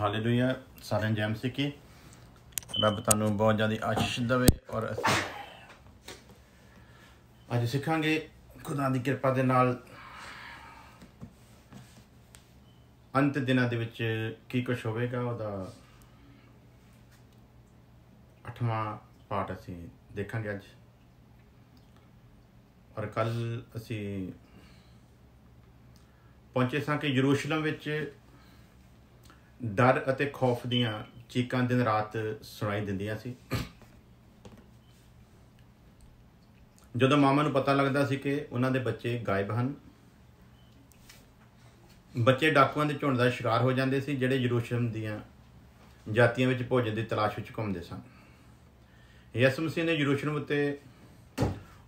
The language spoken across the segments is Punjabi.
ਹਾਲੇਲੂਇਆ ਸਾਰੇ ਜੈਮ ਸਿੱਕੀ ਰੱਬ ਤੁਹਾਨੂੰ ਬਹੁਤ ਜ਼ਿਆਦਾ ਆਸ਼ੀਸ਼ ਦੇਵੇ ਔਰ ਅਸੀਂ ਅੱਜ ਸਿੱਖਾਂਗੇ ਖੁਦਾ ਦੀ ਕਿਰਪਾ ਦੇ ਨਾਲ ਅੰਤ ਦਿਨਾਂ ਦੇ ਵਿੱਚ ਕੀ ਕੁਝ ਹੋਵੇਗਾ ਉਹਦਾ 8ਵਾਂ ਪਾਰਟ ਅਸੀਂ ਦੇਖਾਂਗੇ ਅੱਜ ਔਰ ਕੱਲ ਅਸੀਂ ਪਹੁੰਚੇ ਸਾਂ ਕਿ ਯਰੂਸ਼ਲਮ ਵਿੱਚ ਡਰ ਅਤੇ ਖੌਫ ਦੀਆਂ ਚੀਕਾਂ ਦਿਨ ਰਾਤ ਸੁਣਾਈ ਦਿੰਦੀਆਂ ਸੀ ਜਦੋਂ ਮਾਮਾ ਨੂੰ ਪਤਾ ਲੱਗਦਾ ਸੀ ਕਿ ਉਹਨਾਂ ਦੇ ਬੱਚੇ ਗਾਇਬ ਹਨ ਬੱਚੇ ਡਾਕੂਆਂ ਦੇ ਝੁੰਡ ਦਾ ਸ਼ਿਕਾਰ ਹੋ ਜਾਂਦੇ ਸੀ ਜਿਹੜੇ ਯਰੂਸ਼ਲਮ ਦੀਆਂ ਜਾਤੀਆਂ ਵਿੱਚ ਭੋਜਨ ਦੀ ਤਲਾਸ਼ ਵਿੱਚ ਘੁੰਮਦੇ ਸਨ ਯਿਸੂ ਮਸੀਹ ਨੇ ਯਰੂਸ਼ਲਮ ਉੱਤੇ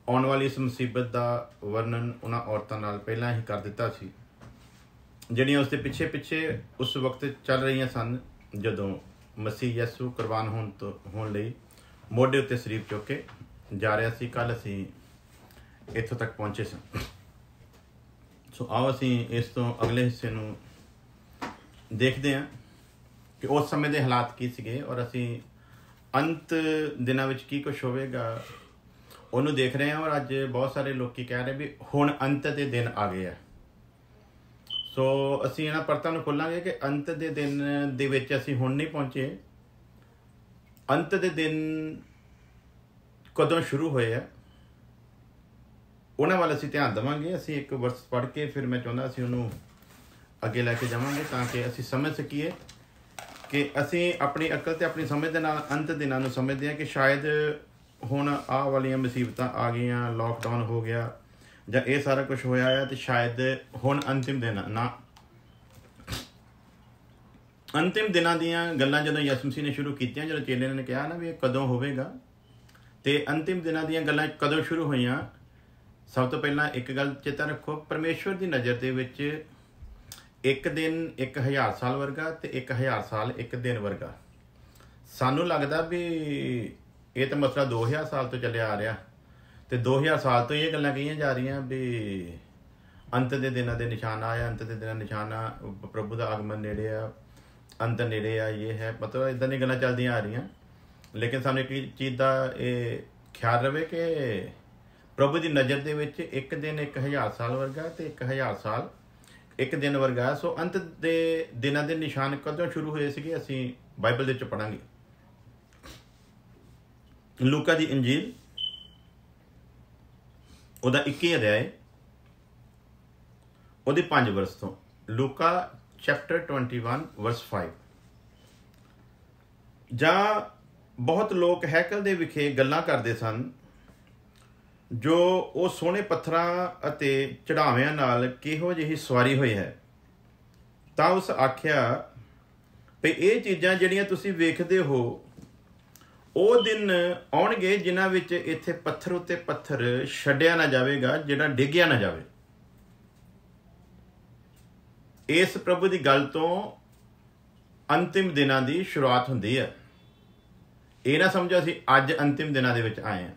ਆਉਣ ਵਾਲੀ ਇਸ ਮੁਸੀਬਤ ਦਾ ਵਰਣਨ ਉਹਨਾਂ ਔਰਤਾਂ ਨਾਲ ਪਹਿਲਾਂ ਹੀ ਕਰ ਦਿੱਤਾ ਸੀ ਜਿਹੜੀਆਂ ਉਸ ਦੇ ਪਿੱਛੇ ਪਿੱਛੇ ਉਸ ਵਕਤ ਚੱਲ ਰਹੀਆਂ ਸਨ ਜਦੋਂ ਮਸੀਹ ਯਸੂ ਕੁਰਬਾਨ ਹੋਣ ਤੋਂ ਹੋਣ ਲਈ ਮੋਢੇ ਉੱਤੇ ਸਰੀਰ ਚੁੱਕ ਕੇ ਜਾ ਰਿਹਾ ਸੀ ਕੱਲ ਅਸੀਂ ਇੱਥੋਂ ਤੱਕ ਪਹੁੰਚੇ ਸਾਂ ਸੋ ਆਓ ਅਸੀਂ ਇਸ ਤੋਂ ਅਗਲੇ ਹਿੱਸੇ ਨੂੰ ਦੇਖਦੇ ਹਾਂ ਕਿ ਉਸ ਸਮੇਂ ਦੇ ਹਾਲਾਤ ਕੀ ਸੀਗੇ ਔਰ ਅਸੀਂ ਅੰਤ ਦਿਨਾਂ ਵਿੱਚ ਕੀ ਕੁਝ ਹੋਵੇਗਾ ਉਹਨੂੰ ਦੇਖ ਰਹੇ ਹਾਂ ਔਰ ਅੱਜ ਬਹੁਤ ਸਾਰੇ ਲੋਕੀ ਕਹਿ ਰਹੇ ਵੀ ਹੁਣ ਅੰਤ ਦੇ ਦਿਨ ਆ ਗਏ ਆ ਸੋ ਅਸੀਂ ਇਹਨਾਂ ਪਰਤਾਂ ਨੂੰ ਖੋਲਾਂਗੇ ਕਿ ਅੰਤ ਦੇ ਦਿਨ ਦੇ ਵਿੱਚ ਅਸੀਂ ਹੁਣ ਨਹੀਂ ਪਹੁੰਚੇ ਅੰਤ ਦੇ ਦਿਨ ਕਦੋਂ ਸ਼ੁਰੂ ਹੋਏ ਆ ਉਹਨਾਂ ਵੱਲ ਅਸੀਂ ਧਿਆਨ ਦਵਾਂਗੇ ਅਸੀਂ ਇੱਕ ਵਰਸ ਪੜ੍ਹ ਕੇ ਫਿਰ ਮੈਂ ਚਾਹੁੰਦਾ ਅਸੀਂ ਉਹਨੂੰ ਅੱਗੇ ਲੈ ਕੇ ਜਾਵਾਂਗੇ ਤਾਂ ਕਿ ਅਸੀਂ ਸਮਝ ਸਕੀਏ ਕਿ ਅਸੀਂ ਆਪਣੀ ਅਕਲ ਤੇ ਆਪਣੀ ਸਮਝ ਦੇ ਨਾਲ ਅੰਤ ਦਿਨਾਂ ਨੂੰ ਸਮਝਦੇ ਹਾਂ ਕਿ ਸ਼ਾਇਦ ਹੁਣ ਆਹ ਵਾਲੀਆਂ ਮੁਸੀਬਤਾਂ ਆ ਗਈਆਂ ਲਾਕਡਾਊਨ ਹੋ ਗਿਆ ਜਾਂ ਇਹ ਸਾਰਾ ਕੁਝ ਹੋਇਆ ਆ ਤੇ ਸ਼ਾਇਦ ਹੁਣ ਅੰਤਿਮ ਦਿਨ ਨਾ ਅੰਤਿਮ ਦਿਨਾਂ ਦੀਆਂ ਗੱਲਾਂ ਜਦੋਂ ਯਸਮਸੀ ਨੇ ਸ਼ੁਰੂ ਕੀਤੀਆਂ ਜਦੋਂ ਚੇਲੇ ਨੇ ਕਿਹਾ ਨਾ ਵੀ ਇਹ ਕਦੋਂ ਹੋਵੇਗਾ ਤੇ ਅੰਤਿਮ ਦਿਨਾਂ ਦੀਆਂ ਗੱਲਾਂ ਕਦੋਂ ਸ਼ੁਰੂ ਹੋਈਆਂ ਸਭ ਤੋਂ ਪਹਿਲਾਂ ਇੱਕ ਗੱਲ ਚੇਤਾ ਰੱਖੋ ਪਰਮੇਸ਼ਵਰ ਦੀ ਨਜ਼ਰ ਦੇ ਵਿੱਚ ਇੱਕ ਦਿਨ 1000 ਸਾਲ ਵਰਗਾ ਤੇ 1000 ਸਾਲ ਇੱਕ ਦਿਨ ਵਰਗਾ ਸਾਨੂੰ ਲੱਗਦਾ ਵੀ ਇਹ ਤਾਂ ਮਸਲਾ 2000 ਸਾਲ ਤੋਂ ਚੱਲਿਆ ਆ ਰਿਹਾ ਤੇ 2000 ਸਾਲ ਤੋਂ ਇਹ ਗੱਲਾਂ ਕਹੀਆਂ ਜਾ ਰਹੀਆਂ ਵੀ ਅੰਤ ਦੇ ਦਿਨਾਂ ਦੇ ਨਿਸ਼ਾਨ ਆਇਆ ਅੰਤ ਦੇ ਦਿਨਾਂ ਨਿਸ਼ਾਨਾ ਪ੍ਰਭੂ ਦਾ ਆਗਮਨ ਨੇੜੇ ਆ ਅੰਤ ਨੇੜੇ ਆ ਇਹ ਹੈ ਮਤਲਬ ਇਦਾਂ ਦੀਆਂ ਗੱਲਾਂ ਚੱਲਦੀਆਂ ਆ ਰਹੀਆਂ ਲੇਕਿਨ ਸਾਨੂੰ ਇੱਕ ਚੀਜ਼ ਦਾ ਇਹ ਖਿਆਲ ਰਵੇ ਕਿ ਪ੍ਰਭੂ ਦੀ ਨਜ਼ਰ ਦੇ ਵਿੱਚ ਇੱਕ ਦਿਨ 1000 ਸਾਲ ਵਰਗਾ ਤੇ 1000 ਸਾਲ ਇੱਕ ਦਿਨ ਵਰਗਾ ਸੋ ਅੰਤ ਦੇ ਦਿਨਾਂ ਦੇ ਨਿਸ਼ਾਨ ਕਦੋਂ ਸ਼ੁਰੂ ਹੋਏ ਸੀਗੇ ਅਸੀਂ ਬਾਈਬਲ ਦੇ ਵਿੱਚ ਪੜਾਂਗੇ ਲੂਕਾ ਦੀ ਇੰਜੀਲ ਉਹਦਾ 21 ਅਧਿਆਇ ਉਹਦੇ 5 ਵਰਸ ਤੋਂ ਲੂਕਾ ਚੈਪਟਰ 21 ਵਰਸ 5 ਜਾਂ ਬਹੁਤ ਲੋਕ ਹੈਕਲ ਦੇ ਵਿਖੇ ਗੱਲਾਂ ਕਰਦੇ ਸਨ ਜੋ ਉਹ ਸੋਹਣੇ ਪੱਥਰਾਂ ਅਤੇ ਚੜਾਵਿਆਂ ਨਾਲ ਕਿਹੋ ਜਿਹੀ ਸਵਾਰੀ ਹੋਈ ਹੈ ਤਾਂ ਉਸ ਆਖਿਆ ਵੀ ਇਹ ਚੀਜ਼ਾਂ ਜਿਹੜੀਆਂ ਤੁਸੀਂ ਵੇਖਦੇ ਹੋ ਉਹ ਦਿਨ ਆਉਣਗੇ ਜਿਨ੍ਹਾਂ ਵਿੱਚ ਇੱਥੇ ਪੱਥਰ ਉੱਤੇ ਪੱਥਰ ਛੱਡਿਆ ਨਾ ਜਾਵੇਗਾ ਜਿਹੜਾ ਡਿੱਗਿਆ ਨਾ ਜਾਵੇ ਇਸ ਪ੍ਰਭੂ ਦੀ ਗੱਲ ਤੋਂ ਅੰਤਿਮ ਦਿਨਾਂ ਦੀ ਸ਼ੁਰੂਆਤ ਹੁੰਦੀ ਹੈ ਇਹ ਨਾ ਸਮਝੋ ਅਸੀਂ ਅੱਜ ਅੰਤਿਮ ਦਿਨਾਂ ਦੇ ਵਿੱਚ ਆਏ ਹਾਂ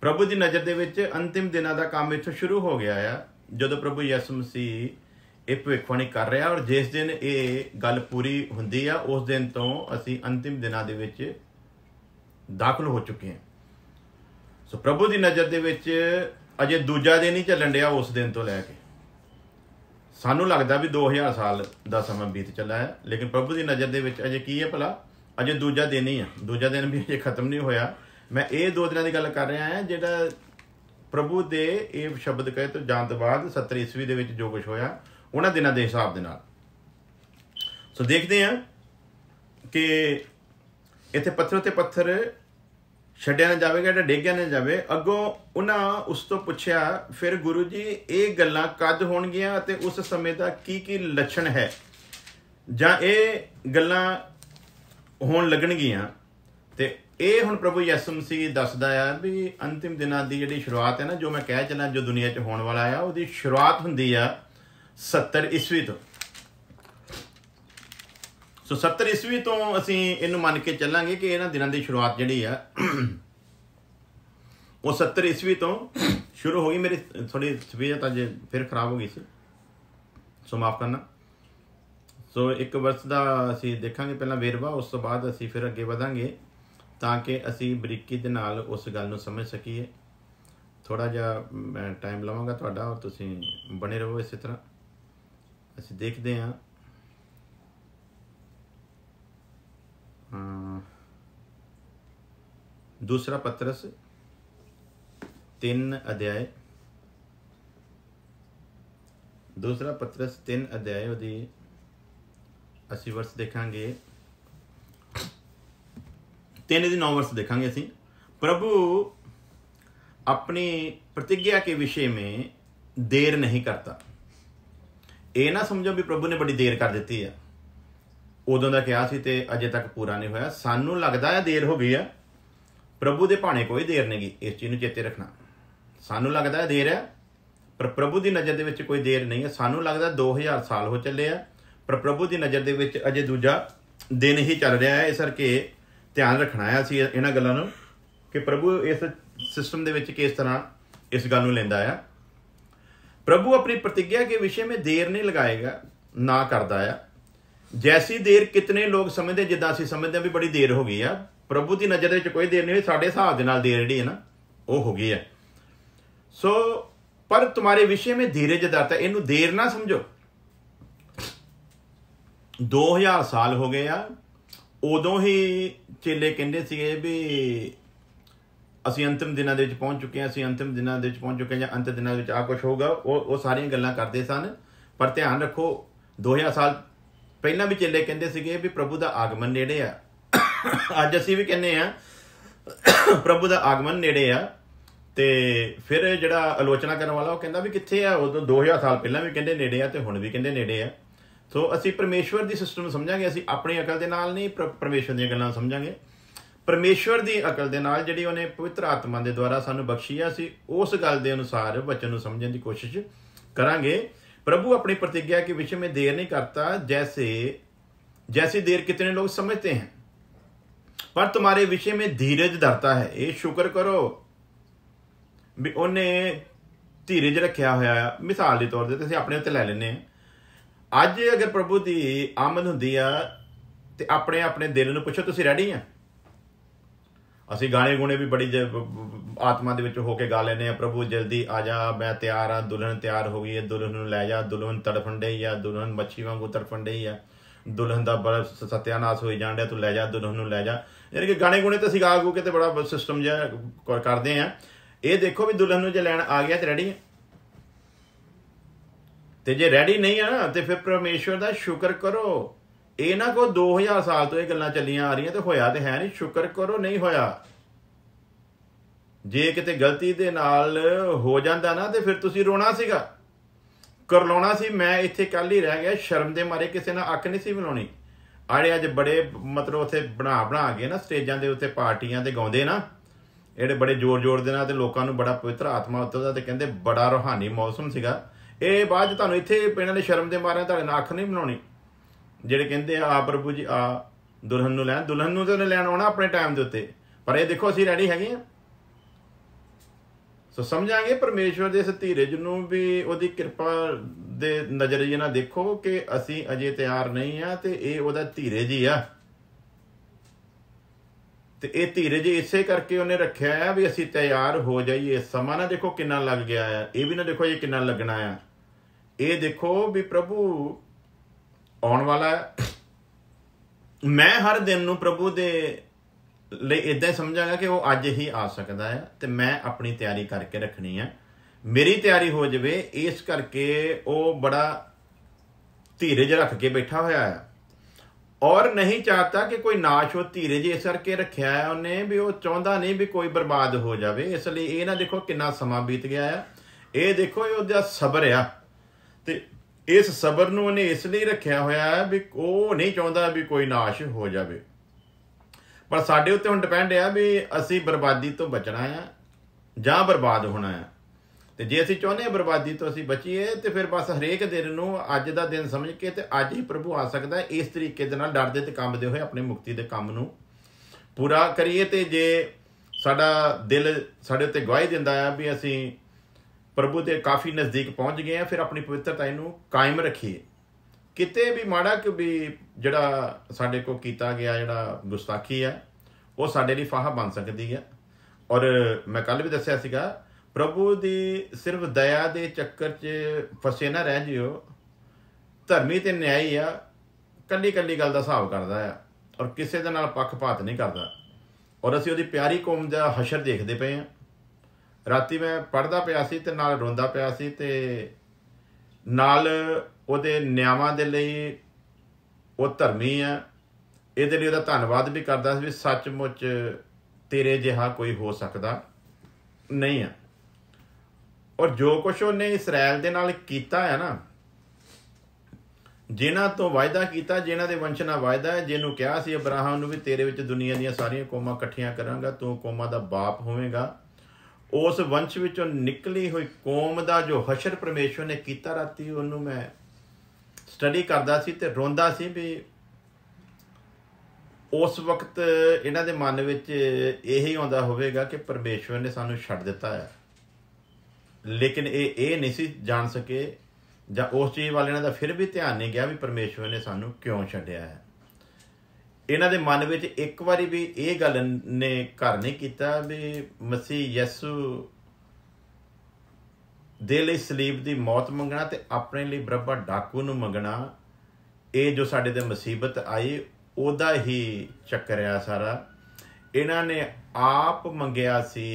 ਪ੍ਰਭੂ ਦੀ ਨਜ਼ਰ ਦੇ ਵਿੱਚ ਅੰਤਿਮ ਦਿਨਾਂ ਦਾ ਕੰਮ ਇੱਥੋਂ ਸ਼ੁਰੂ ਹੋ ਗਿਆ ਆ ਜਦੋਂ ਪ੍ਰਭੂ ਯਿਸੂ ਮਸੀਹ ਇਹ ਭਵਿੱਖਬਾਣੀ ਕਰ ਰਿਹਾ ਔਰ ਜਿਸ ਦਿਨ ਇਹ ਗੱਲ ਪੂਰੀ ਹੁੰਦੀ ਆ ਉਸ ਦਿਨ ਤੋਂ ਅਸੀਂ ਅੰਤਿਮ ਦਿਨਾਂ ਦੇ ਵਿੱਚ ਦਾਖਲ ਹੋ ਚੁੱਕੇ ਹਾਂ ਸੋ ਪ੍ਰਭੂ ਦੀ ਨਜ਼ਰ ਦੇ ਵਿੱਚ ਅਜੇ ਦੂਜਾ ਦਿਨ ਹੀ ਚੱਲਣ ਡਿਆ ਉਸ ਦਿਨ ਤੋਂ ਲੈ ਕੇ ਸਾਨੂੰ ਲੱਗਦਾ ਵੀ 2000 ਸਾਲ ਦਾ ਸਮਾਂ ਬੀਤ ਚੱਲਾ ਹੈ ਲੇਕਿਨ ਪ੍ਰਭੂ ਦੀ ਨਜ਼ਰ ਦੇ ਵਿੱਚ ਅਜੇ ਕੀ ਹੈ ਭਲਾ ਅਜੇ ਦੂਜਾ ਦਿਨ ਹੀ ਆ ਦੂਜਾ ਦਿਨ ਵੀ ਅਜੇ ਖਤਮ ਨਹੀਂ ਹੋਇਆ ਮੈਂ ਇਹ ਦੋ ਦਿਨਾਂ ਦੀ ਗੱਲ ਕਰ ਰਿਹਾ ਹਾਂ ਜਿਹੜਾ ਪ੍ਰਭੂ ਦੇ ਇਹ ਸ਼ਬਦ ਕਹੇ ਤੋਂ ਜਾਣ ਤੋਂ ਬਾਅਦ 70 ਈਸਵੀ ਦੇ ਵਿੱਚ ਜੋ ਕੁਝ ਹੋਇਆ ਉਹਨਾਂ ਦਿਨਾਂ ਦੇ ਹਿਸਾਬ ਦੇ ਨਾਲ ਸੋ ਦੇਖਦੇ ਹਾਂ ਕਿ ਇੱਥੇ ਪੱਥਰ ਤੇ ਪੱਥਰ ਛੱਡਿਆ ਨਾ ਜਾਵੇਗਾ ਜਾਂ ਡੇਗਿਆ ਨਾ ਜਾਵੇ ਅੱਗੋਂ ਉਹਨਾਂ ਉਸ ਤੋਂ ਪੁੱਛਿਆ ਫਿਰ ਗੁਰੂ ਜੀ ਇਹ ਗੱਲਾਂ ਕਦ ਹੋਣਗੀਆਂ ਅਤੇ ਉਸ ਸਮੇਂ ਦਾ ਕੀ ਕੀ ਲੱਛਣ ਹੈ ਜਾਂ ਇਹ ਗੱਲਾਂ ਹੋਣ ਲੱਗਣਗੀਆਂ ਤੇ ਇਹ ਹੁਣ ਪ੍ਰਭੂ ਯਸਮ ਮਸੀਹ ਦੱਸਦਾ ਆ ਵੀ ਅੰਤਿਮ ਦਿਨਾਂ ਦੀ ਜਿਹੜੀ ਸ਼ੁਰੂਆਤ ਹੈ ਨਾ ਜੋ ਮੈਂ ਕਹਿ ਚੱਲਾਂ ਜੋ ਦੁਨੀਆ 'ਚ ਹੋਣ ਵਾਲਾ ਆ ਉਹਦੀ ਸ਼ੁਰੂਆਤ ਹੁੰਦੀ ਆ 70 ਈਸਵੀ ਤੋਂ ਸੋ 70 ਈਸਵੀ ਤੋਂ ਅਸੀਂ ਇਹਨੂੰ ਮੰਨ ਕੇ ਚੱਲਾਂਗੇ ਕਿ ਇਹਨਾਂ ਦਿਨਾਂ ਦੀ ਸ਼ੁਰੂਆਤ ਜਿਹੜੀ ਆ ਉਹ 70 ਈਸਵੀ ਤੋਂ ਸ਼ੁਰੂ ਹੋ ਗਈ ਮੇਰੀ ਥੋੜੀ ਤਬੀਅਤ ਅੱਜ ਫਿਰ ਖਰਾਬ ਹੋ ਗਈ ਸੀ ਸੋ ਮਾਫ ਕਰਨਾ ਸੋ ਇੱਕ ਵਰਸ ਦਾ ਅਸੀਂ ਦੇਖਾਂਗੇ ਪਹਿਲਾਂ ਵੇਰਵਾ ਉਸ ਤੋਂ ਬਾਅਦ ਅਸੀਂ ਫਿਰ ਅੱਗੇ ਵਧਾਂਗੇ ਤਾਂ ਕਿ ਅਸੀਂ ਬਰੀਕੀ ਦੇ ਨਾਲ ਉਸ ਗੱਲ ਨੂੰ ਸਮਝ ਸਕੀਏ ਥੋੜਾ ਜਿਹਾ ਮੈਂ ਟਾਈਮ ਲਵਾਂਗਾ ਤੁਹਾਡਾ ਔਰ ਤੁਸੀਂ ਬਣੇ ਰਹੋ ਇਸੇ ਤਰ੍ਹਾਂ ਅਸੀਂ ਦੇਖਦੇ ਹਾਂ ਦੂਸਰਾ ਪਤਰਸ 3 ਅਧਿਆਇ ਦੂਸਰਾ ਪਤਰਸ 3 ਅਧਿਆਇ ਉਹਦੀ ਅਸੀਂ ਵਰਸ ਦੇਖਾਂਗੇ 3 ਦੇ 9 ਵਰਸ ਦੇਖਾਂਗੇ ਅਸੀਂ ਪ੍ਰਭੂ ਆਪਣੀ ਪ੍ਰਤੀਗਿਆ ਕੇ ਵਿਸ਼ੇ में ਦੇਰ ਨਹੀਂ ਕਰਤਾ ਇਹ ਨਾ ਸਮਝੋ ਵੀ ਪ੍ਰਭੂ ਨੇ ਬੜੀ ਦੇਰ ਕਰ ਦਿੱਤੀ ਆ ਉਦੋਂ ਦਾ ਕਿਹਾ ਸੀ ਤੇ ਅਜੇ ਤੱਕ ਪੂਰਾ ਨਹੀਂ ਹੋਇਆ ਸਾਨੂੰ ਲੱਗਦਾ ਆ ਦੇਰ ਹੋ ਗਈ ਆ ਪ੍ਰਭੂ ਦੇ ਭਾਣੇ ਕੋਈ ਦੇਰ ਨਹੀਂ ਗਈ ਇਸ ਚੀਜ਼ ਨੂੰ ਚੇਤੇ ਰੱਖਣਾ ਸਾਨੂੰ ਲੱਗਦਾ ਆ ਦੇਰ ਆ ਪਰ ਪ੍ਰਭੂ ਦੀ ਨਜ਼ਰ ਦੇ ਵਿੱਚ ਕੋਈ ਦੇਰ ਨਹੀਂ ਹੈ ਸਾਨੂੰ ਲੱਗਦਾ 2000 ਸਾਲ ਹੋ ਚੱਲੇ ਆ ਪਰ ਪ੍ਰਭੂ ਦੀ ਨਜ਼ਰ ਦੇ ਵਿੱਚ ਅਜੇ ਦੂਜਾ ਦਿਨ ਹੀ ਚੱਲ ਰਿਹਾ ਹੈ ਇਸ ਕਰਕੇ ਧਿਆਨ ਰੱਖਣਾ ਆ ਸੀ ਇਹਨਾਂ ਗੱਲਾਂ ਨੂੰ ਕਿ ਪ੍ਰਭੂ ਇਸ ਸਿਸਟਮ ਦੇ ਵਿੱਚ ਕਿਸ ਤਰ੍ਹਾਂ ਇਸ ਗੱਲ ਨੂੰ ਲੈਂਦਾ ਆ ਪ੍ਰਭੂ ਆਪਣੀ ਪ੍ਰਤੀਗਿਆ ਕੇ ਵਿਸ਼ੇ ਮੇ ਦੇਰ ਨਹੀਂ ਲਗਾਏਗਾ ਨਾ ਕਰਦਾ ਆ ਜੈਸੀ ਦੇਰ ਕਿਤਨੇ ਲੋਕ ਸਮਝਦੇ ਜਿੱਦਾਂ ਅਸੀਂ ਸਮਝਦੇ ਆ ਵੀ ਬੜੀ ਦੇਰ ਹੋ ਗਈ ਆ ਪ੍ਰਭੂ ਦੀ ਨਜ਼ਰ ਵਿੱਚ ਕੋਈ ਦੇਰ ਨਹੀਂ ਹੋਈ ਸਾਡੇ ਹਿਸਾਬ ਦੇ ਨਾਲ ਦੇਰ ਜਿਹੜੀ ਹੈ ਨਾ ਉਹ ਹੋ ਗਈ ਆ ਸੋ ਪਰ ਤੁਹਾਰੇ ਵਿਸ਼ੇ ਮੇ ਧੀਰਜ ਦਰਤਾ ਇਹਨੂੰ ਦੇਰ ਨਾ ਸਮਝੋ 2000 ਸਾਲ ਹੋ ਗਏ ਆ ਉਦੋਂ ਹੀ ਚੇਲੇ ਕਹਿੰਦੇ ਸੀਗੇ ਵੀ ਅਸੀਂ ਅੰਤਿਮ ਦਿਨਾਂ ਦੇ ਵਿੱਚ ਪਹੁੰਚ ਚੁੱਕੇ ਹਾਂ ਅਸੀਂ ਅੰਤਿਮ ਦਿਨਾਂ ਦੇ ਵਿੱਚ ਪਹੁੰਚ ਚੁੱਕੇ ਹਾਂ ਜਾਂ ਅੰਤ ਦਿਨਾਂ ਦੇ ਵਿੱਚ ਆ ਕੁਝ ਹੋਊਗਾ ਉਹ ਉਹ ਸਾਰੀਆਂ ਗੱਲਾਂ ਕਰਦੇ ਸਨ ਪਰ ਧਿਆਨ ਰੱਖੋ 2000 ਸਾਲ ਪਹਿਲਾਂ ਵੀ ਚੇਲੇ ਕਹਿੰਦੇ ਸੀਗੇ ਵੀ ਪ੍ਰਭੂ ਦਾ ਆਗਮਨ ਨੇੜੇ ਆ ਅੱਜ ਅਸੀਂ ਵੀ ਕਹਿੰਦੇ ਆ ਪ੍ਰਭੂ ਦਾ ਆਗਮਨ ਨੇੜੇ ਆ ਤੇ ਫਿਰ ਜਿਹੜਾ ਆਲੋਚਨਾ ਕਰਨ ਵਾਲਾ ਉਹ ਕਹਿੰਦਾ ਵੀ ਕਿੱਥੇ ਆ ਉਦੋਂ 2000 ਸਾਲ ਪਹਿਲਾਂ ਵੀ ਕਹਿੰਦੇ ਨੇੜੇ ਆ ਤੇ ਹੁਣ ਵੀ ਕਹਿੰਦੇ ਨੇੜੇ ਆ ਸੋ ਅਸੀਂ ਪਰਮੇਸ਼ਵਰ ਦੀ ਸਿਸਟਮ ਸਮਝਾਂਗੇ ਅਸੀਂ ਆਪਣੀ ਅਕਲ ਦੇ ਨਾਲ ਨਹੀਂ ਪਰਮੇਸ਼ਵਰ ਦੀਆਂ ਗੱਲਾਂ ਸਮਝਾਂਗੇ ਪਰਮੇਸ਼ਵਰ ਦੀ ਅਕਲ ਦੇ ਨਾਲ ਜਿਹੜੀ ਉਹਨੇ ਪਵਿੱਤਰ ਆਤਮਾ ਦੇ ਦੁਆਰਾ ਸਾਨੂੰ ਬਖਸ਼ੀ ਆ ਸੀ ਉਸ ਗੱਲ ਦੇ ਅਨੁਸਾਰ ਬਚਨ ਨੂੰ ਸਮਝਣ ਦੀ ਕੋਸ਼ਿਸ਼ ਕਰਾਂਗੇ ਪ੍ਰਭੂ ਆਪਣੀ ਪ੍ਰਤੀਗਿਆ ਕੇ ਵਿਸ਼ੇ ਮੇ ਦੇਰ ਨਹੀਂ ਕਰਤਾ ਜੈਸੇ ਜੈਸੀ ਦੇਰ ਕਿਤਨੇ ਲੋਕ ਸਮਝਤੇ ਹਨ ਪਰ तुम्हारे ਵਿਸ਼ੇ में ਧੀਰਜ ਧਰਤਾ ਹੈ ਇਹ ਸ਼ੁਕਰ ਕਰੋ ਵੀ ਉਹਨੇ ਧੀਰਜ ਰੱਖਿਆ ਹੋਇਆ ਹੈ ਮਿਸਾਲ ਦੇ ਤੌਰ ਤੇ ਤੁਸੀਂ ਆਪਣੇ ਉੱਤੇ ਲੈ ਲੈਨੇ ਅੱਜ ਅਗਰ ਪ੍ਰਭੂ ਦੀ ਆਮਦ ਹੁੰਦੀ ਆ ਤੇ ਆਪਣੇ ਆਪਣੇ ਦਿਲ ਨੂੰ ਪੁੱਛੋ ਤੁਸੀਂ ਰੈਡੀ ਆ ਅਸੀਂ ਗਾਣੇ ਗੁਣੇ ਵੀ ਬੜੀ ਆਤਮਾ ਦੇ ਵਿੱਚ ਹੋ ਕੇ ਗਾ ਲੈਨੇ ਆ ਪ੍ਰਭੂ ਜਲਦੀ ਆ ਜਾ ਮੈਂ ਤਿਆਰ ਆ ਦੁਲਹਨ ਤਿਆਰ ਹੋ ਗਈ ਹੈ ਦੁਲਹਨ ਨੂੰ ਲੈ ਜਾ ਦੁਲਹਨ ਤੜਫਣ ਡਈ ਆ ਦੁਲਹਨ ਮੱਛੀ ਵਾਂਗੂ ਤੜਫਣ ਡਈ ਆ ਦੁਲਹਨ ਦਾ ਬੜਾ ਸਤਿਆਨਾਸ ਹੋਈ ਜਾਂਦਾ ਤੂੰ ਲੈ ਜਾ ਦੁਲਹਨ ਨੂੰ ਲੈ ਜਾ ਯਾਨੀ ਕਿ ਗਾਣੇ ਗੁਣੇ ਤੇ ਅਸੀਂ ਗਾ ਗੂ ਕੇ ਤੇ ਬੜਾ ਸਿਸਟਮ ਜਿਹਾ ਕਰਦੇ ਆ ਇਹ ਦੇਖੋ ਵੀ ਦੁਲਹਨ ਨੂੰ ਜੇ ਲੈਣ ਆ ਗਿਆ ਤੇ ਰੈਡੀ ਹੈ ਤੇ ਜੇ ਰੈਡੀ ਨਹੀਂ ਆ ਨਾ ਤੇ ਫਿਰ ਪਰਮੇਸ਼ਵਰ ਦਾ ਸ਼ੁਕਰ ਕਰੋ ਇਹ ਨਾ ਕੋ 2000 ਸਾਲ ਤੋਂ ਇਹ ਗੱਲਾਂ ਚੱਲੀਆਂ ਆ ਰਹੀਆਂ ਤੇ ਹੋਇਆ ਤੇ ਹੈ ਨਹੀਂ ਸ਼ੁਕਰ ਕਰੋ ਨਹੀਂ ਹੋਇਆ ਜੇ ਕਿਤੇ ਗਲਤੀ ਦੇ ਨਾਲ ਹੋ ਜਾਂਦਾ ਨਾ ਤੇ ਫਿਰ ਤੁਸੀਂ ਰੋਣਾ ਸੀਗਾ ਕਰਲਾਉਣਾ ਸੀ ਮੈਂ ਇੱਥੇ ਕੱਲ ਹੀ ਰਹਿ ਗਿਆ ਸ਼ਰਮ ਦੇ ਮਾਰੇ ਕਿਸੇ ਨਾਲ ਅੱਖ ਨਹੀਂ ਸੀ ਮਿਲਾਉਣੀ ਆੜੇ ਅੱਜ ਬੜੇ ਮਤਲਬ ਉਥੇ ਬਣਾ ਬਣਾ ਕੇ ਨਾ ਸਟੇਜਾਂ ਦੇ ਉੱਤੇ ਪਾਰਟੀਆਂ ਤੇ ਗਾਉਂਦੇ ਨਾ ਇਹੜੇ ਬੜੇ ਜ਼ੋਰ-ਜ਼ੋਰ ਦੇ ਨਾਲ ਤੇ ਲੋਕਾਂ ਨੂੰ ਬੜਾ ਪਵਿੱਤਰ ਆਤਮਾ ਉੱਤੇ ਦਾ ਤੇ ਕਹਿੰਦੇ ਬੜਾ ਰੋਹਾਨੀ ਮੌਸਮ ਸੀਗਾ ਇਹ ਬਾਅਦ ਤੁਹਾਨੂੰ ਇੱਥੇ ਪਿੰਡਾਂ ਦੇ ਸ਼ਰਮ ਦੇ ਮਾਰੇ ਤੁਹਾਡੇ ਨਾਲ ਅੱਖ ਨਹੀਂ ਬਣਾਉਣੀ ਜਿਹੜੇ ਕਹਿੰਦੇ ਆ ਪ੍ਰਭੂ ਜੀ ਆ ਦੁਲਹਨ ਨੂੰ ਲੈਣ ਦੁਲਹਨ ਨੂੰ ਤੇ ਉਹਨੇ ਲੈਣ ਆਉਣਾ ਆਪਣੇ ਟਾਈਮ ਦੇ ਉੱਤੇ ਪਰ ਇਹ ਦੇਖੋ ਅਸੀਂ ਰੈਡੀ ਹੈਗੇ ਆ ਸੋ ਸਮਝਾਂਗੇ ਪਰਮੇਸ਼ਵਰ ਦੇ ਇਸ ਧੀਰਜ ਨੂੰ ਵੀ ਉਹਦੀ ਕਿਰਪਾ ਦੇ ਨਜ਼ਰੀਏ ਨਾਲ ਦੇਖੋ ਕਿ ਅਸੀਂ ਅਜੇ ਤਿਆਰ ਨਹੀਂ ਆ ਤੇ ਇਹ ਉਹਦਾ ਧੀਰੇ ਜੀ ਆ ਤੇ ਇਹ ਧੀਰੇ ਜੀ ਇਸੇ ਕਰਕੇ ਉਹਨੇ ਰੱਖਿਆ ਆ ਵੀ ਅਸੀਂ ਤਿਆਰ ਹੋ ਜਾਈਏ ਸਮਾਂ ਨਾ ਦੇਖੋ ਕਿੰਨਾ ਲੱਗ ਗਿਆ ਆ ਇਹ ਵੀ ਨਾ ਦੇਖੋ ਇਹ ਕਿੰਨਾ ਲੱਗਣਾ ਆ ਇਹ ਦੇਖੋ ਵੀ ਪ੍ਰਭੂ ਆਉਣ ਵਾਲਾ ਮੈਂ ਹਰ ਦਿਨ ਨੂੰ ਪ੍ਰਭੂ ਦੇ ਲਈ ਇਦਾਂ ਹੀ ਸਮਝਾਂਗਾ ਕਿ ਉਹ ਅੱਜ ਹੀ ਆ ਸਕਦਾ ਹੈ ਤੇ ਮੈਂ ਆਪਣੀ ਤਿਆਰੀ ਕਰਕੇ ਰੱਖਣੀ ਹੈ ਮੇਰੀ ਤਿਆਰੀ ਹੋ ਜਵੇ ਇਸ ਕਰਕੇ ਉਹ ਬੜਾ ਧੀਰਜ ਰੱਖ ਕੇ ਬੈਠਾ ਹੋਇਆ ਹੈ ਔਰ ਨਹੀਂ ਚਾਹਤਾ ਕਿ ਕੋਈ ਨਾਸ਼ ਹੋ ਧੀਰਜ ਇਸ ਕਰਕੇ ਰੱਖਿਆ ਹੈ ਉਹਨੇ ਵੀ ਉਹ ਚਾਹੁੰਦਾ ਨਹੀਂ ਵੀ ਕੋਈ ਬਰਬਾਦ ਹੋ ਜਾਵੇ ਇਸ ਲਈ ਇਹ ਨਾ ਦੇਖੋ ਕਿੰਨਾ ਸਮਾਂ ਬੀਤ ਗਿਆ ਹੈ ਇਹ ਦੇਖੋ ਇਹ ਉਹਦਾ ਸਬਰ ਆ ਤੇ ਇਸ ਸਬਰ ਨੂੰ ਉਹਨੇ ਇਸ ਲਈ ਰੱਖਿਆ ਹੋਇਆ ਹੈ ਵੀ ਉਹ ਨਹੀਂ ਚਾਹੁੰਦਾ ਵੀ ਕੋਈ ਨਾਸ਼ ਹੋ ਜਾਵੇ ਪਰ ਸਾਡੇ ਉੱਤੇ ਹੁਣ ਡਿਪੈਂਡ ਹੈ ਵੀ ਅਸੀਂ ਬਰਬਾਦੀ ਤੋਂ ਬਚਣਾ ਹੈ ਜਾਂ ਬਰਬਾਦ ਹੋਣਾ ਹੈ ਤੇ ਜੇ ਅਸੀਂ ਚਾਹੁੰਦੇ ਹਾਂ ਬਰਬਾਦੀ ਤੋਂ ਅਸੀਂ ਬਚੀਏ ਤੇ ਫਿਰ ਬਸ ਹਰੇਕ ਦਿਨ ਨੂੰ ਅੱਜ ਦਾ ਦਿਨ ਸਮਝ ਕੇ ਤੇ ਅੱਜ ਹੀ ਪ੍ਰਭੂ ਆ ਸਕਦਾ ਹੈ ਇਸ ਤਰੀਕੇ ਦੇ ਨਾਲ ਡਰਦੇ ਤੇ ਕੰਬਦੇ ਹੋਏ ਆਪਣੇ ਮੁਕਤੀ ਦੇ ਕੰਮ ਨੂੰ ਪੂਰਾ ਕਰੀਏ ਤੇ ਜੇ ਸਾਡਾ ਦਿਲ ਸਾਡੇ ਉੱਤੇ ਗਵਾਹੀ ਦਿੰਦਾ ਹੈ ਵੀ ਅਸੀਂ ਪ੍ਰਭੂ ਦੇ ਕਾਫੀ ਨਜ਼ਦੀਕ ਪਹੁੰਚ ਗਏ ਆ ਫਿਰ ਆਪਣੀ ਪਵਿੱਤਰਤਾ ਇਹਨੂੰ ਕਾਇਮ ਰੱਖੀਏ ਕਿਤੇ ਵੀ ਮਾੜਾ ਕਿ ਵੀ ਜਿਹੜਾ ਸਾਡੇ ਕੋ ਕੀਤਾ ਗਿਆ ਜਿਹੜਾ ਗੁਸਤਾਖੀ ਆ ਉਹ ਸਾਡੇ ਲਈ ਫਾਹਾ ਬਣ ਸਕਦੀ ਆ ਔਰ ਮੈਂ ਕੱਲ ਵੀ ਦੱਸਿਆ ਸੀਗਾ ਪ੍ਰਭੂ ਦੀ ਸਿਰਫ ਦਇਆ ਦੇ ਚੱਕਰ 'ਚ ਫਸੇ ਨਾ ਰਹਿ ਜਿਓ ਧਰਮੀ ਤੇ ਨਿਆਈ ਆ ਕੱਲੀ ਕੱਲੀ ਗੱਲ ਦਾ ਹਿਸਾਬ ਕਰਦਾ ਆ ਔਰ ਕਿਸੇ ਦੇ ਨਾਲ ਪੱਖਪਾਤ ਨਹੀਂ ਕਰਦਾ ਔਰ ਅਸੀਂ ਉਹਦੀ ਪਿਆਰੀ ਕੌਮ ਦਾ ਹਸ਼ਰ ਦੇਖਦੇ ਪਏ ਆ ਰਾਤੀ ਮੈਂ ਪੜਦਾ ਪਿਆ ਸੀ ਤੇ ਨਾਲ ਰੋਂਦਾ ਪਿਆ ਸੀ ਤੇ ਨਾਲ ਉਹਦੇ ਨਿਆਵਾਂ ਦੇ ਲਈ ਉਹ ਧਰਮੀ ਆ ਇਹਦੇ ਲਈ ਉਹਦਾ ਧੰਨਵਾਦ ਵੀ ਕਰਦਾ ਸੀ ਵੀ ਸੱਚਮੁੱਚ ਤੇਰੇ ਜਿਹਾ ਕੋਈ ਹੋ ਸਕਦਾ ਨਹੀਂ ਆ ਔਰ ਜੋ ਕੁਝ ਉਹਨੇ ਇਸਰਾਇਲ ਦੇ ਨਾਲ ਕੀਤਾ ਹੈ ਨਾ ਜਿਨ੍ਹਾਂ ਤੋਂ ਵਾਅਦਾ ਕੀਤਾ ਜਿਨ੍ਹਾਂ ਦੇ ਵੰਸ਼ ਨਾਲ ਵਾਅਦਾ ਹੈ ਜਿਹਨੂੰ ਕਿਹਾ ਸੀ ਅਬਰਾਹਮ ਨੂੰ ਵੀ ਤੇਰੇ ਵਿੱਚ ਦੁਨੀਆ ਦੀਆਂ ਸਾਰੀਆਂ ਕੌਮਾਂ ਇਕੱਠੀਆਂ ਕਰਾਂਗਾ ਤੂੰ ਕੌਮਾਂ ਦਾ ਬਾਪ ਹੋਵੇਂਗਾ ਉਸ ਵੰਸ਼ ਵਿੱਚੋਂ ਨਿਕਲੀ ਹੋਈ ਕੌਮ ਦਾ ਜੋ ਹਸ਼ਰ ਪਰਮੇਸ਼ਵਰ ਨੇ ਕੀਤਾ ਰਾਤੀ ਉਹਨੂੰ ਮੈਂ ਸਟੱਡੀ ਕਰਦਾ ਸੀ ਤੇ ਰੋਂਦਾ ਸੀ ਵੀ ਉਸ ਵਕਤ ਇਹਨਾਂ ਦੇ ਮਨ ਵਿੱਚ ਇਹ ਹੀ ਆਉਂਦਾ ਹੋਵੇਗਾ ਕਿ ਪਰਮੇਸ਼ਵਰ ਨੇ ਸਾਨੂੰ ਛੱਡ ਦਿੱਤਾ ਹੈ ਲੇਕਿਨ ਇਹ ਇਹ ਨਹੀਂ ਸੀ ਜਾਣ ਸਕੇ ਜਾਂ ਉਸ ਚੀਜ਼ ਵਾਲਿਆਂ ਇਹਨਾਂ ਦਾ ਫਿਰ ਵੀ ਧਿਆਨ ਨਹੀਂ ਗਿਆ ਵੀ ਪਰਮੇਸ਼ਵਰ ਨੇ ਸਾਨੂੰ ਕਿਉਂ ਛੱਡਿਆ ਹੈ ਇਹਨਾਂ ਦੇ ਮਨ ਵਿੱਚ ਇੱਕ ਵਾਰੀ ਵੀ ਇਹ ਗੱਲ ਨੇ ਘਰ ਨਹੀਂ ਕੀਤਾ ਵੀ ਮਸੀਹ ਯਿਸੂ ਦੇ ਲਈ ਸਲੀਬ ਦੀ ਮੌਤ ਮੰਗਣਾ ਤੇ ਆਪਣੇ ਲਈ ਬਰਬਾ ਡਾਕੂ ਨੂੰ ਮੰਗਣਾ ਇਹ ਜੋ ਸਾਡੇ ਤੇ ਮੁਸੀਬਤ ਆਈ ਉਹਦਾ ਹੀ ਚੱਕਰ ਆ ਸਾਰਾ ਇਹਨਾਂ ਨੇ ਆਪ ਮੰਗਿਆ ਸੀ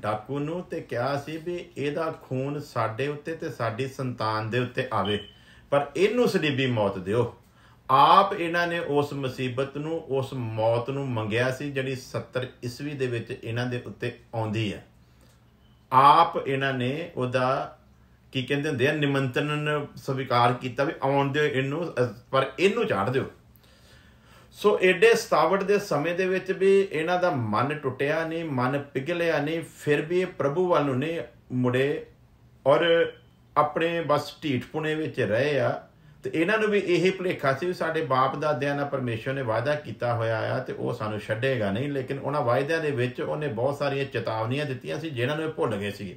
ਡਾਕੂ ਨੂੰ ਤੇ ਕਿਹਾ ਸੀ ਵੀ ਇਹਦਾ ਖੂਨ ਸਾਡੇ ਉੱਤੇ ਤੇ ਸਾਡੀ ਸੰਤਾਨ ਦੇ ਉੱਤੇ ਆਵੇ ਪਰ ਇਹਨੂੰ ਸਲੀਬੀ ਮੌਤ ਦਿਓ ਆਪ ਇਹਨਾਂ ਨੇ ਉਸ ਮੁਸੀਬਤ ਨੂੰ ਉਸ ਮੌਤ ਨੂੰ ਮੰਗਿਆ ਸੀ ਜਿਹੜੀ 70 ਇਸਵੀ ਦੇ ਵਿੱਚ ਇਹਨਾਂ ਦੇ ਉੱਤੇ ਆਉਂਦੀ ਹੈ ਆਪ ਇਹਨਾਂ ਨੇ ਉਹਦਾ ਕੀ ਕਹਿੰਦੇ ਹੁੰਦੇ ਆ ਨਿਮੰਤਰਣ ਸਵੀਕਾਰ ਕੀਤਾ ਵੀ ਆਉਣ ਦਿਓ ਇਹਨੂੰ ਪਰ ਇਹਨੂੰ ਝਾੜ ਦਿਓ ਸੋ ਐਡੇ ਸਤਾਵਟ ਦੇ ਸਮੇਂ ਦੇ ਵਿੱਚ ਵੀ ਇਹਨਾਂ ਦਾ ਮਨ ਟੁੱਟਿਆ ਨਹੀਂ ਮਨ ਪਿਗਲਿਆ ਨਹੀਂ ਫਿਰ ਵੀ ਇਹ ਪ੍ਰਭੂ ਵੱਲ ਨੂੰ ਨੇ ਮੁੜੇ ਔਰ ਆਪਣੇ ਬਸ ਢੀਠਪੁਣੇ ਵਿੱਚ ਰਹੇ ਆ ਤੇ ਇਹਨਾਂ ਨੂੰ ਵੀ ਇਹ ਭੁਲੇਖਾ ਸੀ ਸਾਡੇ ਬਾਪ ਦਾਦਿਆਂ ਨਾਲ ਪਰਮੇਸ਼ਰ ਨੇ ਵਾਅਦਾ ਕੀਤਾ ਹੋਇਆ ਆ ਤੇ ਉਹ ਸਾਨੂੰ ਛੱਡੇਗਾ ਨਹੀਂ ਲੇਕਿਨ ਉਹਨਾਂ ਵਾਅਦਿਆਂ ਦੇ ਵਿੱਚ ਉਹਨੇ ਬਹੁਤ ਸਾਰੀਆਂ ਚੇਤਾਵਨੀਆਂ ਦਿੱਤੀਆਂ ਸੀ ਜਿਨ੍ਹਾਂ ਨੂੰ ਇਹ ਭੁੱਲ ਗਏ ਸੀ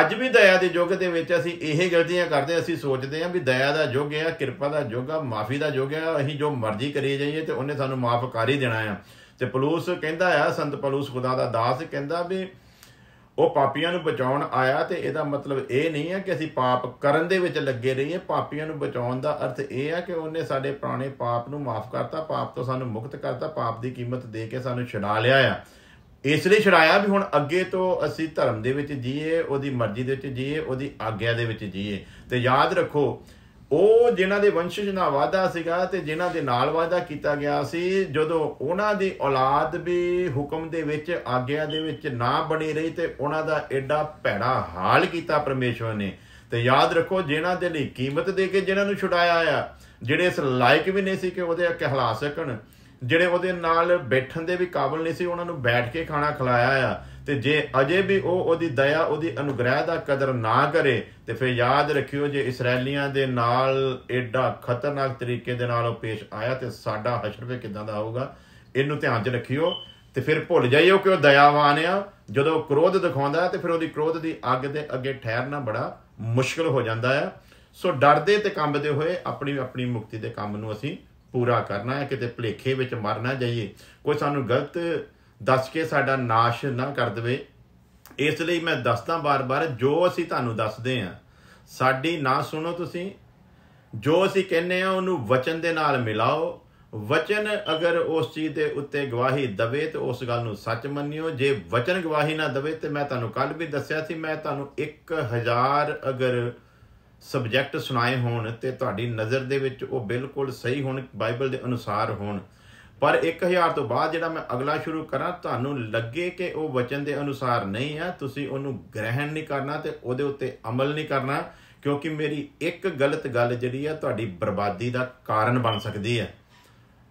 ਅੱਜ ਵੀ ਦਇਆ ਦੇ ਯੁੱਗ ਦੇ ਵਿੱਚ ਅਸੀਂ ਇਹ ਗਲਤੀਆਂ ਕਰਦੇ ਅਸੀਂ ਸੋਚਦੇ ਹਾਂ ਵੀ ਦਇਆ ਦਾ ਯੁੱਗ ਹੈ ਕਿਰਪਾ ਦਾ ਯੁੱਗ ਆ ਮਾਫੀ ਦਾ ਯੁੱਗ ਆ ਅਸੀਂ ਜੋ ਮਰਜ਼ੀ ਕਰੀ ਜਾਈਏ ਤੇ ਉਹਨੇ ਸਾਨੂੰ ਮਾਫ ਕਰ ਹੀ ਦੇਣਾ ਆ ਤੇ ਪਲੂਸ ਕਹਿੰਦਾ ਆ ਸੰਤ ਪਲੂਸ ਖੁਦਾ ਦਾ ਦਾਸ ਕਹਿੰਦਾ ਵੀ ਉਹ ਪਾਪੀਆਂ ਨੂੰ ਬਚਾਉਣ ਆਇਆ ਤੇ ਇਹਦਾ ਮਤਲਬ ਇਹ ਨਹੀਂ ਹੈ ਕਿ ਅਸੀਂ ਪਾਪ ਕਰਨ ਦੇ ਵਿੱਚ ਲੱਗੇ ਰਹੀਏ ਪਾਪੀਆਂ ਨੂੰ ਬਚਾਉਣ ਦਾ ਅਰਥ ਇਹ ਹੈ ਕਿ ਉਹਨੇ ਸਾਡੇ ਪੁਰਾਣੇ ਪਾਪ ਨੂੰ ਮਾਫ ਕਰਤਾ ਪਾਪ ਤੋਂ ਸਾਨੂੰ ਮੁਕਤ ਕਰਤਾ ਪਾਪ ਦੀ ਕੀਮਤ ਦੇ ਕੇ ਸਾਨੂੰ ਛੁਡਾ ਲਿਆ ਆ ਇਸ ਲਈ ਛੁਡਾਇਆ ਵੀ ਹੁਣ ਅੱਗੇ ਤੋਂ ਅਸੀਂ ਧਰਮ ਦੇ ਵਿੱਚ ਜੀਏ ਉਹਦੀ ਮਰਜ਼ੀ ਦੇ ਵਿੱਚ ਜੀਏ ਉਹਦੀ ਆਗਿਆ ਦੇ ਵਿੱਚ ਜੀਏ ਤੇ ਯਾਦ ਰੱਖੋ ਉਹ ਜਿਨ੍ਹਾਂ ਦੇ ਵੰਸ਼ਜ ਨਾਲ ਵਾਅਦਾ ਸੀਗਾ ਤੇ ਜਿਨ੍ਹਾਂ ਦੇ ਨਾਲ ਵਾਅਦਾ ਕੀਤਾ ਗਿਆ ਸੀ ਜਦੋਂ ਉਹਨਾਂ ਦੀ ਔਲਾਦ ਵੀ ਹੁਕਮ ਦੇ ਵਿੱਚ ਆਗਿਆ ਦੇ ਵਿੱਚ ਨਾ ਬਣੀ ਰਹੀ ਤੇ ਉਹਨਾਂ ਦਾ ਐਡਾ ਭੈੜਾ ਹਾਲ ਕੀਤਾ ਪਰਮੇਸ਼ਵਰ ਨੇ ਤੇ ਯਾਦ ਰੱਖੋ ਜਿਨ੍ਹਾਂ ਦੇ ਲਈ ਕੀਮਤ ਦੇ ਕੇ ਜਿਨ੍ਹਾਂ ਨੂੰ ਛੁਡਾਇਆ ਆ ਜਿਹੜੇ ਇਸ ਲਾਇਕ ਵੀ ਨਹੀਂ ਸੀ ਕਿ ਉਹਦੇ ਕਹਿਲਾ ਸਕਣ ਜਿਹੜੇ ਉਹਦੇ ਨਾਲ ਬੈਠਣ ਦੇ ਵੀ ਕਾਬਿਲ ਨਹੀਂ ਸੀ ਉਹਨਾਂ ਨੂੰ ਬੈਠ ਕੇ ਖਾਣਾ ਖਿਲਾਇਆ ਆ ਤੇ ਜੇ ਅਜੇ ਵੀ ਉਹ ਉਹਦੀ ਦਇਆ ਉਹਦੀ ਅਨੁਗ੍ਰਹਿ ਦਾ ਕਦਰ ਨਾ ਕਰੇ ਤੇ ਫਿਰ ਯਾਦ ਰੱਖਿਓ ਜੇ ਇਸرائیਲੀਆਂ ਦੇ ਨਾਲ ਐਡਾ ਖਤਰਨਾਕ ਤਰੀਕੇ ਦੇ ਨਾਲ ਉਹ ਪੇਸ਼ ਆਇਆ ਤੇ ਸਾਡਾ ਹਸ਼ਰ ਵੀ ਕਿਦਾਂ ਦਾ ਆਊਗਾ ਇਹਨੂੰ ਧਿਆਨ 'ਚ ਰੱਖਿਓ ਤੇ ਫਿਰ ਭੁੱਲ ਜਾਈਓ ਕਿ ਉਹ ਦਇਆਵਾਨ ਆ ਜਦੋਂ ਕ੍ਰੋਧ ਦਿਖਾਉਂਦਾ ਹੈ ਤੇ ਫਿਰ ਉਹਦੀ ਕ੍ਰੋਧ ਦੀ ਅੱਗ ਦੇ ਅੱਗੇ ਠਹਿਰਨਾ ਬੜਾ ਮੁਸ਼ਕਲ ਹੋ ਜਾਂਦਾ ਹੈ ਸੋ ਡਰਦੇ ਤੇ ਕੰਬਦੇ ਹੋਏ ਆਪਣੀ ਆਪਣੀ ਮੁਕਤੀ ਦੇ ਕੰਮ ਨੂੰ ਅਸੀਂ ਪੂਰਾ ਕਰਨਾ ਹੈ ਕਿਤੇ ਭਲੇਖੇ ਵਿੱਚ ਮਰਨਾ ਜਾਈਏ ਕੋਈ ਸਾਨੂੰ ਗਲਤ ਦੱਸ ਕੇ ਸਾਡਾ ਨਾਸ਼ ਨਾ ਕਰ ਦੇਵੇ ਇਸ ਲਈ ਮੈਂ ਦੱਸਦਾ ਬਾਰ-ਬਾਰ ਜੋ ਅਸੀਂ ਤੁਹਾਨੂੰ ਦੱਸਦੇ ਆ ਸਾਡੀ ਨਾ ਸੁਣੋ ਤੁਸੀਂ ਜੋ ਅਸੀਂ ਕਹਿੰਨੇ ਆ ਉਹਨੂੰ ਵਚਨ ਦੇ ਨਾਲ ਮਿਲਾਓ ਵਚਨ ਅਗਰ ਉਸ ਚੀਜ਼ ਦੇ ਉੱਤੇ ਗਵਾਹੀ ਦਵੇ ਤੇ ਉਸ ਗੱਲ ਨੂੰ ਸੱਚ ਮੰਨਿਓ ਜੇ ਵਚਨ ਗਵਾਹੀ ਨਾ ਦਵੇ ਤੇ ਮੈਂ ਤੁਹਾਨੂੰ ਕੱਲ ਵੀ ਦੱਸਿਆ ਸੀ ਮੈਂ ਤੁਹਾਨੂੰ 1000 ਅਗਰ ਸਬਜੈਕਟ ਸੁਣਾਏ ਹੋਣ ਤੇ ਤੁਹਾਡੀ ਨਜ਼ਰ ਦੇ ਵਿੱਚ ਉਹ ਬਿਲਕੁਲ ਸਹੀ ਹੋਣ ਬਾਈਬਲ ਦੇ ਅਨੁਸਾਰ ਹੋਣ ਪਰ 1000 ਤੋਂ ਬਾਅਦ ਜਿਹੜਾ ਮੈਂ ਅਗਲਾ ਸ਼ੁਰੂ ਕਰਾਂ ਤੁਹਾਨੂੰ ਲੱਗੇ ਕਿ ਉਹ ਵਚਨ ਦੇ ਅਨੁਸਾਰ ਨਹੀਂ ਆ ਤੁਸੀਂ ਉਹਨੂੰ ਗ੍ਰਹਿਣ ਨਹੀਂ ਕਰਨਾ ਤੇ ਉਹਦੇ ਉੱਤੇ ਅਮਲ ਨਹੀਂ ਕਰਨਾ ਕਿਉਂਕਿ ਮੇਰੀ ਇੱਕ ਗਲਤ ਗੱਲ ਜਿਹੜੀ ਆ ਤੁਹਾਡੀ ਬਰਬਾਦੀ ਦਾ ਕਾਰਨ ਬਣ ਸਕਦੀ ਹੈ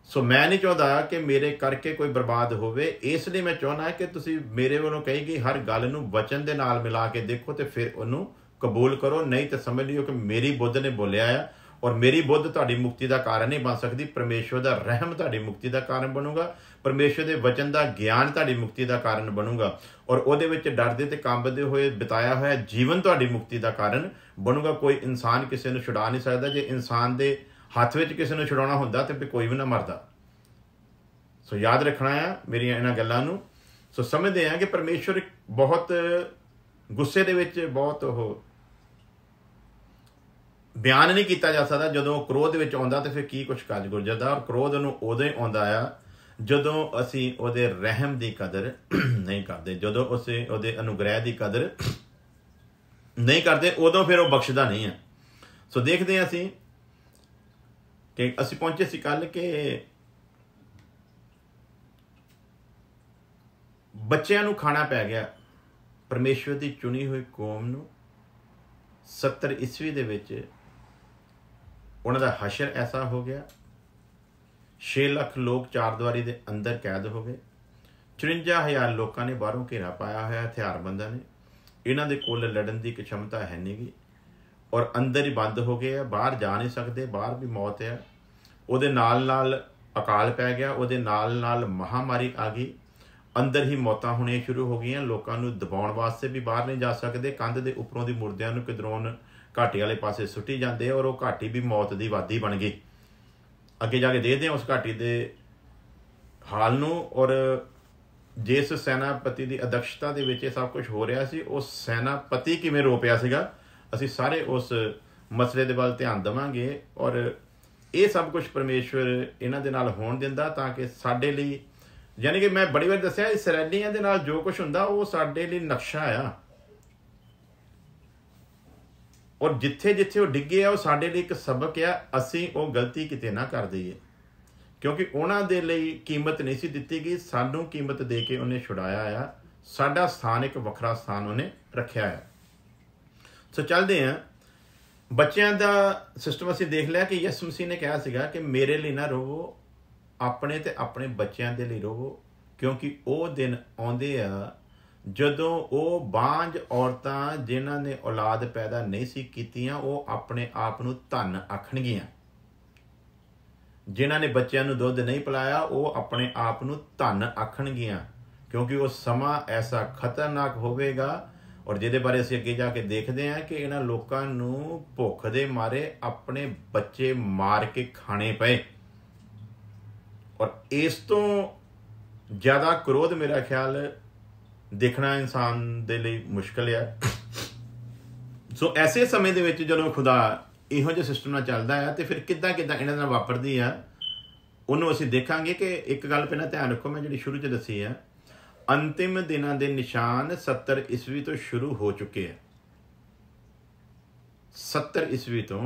ਸੋ ਮੈਂ ਨਹੀਂ ਚਾਹਦਾ ਕਿ ਮੇਰੇ ਕਰਕੇ ਕੋਈ ਬਰਬਾਦ ਹੋਵੇ ਇਸ ਲਈ ਮੈਂ ਚਾਹੁੰਦਾ ਕਿ ਤੁਸੀਂ ਮੇਰੇ ਵੱਲੋਂ ਕਹੀ ਗਈ ਹਰ ਗੱਲ ਨੂੰ ਵਚਨ ਦੇ ਨਾਲ ਮਿਲਾ ਕੇ ਦੇਖੋ ਤੇ ਫਿਰ ਉਹਨੂੰ ਕਬੂਲ ਕਰੋ ਨਹੀਂ ਤਾਂ ਸਮਝ ਲਿਓ ਕਿ ਮੇਰੀ ਬੁੱਧ ਨੇ ਬੋਲਿਆ ਆ ਔਰ ਮੇਰੀ ਬੁੱਧ ਤੁਹਾਡੀ ਮੁਕਤੀ ਦਾ ਕਾਰਨ ਨਹੀਂ ਬਣ ਸਕਦੀ ਪਰਮੇਸ਼ਵਰ ਦਾ ਰਹਿਮ ਤੁਹਾਡੀ ਮੁਕਤੀ ਦਾ ਕਾਰਨ ਬਣੂਗਾ ਪਰਮੇਸ਼ਵਰ ਦੇ ਵਚਨ ਦਾ ਗਿਆਨ ਤੁਹਾਡੀ ਮੁਕਤੀ ਦਾ ਕਾਰਨ ਬਣੂਗਾ ਔਰ ਉਹਦੇ ਵਿੱਚ ਡਰਦੇ ਤੇ ਕੰਬਦੇ ਹੋਏ ਬਿਤਾਇਆ ਹੋਇਆ ਜੀਵਨ ਤੁਹਾਡੀ ਮੁਕਤੀ ਦਾ ਕਾਰਨ ਬਣੂਗਾ ਕੋਈ ਇਨਸਾਨ ਕਿਸੇ ਨੂੰ ਛੁਡਾ ਨਹੀਂ ਸਕਦਾ ਜੇ ਇਨਸਾਨ ਦੇ ਹੱਥ ਵਿੱਚ ਕਿਸੇ ਨੂੰ ਛੁਡਾਉਣਾ ਹੁੰਦਾ ਤੇ ਕੋਈ ਵੀ ਨਾ ਮਰਦਾ ਸੋ ਯਾਦ ਰੱਖਣਾ ਹੈ ਮੇਰੀਆਂ ਇਹਨਾਂ ਗੱਲਾਂ ਨੂੰ ਸੋ ਸਮਝਦੇ ਆ ਕਿ ਪਰਮੇਸ਼ਵਰ ਬਹੁਤ ਗੁੱਸੇ ਦੇ ਵਿੱਚ ਬਹੁਤ ਉਹ ਬਿਆਨ ਨਹੀਂ ਕੀਤਾ ਜਾ ਸਕਦਾ ਜਦੋਂ ਕ੍ਰੋਧ ਵਿੱਚ ਆਉਂਦਾ ਤੇ ਫਿਰ ਕੀ ਕੁਝ ਕੱਜ ਗੁਰਜਦਾ ਔਰ ਕ੍ਰੋਧ ਨੂੰ ਉਦੋਂ ਹੀ ਆਉਂਦਾ ਆ ਜਦੋਂ ਅਸੀਂ ਉਹਦੇ ਰਹਿਮ ਦੀ ਕਦਰ ਨਹੀਂ ਕਰਦੇ ਜਦੋਂ ਉਸੇ ਉਹਦੇ ਅਨੁਗ੍ਰਹਿ ਦੀ ਕਦਰ ਨਹੀਂ ਕਰਦੇ ਉਦੋਂ ਫਿਰ ਉਹ ਬਖਸ਼ਦਾ ਨਹੀਂ ਹੈ ਸੋ ਦੇਖਦੇ ਹਾਂ ਅਸੀਂ ਕਿ ਅਸੀਂ ਪਹੁੰਚੇ ਸੀ ਕੱਲ ਕਿ ਬੱਚਿਆਂ ਨੂੰ ਖਾਣਾ ਪੈ ਗਿਆ ਪਰਮੇਸ਼ਵਰ ਦੀ ਚੁਣੀ ਹੋਈ ਕੌਮ ਨੂੰ 70 ਈਸਵੀ ਦੇ ਵਿੱਚ ਉਹਨਾਂ ਦਾ ਹਸ਼ਰ ਐਸਾ ਹੋ ਗਿਆ 6 ਲੱਖ ਲੋਕ ਚਾਰਦਵਾਰੀ ਦੇ ਅੰਦਰ ਕੈਦ ਹੋ ਗਏ 54000 ਲੋਕਾਂ ਨੇ ਬਾਹਰੋਂ ਘੇਰਾ ਪਾਇਆ ਹੋਇਆ ਹਥਿਆਰਬੰਦਾਂ ਨੇ ਇਹਨਾਂ ਦੇ ਕੋਲ ਲੜਨ ਦੀ ਕਿਸ਼ਮਤਾ ਹੈ ਨਹੀਂ ਗਈ ਔਰ ਅੰਦਰ ਹੀ ਬੰਦ ਹੋ ਗਏ ਆ ਬਾਹਰ ਜਾ ਨਹੀਂ ਸਕਦੇ ਬਾਹਰ ਵੀ ਮੌਤ ਹੈ ਉਹਦੇ ਨਾਲ ਨਾਲ ਅਕਾਲ ਪੈ ਗਿਆ ਉਹਦੇ ਨਾਲ ਨਾਲ ਮਹਾਮਾਰੀ ਆ ਗਈ ਅੰਦਰ ਹੀ ਮੌਤਾਂ ਹੋਣੀਆਂ ਸ਼ੁਰੂ ਹੋ ਗਈਆਂ ਲੋਕਾਂ ਨੂੰ ਦਬਾਉਣ ਵਾਸਤੇ ਵੀ ਬਾਹਰ ਨਹੀਂ ਜਾ ਸਕਦੇ ਕੰਧ ਦੇ ਉੱਪਰੋਂ ਦੀ ਮੁਰਦਿਆਂ ਨੂੰ ਕਿਦਰੋਂ ਘਾਟੀ ਵਾਲੇ ਪਾਸੇ ਸੁੱਟੀ ਜਾਂਦੇ ਔਰ ਉਹ ਘਾਟੀ ਵੀ ਮੌਤ ਦੀ ਵਾਦੀ ਬਣ ਗਈ ਅੱਗੇ ਜਾ ਕੇ ਦੇਖਦੇ ਹਾਂ ਉਸ ਘਾਟੀ ਦੇ ਹਾਲ ਨੂੰ ਔਰ ਜਿਸ ਸੈਨਾਪਤੀ ਦੀ ਅਧਿਕਸ਼ਤਾ ਦੇ ਵਿੱਚ ਇਹ ਸਭ ਕੁਝ ਹੋ ਰਿਹਾ ਸੀ ਉਸ ਸੈਨਾਪਤੀ ਕਿਵੇਂ ਰੋ ਪਿਆ ਸੀਗਾ ਅਸੀਂ ਸਾਰੇ ਉਸ ਮਸਲੇ ਦੇ ਵੱਲ ਧਿਆਨ ਦਵਾਂਗੇ ਔਰ ਇਹ ਸਭ ਕੁਝ ਪਰਮੇਸ਼ਵਰ ਇਹਨਾਂ ਦੇ ਨਾਲ ਹੋਣ ਦਿੰਦਾ ਤਾਂ ਕਿ ਸਾਡੇ ਲਈ ਯਾਨੀ ਕਿ ਮੈਂ ਬੜੀ ਵਾਰ ਦੱਸਿਆ ਇਸ ਇਸرائیਲੀਆਂ ਦੇ ਨਾਲ ਜੋ ਕੁਝ ਹੁੰਦਾ ਉਹ ਸਾਡੇ ਲਈ ਨਕਸ਼ਾ ਆ ਔਰ ਜਿੱਥੇ-ਜਿੱਥੇ ਉਹ ਡਿੱਗੇ ਆ ਉਹ ਸਾਡੇ ਲਈ ਇੱਕ ਸਬਕ ਆ ਅਸੀਂ ਉਹ ਗਲਤੀ ਕਿਤੇ ਨਾ ਕਰ ਦਈਏ ਕਿਉਂਕਿ ਉਹਨਾਂ ਦੇ ਲਈ ਕੀਮਤ ਨਹੀਂ ਸੀ ਦਿੱਤੀ ਗਈ ਸਾਨੂੰ ਕੀਮਤ ਦੇ ਕੇ ਉਹਨੇ ਛੁਡਾਇਆ ਆ ਸਾਡਾ ਸਥਾਨ ਇੱਕ ਵੱਖਰਾ ਸਥਾਨ ਉਹਨੇ ਰੱਖਿਆ ਆ ਸੋ ਚੱਲਦੇ ਆ ਬੱਚਿਆਂ ਦਾ ਸਿਸਟਮ ਅਸੀਂ ਦੇਖ ਲਿਆ ਕਿ ਯਿਸੂ ਮਸੀਹ ਨੇ ਕਿਹਾ ਸੀਗਾ ਕਿ ਮੇਰੇ ਲਈ ਨਾ ਰੋਵੋ ਆਪਣੇ ਤੇ ਆਪਣੇ ਬੱਚਿਆਂ ਦੇ ਲਈ ਰੋਵੋ ਕਿਉਂਕਿ ਉਹ ਦਿਨ ਆਉਂਦੇ ਆ ਜਦੋਂ ਉਹ ਬਾਂਝ ਔਰਤਾਂ ਜਿਨ੍ਹਾਂ ਨੇ ਔਲਾਦ ਪੈਦਾ ਨਹੀਂ ਸੀ ਕੀਤੀਆਂ ਉਹ ਆਪਣੇ ਆਪ ਨੂੰ ਧਨ ਆਖਣਗੀਆਂ ਜਿਨ੍ਹਾਂ ਨੇ ਬੱਚਿਆਂ ਨੂੰ ਦੁੱਧ ਨਹੀਂ ਪਿਲਾਇਆ ਉਹ ਆਪਣੇ ਆਪ ਨੂੰ ਧਨ ਆਖਣਗੀਆਂ ਕਿਉਂਕਿ ਉਹ ਸਮਾਂ ਐਸਾ ਖਤਰਨਾਕ ਹੋਵੇਗਾ ਔਰ ਜਿਹਦੇ ਬਾਰੇ ਅਸੀਂ ਅੱਗੇ ਜਾ ਕੇ ਦੇਖਦੇ ਹਾਂ ਕਿ ਇਹਨਾਂ ਲੋਕਾਂ ਨੂੰ ਭੁੱਖ ਦੇ ਮਾਰੇ ਆਪਣੇ ਬੱਚੇ ਮਾਰ ਕੇ ਖਾਣੇ ਪਏ ਔਰ ਇਸ ਤੋਂ ਜ਼ਿਆਦਾ ਕਰੋਧ ਮੇਰਾ ਖਿਆਲ ਦੇਖਣਾ ਇਨਸਾਨ ਦੇ ਲਈ ਮੁਸ਼ਕਲ ਹੈ ਸੋ ਐਸੇ ਸਮੇਂ ਦੇ ਵਿੱਚ ਜਦੋਂ ਖੁਦਾ ਇਹੋ ਜਿਹਾ ਸਿਸਟਮ ਨਾਲ ਚੱਲਦਾ ਹੈ ਤੇ ਫਿਰ ਕਿੱਦਾਂ ਕਿੱਦਾਂ ਇਹਨਾਂ ਨਾਲ ਵਾਪਰਦੀ ਆ ਉਹਨੂੰ ਅਸੀਂ ਦੇਖਾਂਗੇ ਕਿ ਇੱਕ ਗੱਲ ਪਹਿਲਾਂ ਧਿਆਨ ਰੱਖੋ ਮੈਂ ਜਿਹੜੀ ਸ਼ੁਰੂ 'ਚ ਦੱਸੀ ਆ ਅੰਤਿਮ ਦਿਨਾਂ ਦੇ ਨਿਸ਼ਾਨ 70 ਈਸਵੀ ਤੋਂ ਸ਼ੁਰੂ ਹੋ ਚੁੱਕੇ ਆ 70 ਈਸਵੀ ਤੋਂ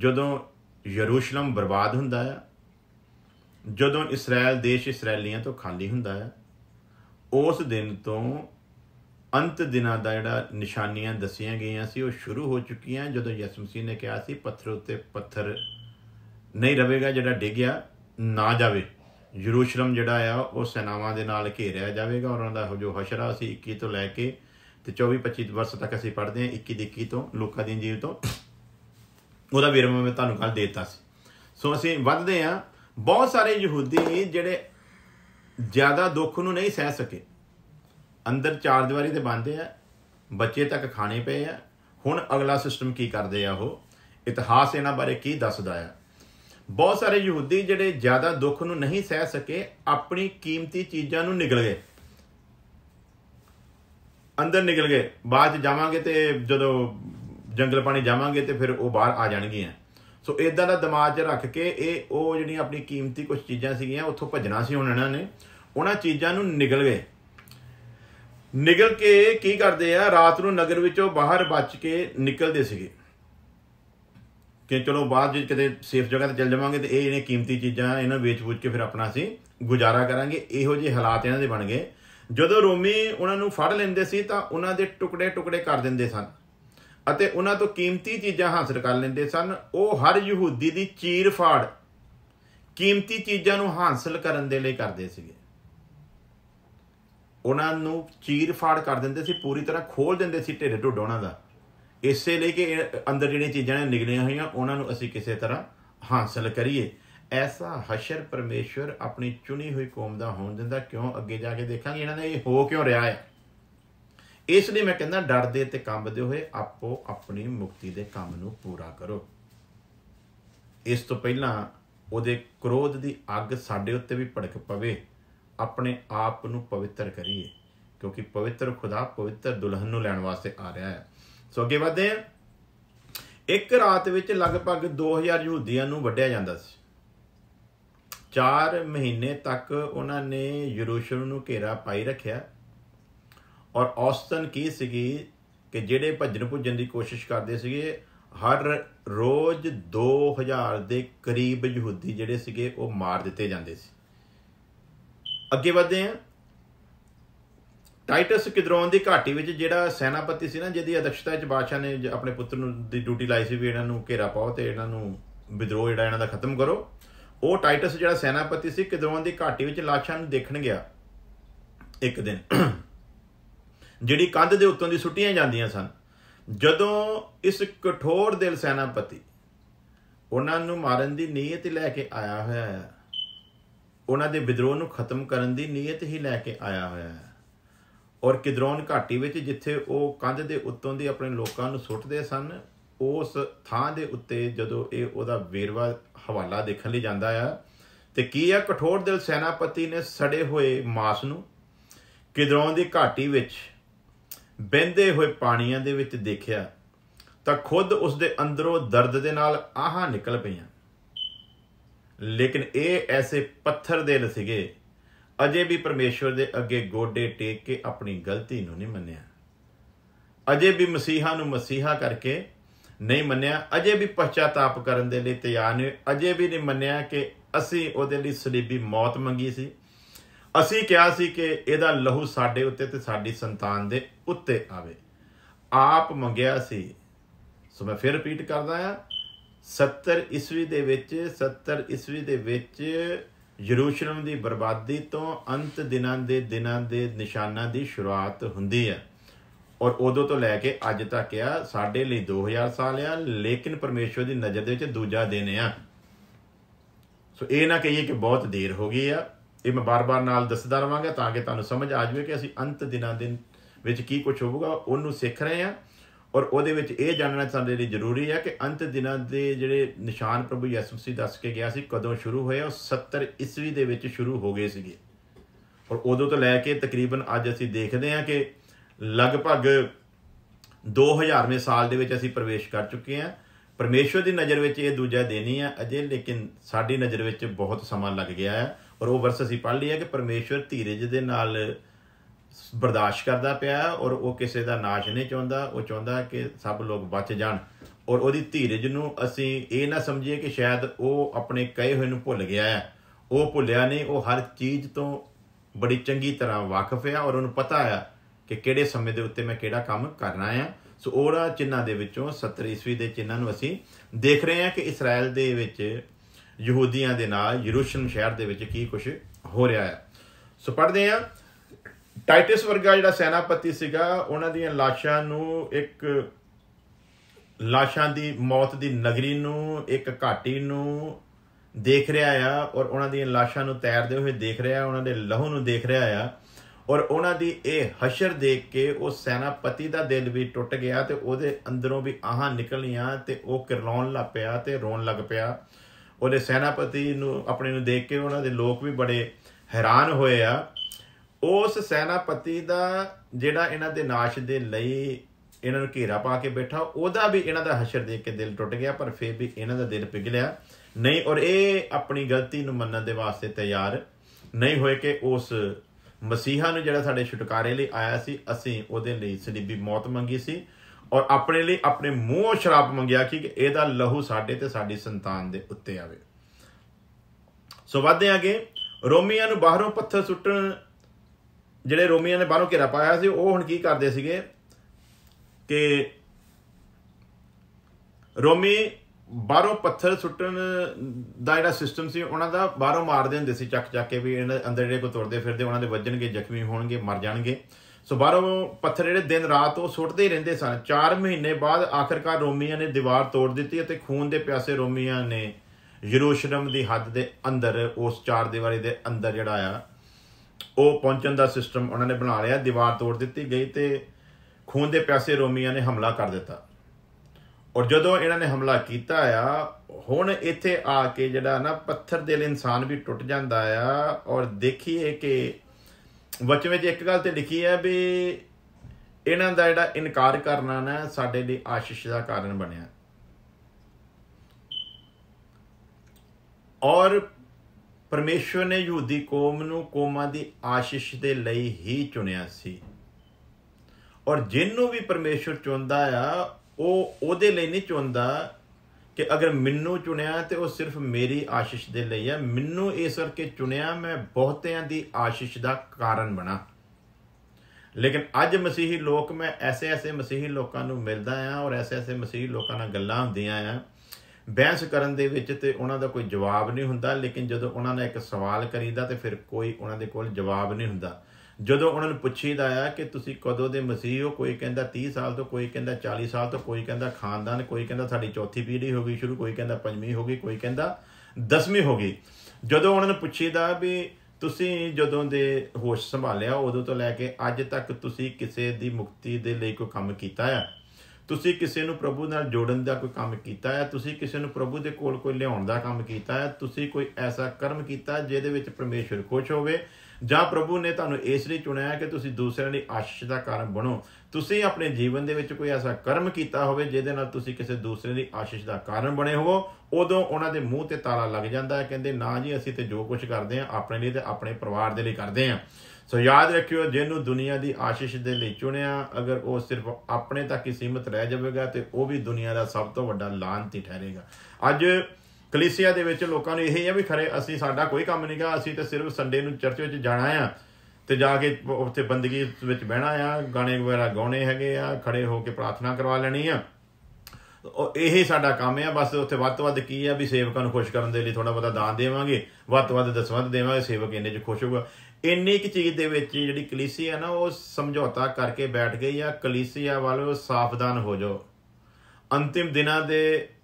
ਜਦੋਂ ਯਰੂਸ਼ਲਮ ਬਰਬਾਦ ਹੁੰਦਾ ਆ ਜਦੋਂ ਇਸਰਾਇਲ ਦੇਸ਼ ਇਸرائیਲੀਆਂ ਤੋਂ ਖਾਲੀ ਹੁੰਦਾ ਆ ਉਸ ਦਿਨ ਤੋਂ ਅੰਤ ਦਿਨਾਂ ਦਾ ਜਿਹੜਾ ਨਿਸ਼ਾਨੀਆਂ ਦੱਸੀਆਂ ਗਈਆਂ ਸੀ ਉਹ ਸ਼ੁਰੂ ਹੋ ਚੁੱਕੀਆਂ ਜਦੋਂ ਯਸਮਸੀ ਨੇ ਕਿਹਾ ਸੀ ਪੱਥਰ ਉੱਤੇ ਪੱਥਰ ਨਹੀਂ ਰਵੇਗਾ ਜਿਹੜਾ ਡਿੱਗਿਆ ਨਾ ਜਾਵੇ ਯਰੂਸ਼ਲਮ ਜਿਹੜਾ ਆ ਉਹ ਸੈਨਾਵਾਂ ਦੇ ਨਾਲ ਘੇਰਿਆ ਜਾਵੇਗਾ ਉਹਨਾਂ ਦਾ ਜੋ ਹਸ਼ਰਾ ਸੀ 21 ਤੋਂ ਲੈ ਕੇ ਤੇ 24 25 ਵਰਸ ਤੱਕ ਅਸੀਂ ਪੜਦੇ ਹਾਂ 21 ਦੇ 21 ਤੋਂ ਲੋਕਾਂ ਦੀ ਜੀਵ ਤੋਂ ਉਹਦਾ ਵੇਰਮਾ ਮੈਂ ਤੁਹਾਨੂੰ ਕੱਲ ਦਿੱਤਾ ਸੀ ਸੋ ਅਸੀਂ ਵੱਧਦੇ ਹਾਂ ਬਹੁਤ ਸਾਰੇ ਯਹੂਦੀ ਜਿਹੜੇ ਜ਼ਿਆਦਾ ਦੁੱਖ ਨੂੰ ਨਹੀਂ ਸਹਿ ਸਕੇ ਅੰਦਰ ਚਾਰ ਦੀਵਾਰੀ ਤੇ ਬੰਦੇ ਆ ਬੱਚੇ ਤੱਕ ਖਾਣੇ ਪਏ ਆ ਹੁਣ ਅਗਲਾ ਸਿਸਟਮ ਕੀ ਕਰਦੇ ਆ ਉਹ ਇਤਿਹਾਸ ਇਹਨਾਂ ਬਾਰੇ ਕੀ ਦੱਸਦਾ ਆ ਬਹੁਤ ਸਾਰੇ ਯਹੂਦੀ ਜਿਹੜੇ ਜ਼ਿਆਦਾ ਦੁੱਖ ਨੂੰ ਨਹੀਂ ਸਹਿ ਸਕੇ ਆਪਣੀ ਕੀਮਤੀ ਚੀਜ਼ਾਂ ਨੂੰ ਨਿਗਲ ਗਏ ਅੰਦਰ ਨਿਕਲ ਗਏ ਬਾਅਦ ਜਾਵਾਂਗੇ ਤੇ ਜਦੋਂ ਜੰਗਲ ਪਾਣੀ ਜਾਵਾਂਗੇ ਤੇ ਫਿਰ ਉਹ ਬਾਹਰ ਆ ਜਾਣਗੀਆਂ ਸੋ ਇਦਾਂ ਦਾ ਦਿਮਾਗ 'ਚ ਰੱਖ ਕੇ ਇਹ ਉਹ ਜਿਹੜੀ ਆਪਣੀ ਕੀਮਤੀ ਕੁਝ ਚੀਜ਼ਾਂ ਸੀਗੀਆਂ ਉੱਥੋਂ ਭੱਜਣਾ ਸੀ ਹੁਣ ਇਹਨਾਂ ਨੇ ਉਹਨਾਂ ਚੀਜ਼ਾਂ ਨੂੰ ਨਿਗਲ ਗਏ ਨਿਗਲ ਕੇ ਕੀ ਕਰਦੇ ਆ ਰਾਤ ਨੂੰ ਨਗਰ ਵਿੱਚੋਂ ਬਾਹਰ ਬਚ ਕੇ ਨਿਕਲਦੇ ਸੀਗੇ ਕਿ ਚਲੋ ਬਾਅਦ ਜੇ ਕਿਤੇ ਸੇਫ ਜਗ੍ਹਾ ਤੇ ਚੱਲ ਜਾਵਾਂਗੇ ਤੇ ਇਹ ਇਹਨੇ ਕੀਮਤੀ ਚੀਜ਼ਾਂ ਇਹਨਾਂ ਵੇਚ-ਵੂਚ ਕੇ ਫਿਰ ਆਪਣਾ ਸੀ ਗੁਜ਼ਾਰਾ ਕਰਾਂਗੇ ਇਹੋ ਜਿਹੇ ਹਾਲਾਤ ਇਹਨਾਂ ਦੇ ਬਣ ਗਏ ਜਦੋਂ ਰੋਮੀ ਉਹਨਾਂ ਨੂੰ ਫੜ ਲੈਂਦੇ ਸੀ ਤਾਂ ਉਹਨਾਂ ਦੇ ਟੁਕੜੇ-ਟੁਕੜੇ ਕਰ ਦਿੰਦੇ ਸਨ ਅਤੇ ਉਹਨਾਂ ਤੋਂ ਕੀਮਤੀ ਚੀਜ਼ਾਂ ਹਾਸਲ ਕਰ ਲੈਂਦੇ ਸਨ ਉਹ ਹਰ ਯਹੂਦੀ ਦੀ ਚੀਰਫਾੜ ਕੀਮਤੀ ਚੀਜ਼ਾਂ ਨੂੰ ਹਾਸਲ ਕਰਨ ਦੇ ਲਈ ਕਰਦੇ ਸੀਗੇ ਉਹਨਾਂ ਨੂੰ ਚੀਰਫਾੜ ਕਰ ਦਿੰਦੇ ਸੀ ਪੂਰੀ ਤਰ੍ਹਾਂ ਖੋਲ ਦਿੰਦੇ ਸੀ ਢਿੱਡ ਢੁੱਡ ਉਹਨਾਂ ਦਾ ਇਸੇ ਲਈ ਕਿ ਅੰਦਰ ਜਿਹੜੀਆਂ ਚੀਜ਼ਾਂ ਨੇ ਨਿਕਲੀਆਂ ਹੋਈਆਂ ਉਹਨਾਂ ਨੂੰ ਅਸੀਂ ਕਿਸੇ ਤਰ੍ਹਾਂ ਹਾਸਲ ਕਰੀਏ ਐਸਾ ਹਸ਼ਰ ਪਰਮੇਸ਼ਵਰ ਆਪਣੀ ਚੁਣੀ ਹੋਈ ਕੌਮ ਦਾ ਹੋਣ ਦਿੰਦਾ ਕਿਉਂ ਅੱਗੇ ਜਾ ਕੇ ਦੇਖਾਂਗੇ ਇਹਨਾਂ ਦਾ ਇਹ ਹੋ ਕਿਉਂ ਰਿਹਾ ਹੈ ਇਸ ਲਈ ਮੈਂ ਕਹਿੰਦਾ ਡਰਦੇ ਤੇ ਕੰਬਦੇ ਹੋਏ ਆਪੋ ਆਪਣੀ ਮੁਕਤੀ ਦੇ ਕੰਮ ਨੂੰ ਪੂਰਾ ਕਰੋ ਇਸ ਤੋਂ ਪਹਿਲਾਂ ਉਹਦੇ ਕ੍ਰੋਧ ਦੀ ਅੱਗ ਸਾਡੇ ਉੱਤੇ ਵੀ ਭੜਕ ਪਵੇ ਆਪਣੇ ਆਪ ਨੂੰ ਪਵਿੱਤਰ ਕਰੀਏ ਕਿਉਂਕਿ ਪਵਿੱਤਰ ਖੁਦਾ ਪਵਿੱਤਰ ਦੁਲਹਨ ਨੂੰ ਲੈਣ ਵਾਸਤੇ ਆ ਰਿਹਾ ਹੈ ਸੋ ਅੱਗੇ ਵਧਦੇ ਹਾਂ ਇੱਕ ਰਾਤ ਵਿੱਚ ਲਗਭਗ 2000 ਯਹੂਦੀਆਂ ਨੂੰ ਵੱਢਿਆ ਜਾਂਦਾ ਸੀ 4 ਮਹੀਨੇ ਤੱਕ ਉਹਨਾਂ ਨੇ ਯਰੂਸ਼ਲਮ ਨੂੰ ਘੇਰਾ ਪਾਈ ਰੱਖਿਆ ਔਰ ਔਸਤਨ ਕੀ ਸੀਗੀ ਕਿ ਜਿਹੜੇ ਭੱਜਣ ਭੁੱਜਣ ਦੀ ਕੋਸ਼ਿਸ਼ ਕਰਦੇ ਸੀਗੇ ਹਰ ਰੋਜ਼ 2000 ਦੇ ਕਰੀਬ ਯਹੂਦੀ ਜਿਹੜੇ ਸੀਗੇ ਉਹ ਮਾਰ ਦਿੱਤੇ ਜਾਂਦੇ ਸੀ ਅੱਗੇ ਵਧਦੇ ਆ ਟਾਈਟਸ ਕਿਦਰੋਂ ਦੀ ਘਾਟੀ ਵਿੱਚ ਜਿਹੜਾ ਸੈਨਾਪਤੀ ਸੀ ਨਾ ਜਿਹਦੀ ਅਧਿਕਸ਼ਤਾ 'ਚ ਬਾਦਸ਼ਾਹ ਨੇ ਆਪਣੇ ਪੁੱਤਰ ਨੂੰ ਦੀ ਡਿਊਟੀ ਲਾਈ ਸੀ ਵੀ ਇਹਨਾਂ ਨੂੰ ਘੇਰਾ ਪਾਓ ਤੇ ਇਹਨਾਂ ਨੂੰ ਵਿਦਰੋਹ ਜਿਹੜਾ ਇਹਨਾਂ ਦਾ ਖਤਮ ਕਰੋ ਉਹ ਟਾਈਟਸ ਜਿਹੜਾ ਸੈਨਾਪਤੀ ਸੀ ਕਿਦਰੋਂ ਦੀ ਘਾਟੀ ਵਿੱਚ ਲਾਸ਼ਾਂ ਨੂੰ ਦੇਖਣ ਗਿਆ ਇੱਕ ਦਿਨ ਜਿਹੜੀ ਕੰਧ ਦੇ ਉੱਤੋਂ ਦੀ ਸੁੱਟੀਆਂ ਜਾਂਦੀਆਂ ਸਨ ਜਦੋਂ ਇਸ ਕਠੋਰ ਦਿਲ ਸੈਨਾਪਤੀ ਉਹਨਾਂ ਨੂੰ ਮਾਰਨ ਦੀ ਨੀਅਤ ਲੈ ਕੇ ਆਇਆ ਹੋਇਆ ਹੈ ਉਹਨਾਂ ਦੇ ਵਿਦਰੋਹ ਨੂੰ ਖਤਮ ਕਰਨ ਦੀ ਨੀਅਤ ਹੀ ਲੈ ਕੇ ਆਇਆ ਹੋਇਆ ਹੈ ਔਰ ਕਿਦਰੋਂ ਘਾਟੀ ਵਿੱਚ ਜਿੱਥੇ ਉਹ ਕੰਧ ਦੇ ਉੱਤੋਂ ਦੀ ਆਪਣੇ ਲੋਕਾਂ ਨੂੰ ਸੁੱਟਦੇ ਸਨ ਉਸ ਥਾਂ ਦੇ ਉੱਤੇ ਜਦੋਂ ਇਹ ਉਹਦਾ ਵੇਰਵਾ ਹਵਾਲਾ ਦੇਖਣ ਲਈ ਜਾਂਦਾ ਆ ਤੇ ਕੀ ਆ ਕਠੋਰ ਦਿਲ ਸੈਨਾਪਤੀ ਨੇ ਸੜੇ ਹੋਏ ਮਾਸ ਨੂੰ ਕਿਦਰੋਂ ਦੀ ਘਾਟੀ ਵਿੱਚ ਬਹਿੰਦੇ ਹੋਏ ਪਾਣੀਆਂ ਦੇ ਵਿੱਚ ਦੇਖਿਆ ਤਾਂ ਖੁਦ ਉਸ ਦੇ ਅੰਦਰੋਂ ਦਰਦ ਦੇ ਨਾਲ ਆਹਾਂ ਨਿਕਲ ਪਈਆਂ ਲੇਕਿਨ ਇਹ ਐਸੇ ਪੱਥਰ ਦੇ ਸੀਗੇ ਅਜੇ ਵੀ ਪਰਮੇਸ਼ਵਰ ਦੇ ਅੱਗੇ ਗੋਡੇ ਟੇਕ ਕੇ ਆਪਣੀ ਗਲਤੀ ਨੂੰ ਨਹੀਂ ਮੰਨਿਆ ਅਜੇ ਵੀ ਮਸੀਹਾ ਨੂੰ ਮਸੀਹਾ ਕਰਕੇ ਨਹੀਂ ਮੰਨਿਆ ਅਜੇ ਵੀ ਪਛਤਾਪ ਕਰਨ ਦੇ ਲਈ ਤਿਆਰ ਨਹੀਂ ਅਜੇ ਵੀ ਨਹੀਂ ਮੰਨਿਆ ਕਿ ਅਸੀਂ ਉਹਦੇ ਲਈ ਸਲੀਬੀ ਮੌਤ ਮੰਗੀ ਸੀ ਅਸੀਂ ਕਿਹਾ ਸੀ ਕਿ ਇਹਦਾ ਲਹੂ ਸਾਡੇ ਉੱਤੇ ਤੇ ਸਾਡੀ ਸੰਤਾਨ ਦੇ ਉੱਤੇ ਆਵੇ ਆਪ ਮੰਗਿਆ ਸੀ ਸੋ ਮੈਂ ਫਿਰ ਰਿਪੀਟ ਕਰਦਾ ਆ 70 ਈਸਵੀ ਦੇ ਵਿੱਚ 70 ਈਸਵੀ ਦੇ ਵਿੱਚ ਯਰੂਸ਼ਲਮ ਦੀ ਬਰਬਾਦੀ ਤੋਂ ਅੰਤ ਦਿਨਾਂ ਦੇ ਦਿਨਾਂ ਦੇ ਨਿਸ਼ਾਨਾਂ ਦੀ ਸ਼ੁਰੂਆਤ ਹੁੰਦੀ ਹੈ ਔਰ ਉਦੋਂ ਤੋਂ ਲੈ ਕੇ ਅੱਜ ਤੱਕ ਆ ਸਾਡੇ ਲਈ 2000 ਸਾਲ ਆ ਲੇਕਿਨ ਪਰਮੇਸ਼ਵਰ ਦੀ ਨਜ਼ਰ ਦੇ ਵਿੱਚ ਦੂਜਾ ਦਿਨ ਆ ਸੋ ਇਹ ਨਾ ਕਹੀਏ ਕਿ ਬਹੁਤ ਦੇਰ ਹੋ ਗਈ ਆ ਇਹ ਮੈਂ ਬਾਰ-ਬਾਰ ਨਾਲ ਦੱਸਦਾ ਰਵਾਂਗਾ ਤਾਂ ਕਿ ਤੁਹਾਨੂੰ ਸਮਝ ਆ ਜਾਵੇ ਕਿ ਅਸੀਂ ਅੰਤ ਦਿਨਾਂ ਦਿਨ ਵਿੱਚ ਕੀ ਕੁਝ ਹੋਊਗਾ ਉਹਨੂੰ ਸਿੱਖ ਰਹੇ ਹਾਂ ਔਰ ਉਹਦੇ ਵਿੱਚ ਇਹ ਜਾਣਨਾ ਸਾਡੇ ਲਈ ਜ਼ਰੂਰੀ ਹੈ ਕਿ ਅੰਤ ਦਿਨਾਂ ਦੇ ਜਿਹੜੇ ਨਿਸ਼ਾਨ ਪ੍ਰਭੂ ਯਿਸੂ ਮਸੀਹ ਦੱਸ ਕੇ ਗਿਆ ਸੀ ਕਦੋਂ ਸ਼ੁਰੂ ਹੋਏ ਉਹ 70 ਈਸਵੀ ਦੇ ਵਿੱਚ ਸ਼ੁਰੂ ਹੋ ਗਏ ਸੀਗੇ ਔਰ ਉਦੋਂ ਤੋਂ ਲੈ ਕੇ ਤਕਰੀਬਨ ਅੱਜ ਅਸੀਂ ਦੇਖਦੇ ਹਾਂ ਕਿ ਲਗਭਗ 2000ਵੇਂ ਸਾਲ ਦੇ ਵਿੱਚ ਅਸੀਂ ਪ੍ਰਵੇਸ਼ ਕਰ ਚੁੱਕੇ ਹਾਂ ਪਰਮੇਸ਼ਵਰ ਦੀ ਨਜ਼ਰ ਵਿੱਚ ਇਹ ਦੂਜਾ ਹੀ ਹੈ ਅਜੇ ਲੇਕਿਨ ਸਾਡੀ ਨਜ਼ਰ ਵਿੱਚ ਬਹੁਤ ਸਮਾਂ ਲੱਗ ਗਿਆ ਹੈ ਔਰ ਉਹ ਵਰਸ ਅਸੀਂ ਪੜ੍ਹ ਲਿਆ ਕਿ ਪਰਮੇਸ਼ਵਰ ਧੀਰਜ ਦੇ ਨਾਲ ਬਰਦਾਸ਼ਤ ਕਰਦਾ ਪਿਆ ਔਰ ਉਹ ਕਿਸੇ ਦਾ ਨਾਸ਼ ਨਹੀਂ ਚਾਹੁੰਦਾ ਉਹ ਚਾਹੁੰਦਾ ਕਿ ਸਭ ਲੋਕ ਬਚ ਜਾਣ ਔਰ ਉਹਦੀ ਧੀਰਜ ਨੂੰ ਅਸੀਂ ਇਹ ਨਾ ਸਮਝੀਏ ਕਿ ਸ਼ਾਇਦ ਉਹ ਆਪਣੇ ਕਹੇ ਹੋਏ ਨੂੰ ਭੁੱਲ ਗਿਆ ਹੈ ਉਹ ਭੁੱਲਿਆ ਨਹੀਂ ਉਹ ਹਰ ਚੀਜ਼ ਤੋਂ ਬੜੀ ਚੰਗੀ ਤਰ੍ਹਾਂ ਵਾਕਿਫ ਹੈ ਔਰ ਉਹਨੂੰ ਪਤਾ ਹੈ ਕਿ ਕਿਹੜੇ ਸਮੇਂ ਦੇ ਉੱਤੇ ਮੈਂ ਕਿਹੜਾ ਕੰਮ ਕਰਨਾ ਹੈ ਸੋ ਉਹਨਾਂ ਚਿੰਨਾਂ ਦੇ ਵਿੱਚੋਂ 70 ਈਸਵੀ ਦੇ ਚਿੰਨਾਂ ਨੂੰ ਅਸੀਂ ਦੇਖ ਰਹੇ ਹਾਂ ਕਿ ਇਸਰਾਇਲ ਦੇ ਵਿੱਚ ਯਹੂਦੀਆਂ ਦੇ ਨਾਲ ਯਰੂਸ਼ਲਮ ਸ਼ਹਿਰ ਦੇ ਵਿੱਚ ਕੀ ਕੁਝ ਹੋ ਰਿਹਾ ਹੈ ਸੋ ਪੜ੍ਹਦੇ ਆ ਟਾਈਟਸ ਵਰਗਾ ਜਿਹੜਾ ਸੈਨਾਪਤੀ ਸੀਗਾ ਉਹਨਾਂ ਦੀਆਂ ਲਾਸ਼ਾਂ ਨੂੰ ਇੱਕ ਲਾਸ਼ਾਂ ਦੀ ਮੌਤ ਦੀ ਨਗਰੀ ਨੂੰ ਇੱਕ ਘਾਟੀ ਨੂੰ ਦੇਖ ਰਿਹਾ ਆ ਔਰ ਉਹਨਾਂ ਦੀਆਂ ਲਾਸ਼ਾਂ ਨੂੰ ਤੈਰਦੇ ਹੋਏ ਦੇਖ ਰਿਹਾ ਉਹਨਾਂ ਦੇ ਲਹੂ ਨੂੰ ਦੇਖ ਰਿਹਾ ਆ ਔਰ ਉਹਨਾਂ ਦੀ ਇਹ ਹਸ਼ਰ ਦੇਖ ਕੇ ਉਹ ਸੈਨਾਪਤੀ ਦਾ ਦਿਲ ਵੀ ਟੁੱਟ ਗਿਆ ਤੇ ਉਹਦੇ ਅੰਦਰੋਂ ਵੀ ਆਹਾਂ ਨਿਕਲੀਆਂ ਤੇ ਉਹ ਕਿਰਲਾਉਣ ਲੱਪਿਆ ਤੇ ਰੋਣ ਲੱਗ ਪਿਆ ਉਹਦੇ ਸੈਨਾਪਤੀ ਨੂੰ ਆਪਣੇ ਨੂੰ ਦੇਖ ਕੇ ਉਹਨਾਂ ਦੇ ਲੋਕ ਵੀ ਬੜੇ ਹੈਰਾਨ ਹੋਏ ਆ ਉਸ ਸੈਨਾਪਤੀ ਦਾ ਜਿਹੜਾ ਇਹਨਾਂ ਦੇ ਨਾਸ਼ ਦੇ ਲਈ ਇਹਨਾਂ ਨੂੰ ਘੇਰਾ ਪਾ ਕੇ ਬੈਠਾ ਉਹਦਾ ਵੀ ਇਹਨਾਂ ਦਾ ਹਸ਼ਰ ਦੇਖ ਕੇ ਦਿਲ ਟੁੱਟ ਗਿਆ ਪਰ ਫੇਰ ਵੀ ਇਹਨਾਂ ਦਾ ਦਿਲ ਪਿਗਲਿਆ ਨਹੀਂ ਔਰ ਇਹ ਆਪਣੀ ਗਲਤੀ ਨੂੰ ਮੰਨਣ ਦੇ ਵਾਸਤੇ ਤਿਆਰ ਨਹੀਂ ਹੋਏ ਕਿ ਉਸ ਮਸੀਹਾ ਨੂੰ ਜਿਹੜਾ ਸਾਡੇ ਛੁਟਕਾਰੇ ਲਈ ਆਇਆ ਸੀ ਅਸੀਂ ਉਹਦੇ ਲਈ ਸਲੀਬੀ ਮੌਤ ਮੰਗੀ ਸੀ ਔਰ ਆਪਣੇ ਲਈ ਆਪਣੇ ਮੂੰਹੋਂ ਸ਼ਰਾਪ ਮੰਗਿਆ ਕਿ ਇਹਦਾ ਲਹੂ ਸਾਡੇ ਤੇ ਸਾਡੀ ਸੰਤਾਨ ਦੇ ਉੱਤੇ ਆਵੇ ਸੋ ਵਾਦੇ ਅਗੇ ਰੋਮੀਆਂ ਨੂੰ ਬਾਹਰੋਂ ਪੱਥਰ ਸੁੱਟਣ ਜਿਹੜੇ ਰੋਮੀਆਂ ਨੇ ਬਾਹਰੋਂ ਘੇਰਾ ਪਾਇਆ ਸੀ ਉਹ ਹੁਣ ਕੀ ਕਰਦੇ ਸੀਗੇ ਕਿ ਰੋਮੀ ਬਾਹਰੋਂ ਪੱਥਰ ਸੁੱਟਣ ਦਾ ਜਿਹੜਾ ਸਿਸਟਮ ਸੀ ਉਹਨਾਂ ਦਾ ਬਾਹਰੋਂ ਮਾਰਦੇ ਹੁੰਦੇ ਸੀ ਚੱਕ ਚੱਕ ਕੇ ਵੀ ਇਹਨਾਂ ਅੰਦਰ ਜਿਹੜੇ ਕੋ ਤੁਰਦੇ ਫਿਰਦੇ ਉਹਨਾਂ ਦੇ ਵੱਜਣਗੇ ਜ਼ਖਮੀ ਹੋਣਗੇ ਮਰ ਜਾਣਗੇ ਸੋ ਬਾਹਰੋਂ ਪੱਥਰ ਜਿਹੜੇ ਦਿਨ ਰਾਤ ਉਹ ਸੁੱਟਦੇ ਹੀ ਰਹਿੰਦੇ ਸਨ 4 ਮਹੀਨੇ ਬਾਅਦ ਆਖਰਕਾਰ ਰੋਮੀਆਂ ਨੇ ਦੀਵਾਰ ਤੋੜ ਦਿੱਤੀ ਅਤੇ ਖੂਨ ਦੇ ਪਿਆਸੇ ਰੋਮੀਆਂ ਨੇ ਯਰੂਸ਼ਲਮ ਦੀ ਹੱਦ ਦੇ ਅੰਦਰ ਉਸ ਚਾਰ ਦੀਵਾਰੀ ਦੇ ਅੰਦਰ ਜਿਹੜਾ ਆ ਉਹ ਪਹੁੰਚਣ ਦਾ ਸਿਸਟਮ ਉਹਨਾਂ ਨੇ ਬਣਾ ਲਿਆ ਦੀਵਾਰ ਤੋੜ ਦਿੱਤੀ ਗਈ ਤੇ ਖੂਨ ਦੇ ਪਿਆਸੇ ਰੋਮੀਆਂ ਨੇ ਹਮਲਾ ਕਰ ਦਿੱਤਾ ਔਰ ਜਦੋਂ ਇਹਨਾਂ ਨੇ ਹਮਲਾ ਕੀਤਾ ਆ ਹੁਣ ਇੱਥੇ ਆ ਕੇ ਜਿਹੜਾ ਨਾ ਪੱਥਰ ਦੇ ਇਨਸਾਨ ਵੀ ਟੁੱਟ ਜਾਂਦਾ ਆ ਔਰ ਦੇਖੀਏ ਕਿ ਵਚਨ ਵਿੱਚ ਇੱਕ ਗੱਲ ਤੇ ਲਿਖੀ ਹੈ ਵੀ ਇਹਨਾਂ ਦਾ ਜਿਹੜਾ ਇਨਕਾਰ ਕਰਨਾ ਨਾ ਸਾਡੇ ਲਈ ਆਸ਼ੀਸ਼ ਦਾ ਕਾਰਨ ਬਣਿਆ ਔਰ ਪਰਮੇਸ਼ਵਰ ਨੇ ਯਹੂਦੀ ਕੌਮ ਨੂੰ ਕੌਮਾਂ ਦੀ ਆਸ਼ੀਸ਼ ਦੇ ਲਈ ਹੀ ਚੁਣਿਆ ਸੀ ਔਰ ਜਿੰਨੂੰ ਵੀ ਪਰਮੇਸ਼ਵਰ ਚੁਣਦਾ ਆ ਉਹ ਉਹਦੇ ਲਈ ਨਹੀਂ ਚੁਣਦਾ ਕਿ ਅਗਰ ਮੈਨੂੰ ਚੁਣਿਆ ਤੇ ਉਹ ਸਿਰਫ ਮੇਰੀ ਆਸ਼ਿਸ਼ ਦੇ ਲਈ ਹੈ ਮੈਨੂੰ ਇਸ ਕਰਕੇ ਚੁਣਿਆ ਮੈਂ ਬਹੁਤਿਆਂ ਦੀ ਆਸ਼ਿਸ਼ ਦਾ ਕਾਰਨ ਬਣਾ ਲੇਕਿਨ ਅੱਜ ਮਸੀਹੀ ਲੋਕ ਮੈਂ ਐਸੇ ਐਸੇ ਮਸੀਹੀ ਲੋਕਾਂ ਨੂੰ ਮਿਲਦਾ ਆ ਔਰ ਐਸੇ ਐਸੇ ਮਸੀਹੀ ਲੋਕਾਂ ਨਾਲ ਗੱਲਾਂ ਹੁੰਦੀਆਂ ਆ ਬਹਿਸ ਕਰਨ ਦੇ ਵਿੱਚ ਤੇ ਉਹਨਾਂ ਦਾ ਕੋਈ ਜਵਾਬ ਨਹੀਂ ਹੁੰਦਾ ਲੇਕਿਨ ਜਦੋਂ ਉਹਨਾਂ ਨੇ ਇੱਕ ਸਵਾਲ ਕਰੀਦਾ ਤੇ ਫਿਰ ਕੋਈ ਉਹਨਾਂ ਦੇ ਕੋਲ ਜਵਾਬ ਨਹੀਂ ਹੁੰਦਾ ਜਦੋਂ ਉਹਨਾਂ ਨੂੰ ਪੁੱਛੀਦਾ ਆ ਕਿ ਤੁਸੀਂ ਕਦੋਂ ਦੇ ਮਸੀਹ ਹੋ ਕੋਈ ਕਹਿੰਦਾ 30 ਸਾਲ ਤੋਂ ਕੋਈ ਕਹਿੰਦਾ 40 ਸਾਲ ਤੋਂ ਕੋਈ ਕਹਿੰਦਾ ਖਾਨਦਾਨ ਕੋਈ ਕਹਿੰਦਾ ਸਾਡੀ ਚੌਥੀ ਪੀੜ੍ਹੀ ਹੋ ਗਈ ਸ਼ੁਰੂ ਕੋਈ ਕਹਿੰਦਾ ਪੰਜਵੀਂ ਹੋ ਗਈ ਕੋਈ ਕਹਿੰਦਾ ਦਸਵੀਂ ਹੋ ਗਈ ਜਦੋਂ ਉਹਨਾਂ ਨੂੰ ਪੁੱਛੀਦਾ ਵੀ ਤੁਸੀਂ ਜਦੋਂ ਦੇ ਹੋਸ਼ ਸੰਭਾਲਿਆ ਉਦੋਂ ਤੋਂ ਲੈ ਕੇ ਅੱਜ ਤੱਕ ਤੁਸੀਂ ਕਿਸੇ ਦੀ ਮੁਕਤੀ ਦੇ ਲਈ ਕੋਈ ਕੰਮ ਕੀਤਾ ਆ ਤੁਸੀਂ ਕਿਸੇ ਨੂੰ ਪ੍ਰਭੂ ਨਾਲ ਜੋੜਨ ਦਾ ਕੋਈ ਕੰਮ ਕੀਤਾ ਹੈ ਤੁਸੀਂ ਕਿਸੇ ਨੂੰ ਪ੍ਰਭੂ ਦੇ ਕੋਲ ਕੋਈ ਲਿਆਉਣ ਦਾ ਕੰਮ ਕੀਤਾ ਹੈ ਤੁਸੀਂ ਕੋਈ ਐਸਾ ਕਰਮ ਕੀਤਾ ਜਿਹਦੇ ਵਿੱਚ ਪਰਮੇਸ਼ਰ ਖੁਸ਼ ਹੋਵੇ ਜਾਂ ਪ੍ਰਭੂ ਨੇ ਤੁਹਾਨੂੰ ਇਸ ਲਈ ਚੁਣਿਆ ਕਿ ਤੁਸੀਂ ਦੂਸਰਿਆਂ ਲਈ ਆਸ਼ੀਸ਼ ਦਾ ਕਾਰਨ ਬਣੋ ਤੁਸੀਂ ਆਪਣੇ ਜੀਵਨ ਦੇ ਵਿੱਚ ਕੋਈ ਐਸਾ ਕਰਮ ਕੀਤਾ ਹੋਵੇ ਜਿਹਦੇ ਨਾਲ ਤੁਸੀਂ ਕਿਸੇ ਦੂਸਰੇ ਦੀ ਆਸ਼ੀਸ਼ ਦਾ ਕਾਰਨ ਬਣੇ ਹੋਵੋ ਉਦੋਂ ਉਹਨਾਂ ਦੇ ਮੂੰਹ ਤੇ ਤਾਲਾ ਲੱਗ ਜਾਂਦਾ ਹੈ ਕਹਿੰਦੇ ਨਾ ਜੀ ਅਸੀਂ ਤੇ ਜੋ ਕੁਝ ਕਰਦੇ ਆ ਆਪਣੇ ਲਈ ਤੇ ਆਪਣੇ ਪਰਿਵਾਰ ਦੇ ਲਈ ਕਰਦੇ ਆ ਸੋ ਯਾਦ ਰੱਖਿਓ ਜਿਹਨੂੰ ਦੁਨੀਆ ਦੀ ਆਸ਼ੀਸ਼ ਦੇ ਲਈ ਚੁਣਿਆ ਅਗਰ ਉਹ ਸਿਰਫ ਆਪਣੇ ਤੱਕ ਹੀ ਸੀਮਤ ਰਹਿ ਜਾਵੇਗਾ ਤੇ ਉਹ ਵੀ ਦੁਨੀਆ ਦਾ ਸਭ ਤੋਂ ਵੱਡਾ ਲਾਂਤੀ ਠਹਿਰੇਗਾ ਅੱਜ ਕਲੀਸਿਆ ਦੇ ਵਿੱਚ ਲੋਕਾਂ ਨੂੰ ਇਹ ਹੈ ਵੀ ਖਰੇ ਅਸੀਂ ਸਾਡਾ ਕੋਈ ਕੰਮ ਨਹੀਂਗਾ ਅਸੀਂ ਤੇ ਸਿਰਫ ਸੰਡੇ ਨੂੰ ਚਰਚ ਵਿੱਚ ਜਾਣਾ ਆ ਤੇ ਜਾ ਕੇ ਉੱਥੇ ਬੰਦਗੀ ਵਿੱਚ ਬਹਿਣਾ ਆ ਗਾਣੇ ਵਗੈਰਾ ਗਾਉਣੇ ਹੈਗੇ ਆ ਖੜੇ ਹੋ ਕੇ ਪ੍ਰਾਰਥਨਾ ਕਰਵਾ ਲੈਣੀ ਆ ਉਹ ਇਹ ਸਾਡਾ ਕੰਮ ਆ ਬਸ ਉੱਥੇ ਵੱਧ ਤੋਂ ਵੱਧ ਕੀ ਆ ਵੀ ਸੇਵਕਾਂ ਨੂੰ ਖੁਸ਼ ਕਰਨ ਦੇ ਲਈ ਥੋੜਾ ਬਹੁਤਾ ਦਾਨ ਦੇਵਾਂਗੇ ਵੱਧ ਤੋਂ ਵੱਧ ਦਸਵੰਦ ਦੇਵਾਂਗੇ ਸੇਵਕ ਇੰਨੇ 'ਚ ਖੁਸ਼ ਹੋਊਗਾ ਇੰਨੀ ਇੱਕ ਚੀਜ਼ ਦੇ ਵਿੱਚ ਜਿਹੜੀ ਕਲੀਸਿਆ ਨਾ ਉਹ ਸਮਝੌਤਾ ਕਰਕੇ ਬੈਠ ਗਈ ਆ ਕਲੀਸਿਆ ਵਾਲੋ ਸਾਫਦਾਨ ਹੋ ਜਾਓ ਅੰਤਿਮ ਦਿਨਾਂ ਦੇ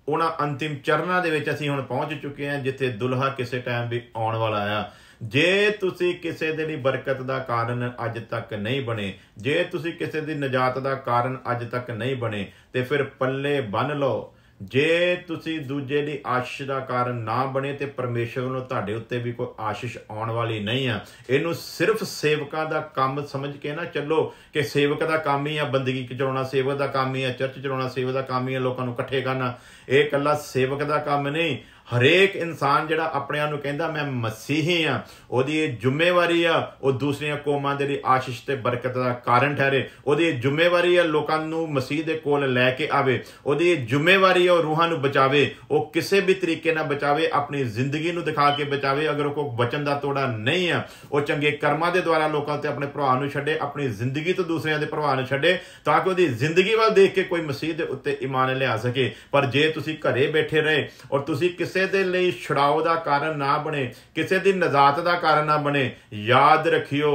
ਉਹਨਾਂ ਅੰਤਿਮ ਚਰਨਾਂ ਦੇ ਵਿੱਚ ਅਸੀਂ ਹੁਣ ਪਹੁੰਚ ਚੁੱਕੇ ਹਾਂ ਜਿੱਥੇ ਦੁਲਹਾ ਕਿਸੇ ਟਾਈਮ ਵੀ ਆਉਣ ਵਾਲਾ ਆ ਜੇ ਤੁਸੀਂ ਕਿਸੇ ਦੇ ਲਈ ਬਰਕਤ ਦਾ ਕਾਰਨ ਅੱਜ ਤੱਕ ਨਹੀਂ ਬਣੇ ਜੇ ਤੁਸੀਂ ਕਿਸੇ ਦੀ ਨਜਾਤ ਦਾ ਕਾਰਨ ਅੱਜ ਤੱਕ ਨਹੀਂ ਬਣੇ ਤੇ ਫਿਰ ਪੱਲੇ ਬੰਨ ਲਓ ਜੇ ਤੁਸੀਂ ਦੂਜੇ ਦੀ ਆਸ਼ਿਸ਼ ਦਾ ਕਾਰਨ ਨਾ ਬਣੇ ਤੇ ਪਰਮੇਸ਼ਰ ਨੂੰ ਤੁਹਾਡੇ ਉੱਤੇ ਵੀ ਕੋਈ ਆਸ਼ੀਸ਼ ਆਉਣ ਵਾਲੀ ਨਹੀਂ ਆ ਇਹਨੂੰ ਸਿਰਫ ਸੇਵਕਾਂ ਦਾ ਕੰਮ ਸਮਝ ਕੇ ਨਾ ਚੱਲੋ ਕਿ ਸੇਵਕ ਦਾ ਕੰਮ ਹੀ ਆ ਬੰਦਗੀ ਚਲਾਉਣਾ ਸੇਵਕ ਦਾ ਕੰਮ ਹੀ ਆ ਚਰਚ ਚਲਾਉਣਾ ਸੇਵਕ ਦਾ ਕੰਮ ਹੀ ਆ ਲੋਕਾਂ ਨੂੰ ਇਕੱਠੇ ਕਰਨਾ ਇਹ ਇਕੱਲਾ ਸੇਵਕ ਦਾ ਕੰਮ ਨਹੀਂ ਹਰੇਕ ਇਨਸਾਨ ਜਿਹੜਾ ਆਪਣੇ ਆਪ ਨੂੰ ਕਹਿੰਦਾ ਮੈਂ ਮਸੀਹੀ ਆ ਉਹਦੀ ਇਹ ਜ਼ਿੰਮੇਵਾਰੀ ਆ ਉਹ ਦੂਸਰੀਆਂ ਕੌਮਾਂ ਦੇ ਲਈ ਆਸ਼ੀਸ਼ ਤੇ ਬਰਕਤ ਦਾ ਕਾਰਨ ਠਹਿਰੇ ਉਹਦੀ ਇਹ ਜ਼ਿੰਮੇਵਾਰੀ ਆ ਲੋਕਾਂ ਨੂੰ ਮਸੀਹ ਦੇ ਕੋਲ ਲੈ ਕੇ ਆਵੇ ਉਹਦੀ ਇਹ ਜ਼ਿੰਮੇਵਾਰੀ ਆ ਉਹ ਰੂਹਾਂ ਨੂੰ ਬਚਾਵੇ ਉਹ ਕਿਸੇ ਵੀ ਤਰੀਕੇ ਨਾਲ ਬਚਾਵੇ ਆਪਣੀ ਜ਼ਿੰਦਗੀ ਨੂੰ ਦਿਖਾ ਕੇ ਬਚਾਵੇ ਅਗਰ ਉਹ ਕੋਈ ਵਚਨ ਦਾ ਤੋੜਾ ਨਹੀਂ ਆ ਉਹ ਚੰਗੇ ਕਰਮਾਂ ਦੇ ਦੁਆਰਾ ਲੋਕਾਂ ਤੇ ਆਪਣੇ ਭਰਾ ਨੂੰ ਛੱਡੇ ਆਪਣੀ ਜ਼ਿੰਦਗੀ ਤੋਂ ਦੂਸਰਿਆਂ ਦੇ ਭਰਾ ਨੂੰ ਛੱਡੇ ਤਾਂ ਕਿ ਉਹਦੀ ਜ਼ਿੰਦਗੀ ਵੱਲ ਦੇਖ ਕੇ ਕੋਈ ਮਸੀਹ ਦੇ ਉੱਤੇ ਈਮਾਨ ਲਿਆ ਸਕੇ ਪਰ ਜੇ ਤੁਸੀਂ ਘਰੇ ਬੈਠੇ ਰਹੇ ਔਰ ਤੁਸੀਂ ਕਿਸੇ ਕਿਸੇ ਦੇ ਲਈ ਛੜਾਓ ਦਾ ਕਾਰਨ ਨਾ ਬਣੇ ਕਿਸੇ ਦੀ ਨਜ਼ਾਤ ਦਾ ਕਾਰਨ ਨਾ ਬਣੇ ਯਾਦ ਰੱਖਿਓ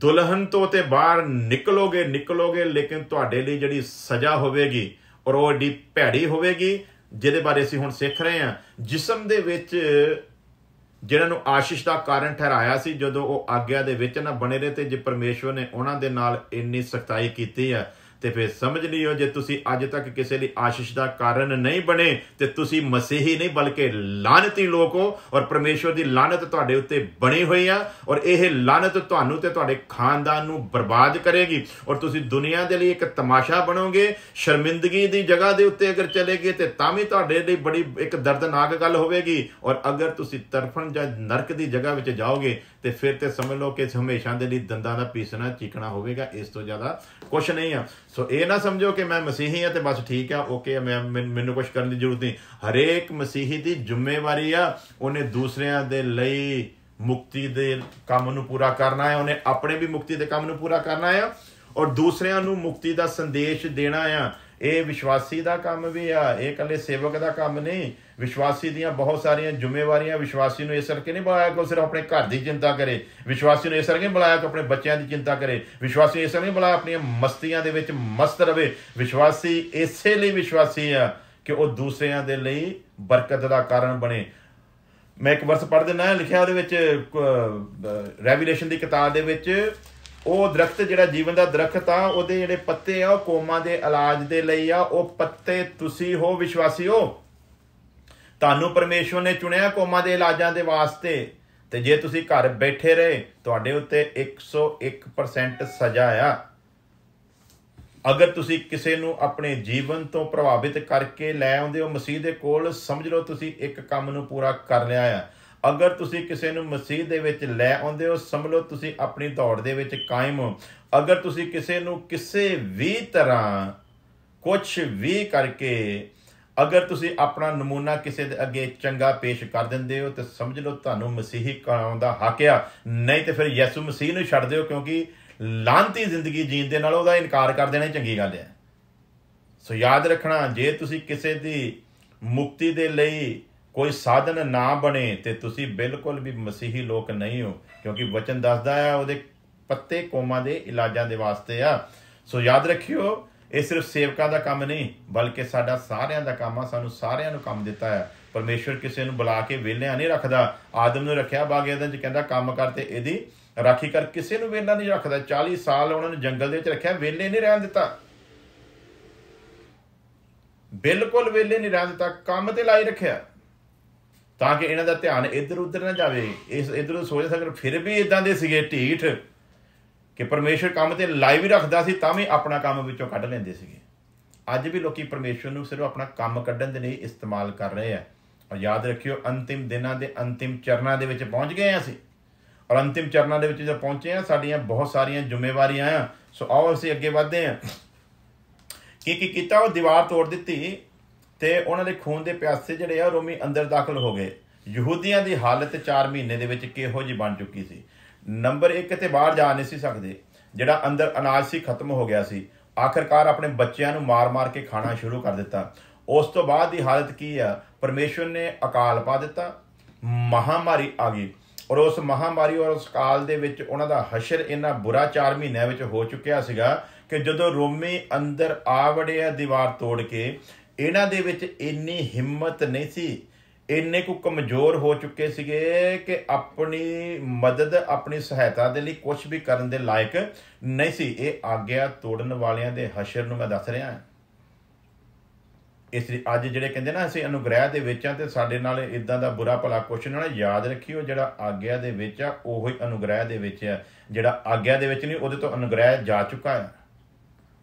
ਦੁਲਹਨ ਤੋਂ ਤੇ ਬਾਹਰ ਨਿਕਲੋਗੇ ਨਿਕਲੋਗੇ ਲੇਕਿਨ ਤੁਹਾਡੇ ਲਈ ਜਿਹੜੀ ਸਜ਼ਾ ਹੋਵੇਗੀ ਔਰ ਉਹ ਏਡੀ ਭੈੜੀ ਹੋਵੇਗੀ ਜਿਹਦੇ ਬਾਰੇ ਅਸੀਂ ਹੁਣ ਸਿੱਖ ਰਹੇ ਹਾਂ ਜਿਸਮ ਦੇ ਵਿੱਚ ਜਿਹਨਾਂ ਨੂੰ ਆਸ਼ਿਸ਼ ਦਾ ਕਾਰਨ ਠਹਿਰਾਇਆ ਸੀ ਜਦੋਂ ਉਹ ਆਗਿਆ ਦੇ ਵਿੱਚ ਨਾ ਬਣੇ ਰਹੇ ਤੇ ਜੇ ਪਰਮੇਸ਼ਵਰ ਨੇ ਉਹਨਾਂ ਦੇ ਨਾਲ ਇੰਨੀ ਸਖਤਾਈ ਕੀਤੀ ਹੈ ਤੇ ਫਿਰ ਸਮਝ ਲਿਓ ਜੇ ਤੁਸੀਂ ਅੱਜ ਤੱਕ ਕਿਸੇ ਲਈ ਆਸ਼ੀਸ਼ ਦਾ ਕਾਰਨ ਨਹੀਂ ਬਣੇ ਤੇ ਤੁਸੀਂ ਮਸੀਹੀ ਨਹੀਂ ਬਲਕਿ ਲਾਨਤੀ ਲੋਕ ਹੋ ਔਰ ਪਰਮੇਸ਼ਵਰ ਦੀ ਲਾਨਤ ਤੁਹਾਡੇ ਉੱਤੇ ਬਣੀ ਹੋਈ ਆ ਔਰ ਇਹ ਲਾਨਤ ਤੁਹਾਨੂੰ ਤੇ ਤੁਹਾਡੇ ਖਾਨਦਾਨ ਨੂੰ ਬਰਬਾਦ ਕਰੇਗੀ ਔਰ ਤੁਸੀਂ ਦੁਨੀਆ ਦੇ ਲਈ ਇੱਕ ਤਮਾਸ਼ਾ ਬਣੋਗੇ ਸ਼ਰਮਿੰਦਗੀ ਦੀ ਜਗ੍ਹਾ ਦੇ ਉੱਤੇ ਅਗਰ ਚਲੇ ਗਏ ਤੇ ਤਾਂ ਵੀ ਤੁਹਾਡੇ ਲਈ ਬੜੀ ਇੱਕ ਦਰਦਨਾਕ ਗੱਲ ਹੋਵੇਗੀ ਔਰ ਅਗਰ ਤੁਸੀਂ ਤਰਫਣ ਜਾਂ ਨਰਕ ਦੀ ਜਗ੍ਹਾ ਵਿੱਚ ਜਾਓਗੇ ਤੇ ਫਿਰ ਤੇ ਸਮਝ ਲਓ ਕਿ ਹਮੇਸ਼ਾ ਦੇ ਲਈ ਦੰਦਾਂ ਦਾ ਪੀਸਣਾ ਚੀਕਣਾ ਹੋਵੇਗਾ ਇਸ ਤੋਂ ਜ਼ਿਆਦਾ ਕੁਝ ਨਹੀਂ ਆ ਸੋ ਇਹ ਨਾ ਸਮਝੋ ਕਿ ਮੈਂ ਮਸੀਹੀ ਹਾਂ ਤੇ ਬਸ ਠੀਕ ਆ ਓਕੇ ਮੈਂ ਮੈਨੂੰ ਕੁਝ ਕਰਨ ਦੀ ਜ਼ਰੂਰਤ ਨਹੀਂ ਹਰੇਕ ਮਸੀਹੀ ਦੀ ਜ਼ਿੰਮੇਵਾਰੀ ਆ ਉਹਨੇ ਦੂਸਰਿਆਂ ਦੇ ਲਈ ਮੁਕਤੀ ਦੇ ਕੰਮ ਨੂੰ ਪੂਰਾ ਕਰਨਾ ਹੈ ਉਹਨੇ ਆਪਣੇ ਵੀ ਮੁਕਤੀ ਦੇ ਕੰਮ ਨੂੰ ਪੂਰਾ ਕਰਨਾ ਹੈ ਔਰ ਦੂਸਰਿਆਂ ਨੂੰ ਮੁਕਤੀ ਦਾ ਸੰਦੇਸ਼ ਦੇਣਾ ਆ ਇਹ ਵਿਸ਼ਵਾਸੀ ਦਾ ਕੰਮ ਵੀ ਆ ਇਹ ਕੱਲੇ ਸੇਵਕ ਦਾ ਕੰਮ ਨਹੀਂ ਵਿਸ਼ਵਾਸੀ ਦੀਆਂ ਬਹੁਤ ਸਾਰੀਆਂ ਜ਼ਿੰਮੇਵਾਰੀਆਂ ਵਿਸ਼ਵਾਸੀ ਨੂੰ ਇਸ ਕਰਕੇ ਨਹੀਂ ਬੁਲਾਇਆ ਕੋ ਸਿਰਫ ਆਪਣੇ ਘਰ ਦੀ ਚਿੰਤਾ ਕਰੇ ਵਿਸ਼ਵਾਸੀ ਨੂੰ ਇਸ ਕਰਕੇ ਬੁਲਾਇਆ ਕਿ ਆਪਣੇ ਬੱਚਿਆਂ ਦੀ ਚਿੰਤਾ ਕਰੇ ਵਿਸ਼ਵਾਸੀ ਇਸ ਕਰਕੇ ਬੁਲਾਇਆ ਆਪਣੀਆਂ ਮਸਤੀਆਂ ਦੇ ਵਿੱਚ ਮਸਤ ਰਵੇ ਵਿਸ਼ਵਾਸੀ ਇਸੇ ਲਈ ਵਿਸ਼ਵਾਸੀ ਆ ਕਿ ਉਹ ਦੂਸਰਿਆਂ ਦੇ ਲਈ ਬਰਕਤ ਦਾ ਕਾਰਨ ਬਣੇ ਮੈਂ ਇੱਕ ਵਰਸ ਪੜ੍ਹ ਦਿੰਦਾ ਲਿਖਿਆ ਉਹਦੇ ਵਿੱਚ ਰੈਵੀਲੇਸ਼ਨ ਦੀ ਕਿਤਾਬ ਦੇ ਵਿੱਚ ਉਹ ਦਰਖਤ ਜਿਹੜਾ ਜੀਵਨ ਦਾ ਦਰਖਤ ਆ ਉਹਦੇ ਜਿਹੜੇ ਪੱਤੇ ਆ ਉਹ ਕੋਮਾ ਦੇ ਇਲਾਜ ਦੇ ਲਈ ਆ ਉਹ ਪੱਤੇ ਤੁਸੀਂ ਹੋ ਵਿਸ਼ਵਾਸੀਓ ਤੁਹਾਨੂੰ ਪਰਮੇਸ਼ਵਰ ਨੇ ਚੁਣਿਆ ਕੋਮਾ ਦੇ ਇਲਾਜਾਂ ਦੇ ਵਾਸਤੇ ਤੇ ਜੇ ਤੁਸੀਂ ਘਰ ਬੈਠੇ ਰਹੇ ਤੁਹਾਡੇ ਉੱਤੇ 101% ਸਜ਼ਾ ਆ ਅਗਰ ਤੁਸੀਂ ਕਿਸੇ ਨੂੰ ਆਪਣੇ ਜੀਵਨ ਤੋਂ ਪ੍ਰਭਾਵਿਤ ਕਰਕੇ ਲੈ ਆਉਂਦੇ ਹੋ ਮਸੀਹ ਦੇ ਕੋਲ ਸਮਝ ਲਓ ਤੁਸੀਂ ਇੱਕ ਕੰਮ ਨੂੰ ਪੂਰਾ ਕਰ ਲਿਆ ਆ ਅਗਰ ਤੁਸੀਂ ਕਿਸੇ ਨੂੰ ਮਸੀਹ ਦੇ ਵਿੱਚ ਲੈ ਆਉਂਦੇ ਹੋ ਸਮਝੋ ਤੁਸੀਂ ਆਪਣੀ ਦੌੜ ਦੇ ਵਿੱਚ ਕਾਇਮ ਹੋ ਅਗਰ ਤੁਸੀਂ ਕਿਸੇ ਨੂੰ ਕਿਸੇ ਵੀ ਤਰ੍ਹਾਂ ਕੁਝ ਵੀ ਕਰਕੇ ਅਗਰ ਤੁਸੀਂ ਆਪਣਾ ਨਮੂਨਾ ਕਿਸੇ ਦੇ ਅੱਗੇ ਚੰਗਾ ਪੇਸ਼ ਕਰ ਦਿੰਦੇ ਹੋ ਤੇ ਸਮਝ ਲਓ ਤੁਹਾਨੂੰ ਮਸੀਹੀ ਕਰਾਉਣ ਦਾ ਹੱਕ ਆ ਨਹੀਂ ਤੇ ਫਿਰ ਯਿਸੂ ਮਸੀਹ ਨੂੰ ਛੱਡ ਦਿਓ ਕਿਉਂਕਿ ਲਾਂਤੀ ਜ਼ਿੰਦਗੀ ਜੀਣ ਦੇ ਨਾਲ ਉਹਦਾ ਇਨਕਾਰ ਕਰ ਦੇਣਾ ਚੰਗੀ ਗੱਲ ਹੈ ਸੋ ਯਾਦ ਰੱਖਣਾ ਜੇ ਤੁਸੀਂ ਕਿਸੇ ਦੀ ਮੁਕਤੀ ਦੇ ਲਈ ਕੋਈ ਸਾਧਨ ਨਾ ਬਣੇ ਤੇ ਤੁਸੀਂ ਬਿਲਕੁਲ ਵੀ ਮਸੀਹੀ ਲੋਕ ਨਹੀਂ ਹੋ ਕਿਉਂਕਿ ਵਚਨ ਦੱਸਦਾ ਆ ਉਹਦੇ ਪੱਤੇ ਕੋਮਾ ਦੇ ਇਲਾਜਾਂ ਦੇ ਵਾਸਤੇ ਆ ਸੋ ਯਾਦ ਰੱਖਿਓ ਇਹ ਸਿਰਫ ਸੇਵਕਾਂ ਦਾ ਕੰਮ ਨਹੀਂ ਬਲਕਿ ਸਾਡਾ ਸਾਰਿਆਂ ਦਾ ਕੰਮ ਆ ਸਾਨੂੰ ਸਾਰਿਆਂ ਨੂੰ ਕੰਮ ਦਿੱਤਾ ਹੈ ਪਰਮੇਸ਼ਰ ਕਿਸੇ ਨੂੰ ਬੁਲਾ ਕੇ ਵੇਲਿਆਂ ਨਹੀਂ ਰੱਖਦਾ ਆਦਮ ਨੂੰ ਰੱਖਿਆ ਦੇ ਚ ਕਹਿੰਦਾ ਕੰਮ ਕਰ ਤੇ ਇਹਦੀ ਰਾਖੀ ਕਰ ਕਿਸੇ ਨੂੰ ਵੇਲਾ ਨਹੀਂ ਰੱਖਦਾ 40 ਸਾਲ ਉਹਨਾਂ ਨੂੰ ਜੰਗਲ ਦੇ ਵਿੱਚ ਰੱਖਿਆ ਵੇਲੇ ਨਹੀਂ ਰਹਿਣ ਦਿੱਤਾ ਬਿਲਕੁਲ ਵੇਲੇ ਨਹੀਂ ਰਹਿਣ ਦਿੱਤਾ ਕੰਮ ਤੇ ਲਾਈ ਰੱਖਿਆ ਤਾਂ ਕਿ ਇਹਨਾਂ ਦਾ ਧਿਆਨ ਇੱਧਰ ਉੱਧਰ ਨਾ ਜਾਵੇ ਇਸ ਇੱਧਰ ਉੱਧਰ ਸੋਚ ਸਕਣ ਫਿਰ ਵੀ ਇਦਾਂ ਦੇ ਸੀਗੇ ਢੀਠ ਕਿ ਪਰਮੇਸ਼ਰ ਕੰਮ ਤੇ ਲਾਈਵ ਹੀ ਰੱਖਦਾ ਸੀ ਤਾਂ ਵੀ ਆਪਣਾ ਕੰਮ ਵਿੱਚੋਂ ਕੱਢ ਲੈਂਦੇ ਸੀਗੇ ਅੱਜ ਵੀ ਲੋਕੀ ਪਰਮੇਸ਼ਰ ਨੂੰ ਸਿਰਫ ਆਪਣਾ ਕੰਮ ਕੱਢਣ ਦੇ ਲਈ ਇਸਤੇਮਾਲ ਕਰ ਰਹੇ ਆ ਔਰ ਯਾਦ ਰੱਖਿਓ ਅੰਤਿਮ ਦਿਨਾਂ ਦੇ ਅੰਤਿਮ ਚਰਨਾਂ ਦੇ ਵਿੱਚ ਪਹੁੰਚ ਗਏ ਆ ਅਸੀਂ ਔਰ ਅੰਤਿਮ ਚਰਨਾਂ ਦੇ ਵਿੱਚ ਜਦ ਪਹੁੰਚੇ ਆ ਸਾਡੀਆਂ ਬਹੁਤ ਸਾਰੀਆਂ ਜ਼ਿੰਮੇਵਾਰੀਆਂ ਆ ਸੋ ਆਓ ਅਸੀਂ ਅੱਗੇ ਵਧਦੇ ਆ ਕੀ ਕੀ ਕੀਤਾ ਉਹ ਦੀਵਾਰ ਤੋੜ ਦਿੱਤੀ ਤੇ ਉਹਨਾਂ ਦੇ ਖੂਨ ਦੇ ਪਿਆਸੇ ਜਿਹੜੇ ਆ ਰੋਮੀ ਅੰਦਰ ਦਾਖਲ ਹੋ ਗਏ ਯਹੂਦੀਆਂ ਦੀ ਹਾਲਤ 4 ਮਹੀਨੇ ਦੇ ਵਿੱਚ ਕਿਹੋ ਜਿਹੀ ਬਣ ਚੁੱਕੀ ਸੀ ਨੰਬਰ 1 ਤੇ ਬਾਹਰ ਜਾ ਨਹੀਂ ਸੀ ਸਕਦੇ ਜਿਹੜਾ ਅੰਦਰ ਅਨਾਜ ਸੀ ਖਤਮ ਹੋ ਗਿਆ ਸੀ ਆਖਰਕਾਰ ਆਪਣੇ ਬੱਚਿਆਂ ਨੂੰ ਮਾਰ-ਮਾਰ ਕੇ ਖਾਣਾ ਸ਼ੁਰੂ ਕਰ ਦਿੱਤਾ ਉਸ ਤੋਂ ਬਾਅਦ ਦੀ ਹਾਲਤ ਕੀ ਆ ਪਰਮੇਸ਼ਵਰ ਨੇ ਅਕਾਲ ਪਾ ਦਿੱਤਾ ਮਹਾਮਾਰੀ ਆ ਗਈ ਔਰ ਉਸ ਮਹਾਮਾਰੀ ਔਰ ਉਸ ਕਾਲ ਦੇ ਵਿੱਚ ਉਹਨਾਂ ਦਾ ਹਸ਼ਰ ਇੰਨਾ ਬੁਰਾ 4 ਮਹੀਨਿਆਂ ਵਿੱਚ ਹੋ ਚੁੱਕਿਆ ਸੀਗਾ ਕਿ ਜਦੋਂ ਰੋਮੀ ਅੰਦਰ ਆ ਵੜਿਆ ਦੀਵਾਰ ਤੋੜ ਕੇ ਇਹਨਾਂ ਦੇ ਵਿੱਚ ਇੰਨੀ ਹਿੰਮਤ ਨਹੀਂ ਸੀ ਇੰਨੇ ਕੁ ਕਮਜ਼ੋਰ ਹੋ ਚੁੱਕੇ ਸੀਗੇ ਕਿ ਆਪਣੀ ਮਦਦ ਆਪਣੀ ਸਹਾਇਤਾ ਦੇ ਲਈ ਕੁਝ ਵੀ ਕਰਨ ਦੇ ਲਾਇਕ ਨਹੀਂ ਸੀ ਇਹ ਆਗਿਆ ਤੋੜਨ ਵਾਲਿਆਂ ਦੇ ਹਸ਼ਰ ਨੂੰ ਮੈਂ ਦੱਸ ਰਿਹਾ ਹਾਂ ਇਸ ਲਈ ਅੱਜ ਜਿਹੜੇ ਕਹਿੰਦੇ ਨਾ ਅਸੀਂ ਅਨੁਗ੍ਰਹਿ ਦੇ ਵਿੱਚ ਆ ਤੇ ਸਾਡੇ ਨਾਲ ਇਦਾਂ ਦਾ ਬੁਰਾ ਭਲਾ ਕੁਛ ਨਾ ਯਾਦ ਰੱਖਿਓ ਜਿਹੜਾ ਆਗਿਆ ਦੇ ਵਿੱਚ ਆ ਉਹ ਹੀ ਅਨੁਗ੍ਰਹਿ ਦੇ ਵਿੱਚ ਆ ਜਿਹੜਾ ਆਗਿਆ ਦੇ ਵਿੱਚ ਨਹੀਂ ਉਹਦੇ ਤੋਂ ਅਨੁਗ੍ਰਹਿ ਜਾ ਚੁੱਕਾ ਹੈ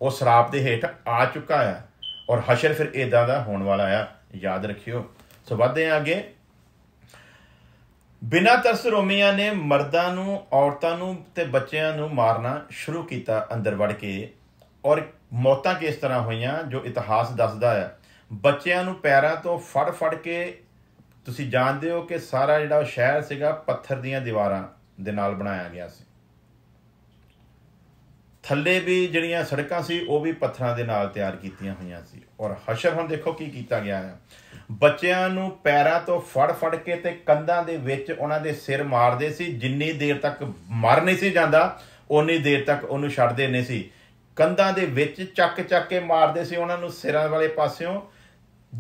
ਉਹ ਸਰਾਪ ਦੇ ਹੇਠ ਆ ਚੁੱਕਾ ਹੈ ਔਰ ਹਸ਼ਰ ਫਿਰ ਇਦਾਂ ਦਾ ਹੋਣ ਵਾਲਾ ਆ ਯਾਦ ਰੱਖਿਓ ਸੋ ਵਧਦੇ ਆ ਅੱਗੇ ਬਿਨਾ ਤਰਸ ਰੋਮੀਆਂ ਨੇ ਮਰਦਾਂ ਨੂੰ ਔਰਤਾਂ ਨੂੰ ਤੇ ਬੱਚਿਆਂ ਨੂੰ ਮਾਰਨਾ ਸ਼ੁਰੂ ਕੀਤਾ ਅੰਦਰ ਵੜ ਕੇ ਔਰ ਮੌਤਾਂ ਕਿਸ ਤਰ੍ਹਾਂ ਹੋਈਆਂ ਜੋ ਇਤਿਹਾਸ ਦੱਸਦਾ ਹੈ ਬੱਚਿਆਂ ਨੂੰ ਪੈਰਾਂ ਤੋਂ ਫੜ ਫੜ ਕੇ ਤੁਸੀਂ ਜਾਣਦੇ ਹੋ ਕਿ ਸਾਰਾ ਜਿਹੜਾ ਸ਼ਹਿਰ ਸੀਗਾ ਪੱਥਰ ਦੀਆਂ ਦੀਵਾਰਾਂ ਦੇ ਨਾਲ ਬਣਾਇਆ ਗਿਆ ਸੀ ਥੱਲੇ ਵੀ ਜਿਹੜੀਆਂ ਸੜਕਾਂ ਸੀ ਉਹ ਵੀ ਪੱਥਰਾਂ ਦੇ ਨਾਲ ਤਿਆਰ ਕੀਤੀਆਂ ਹੋਈਆਂ ਸੀ ਔਰ ਹਸ਼ਰ ਹੁਣ ਦੇਖੋ ਕੀ ਕੀਤਾ ਗਿਆ ਹੈ ਬੱਚਿਆਂ ਨੂੰ ਪੈਰਾਂ ਤੋਂ ਫੜ ਫੜ ਕੇ ਤੇ ਕੰਧਾਂ ਦੇ ਵਿੱਚ ਉਹਨਾਂ ਦੇ ਸਿਰ ਮਾਰਦੇ ਸੀ ਜਿੰਨੀ ਦੇਰ ਤੱਕ ਮਰ ਨਹੀਂ ਸੀ ਜਾਂਦਾ ਉਨੀ ਦੇਰ ਤੱਕ ਉਹਨੂੰ ਛੱਡਦੇ ਨਹੀਂ ਸੀ ਕੰਧਾਂ ਦੇ ਵਿੱਚ ਚੱਕ ਚੱਕ ਕੇ ਮਾਰਦੇ ਸੀ ਉਹਨਾਂ ਨੂੰ ਸਿਰਾਂ ਵਾਲੇ ਪਾਸਿਓਂ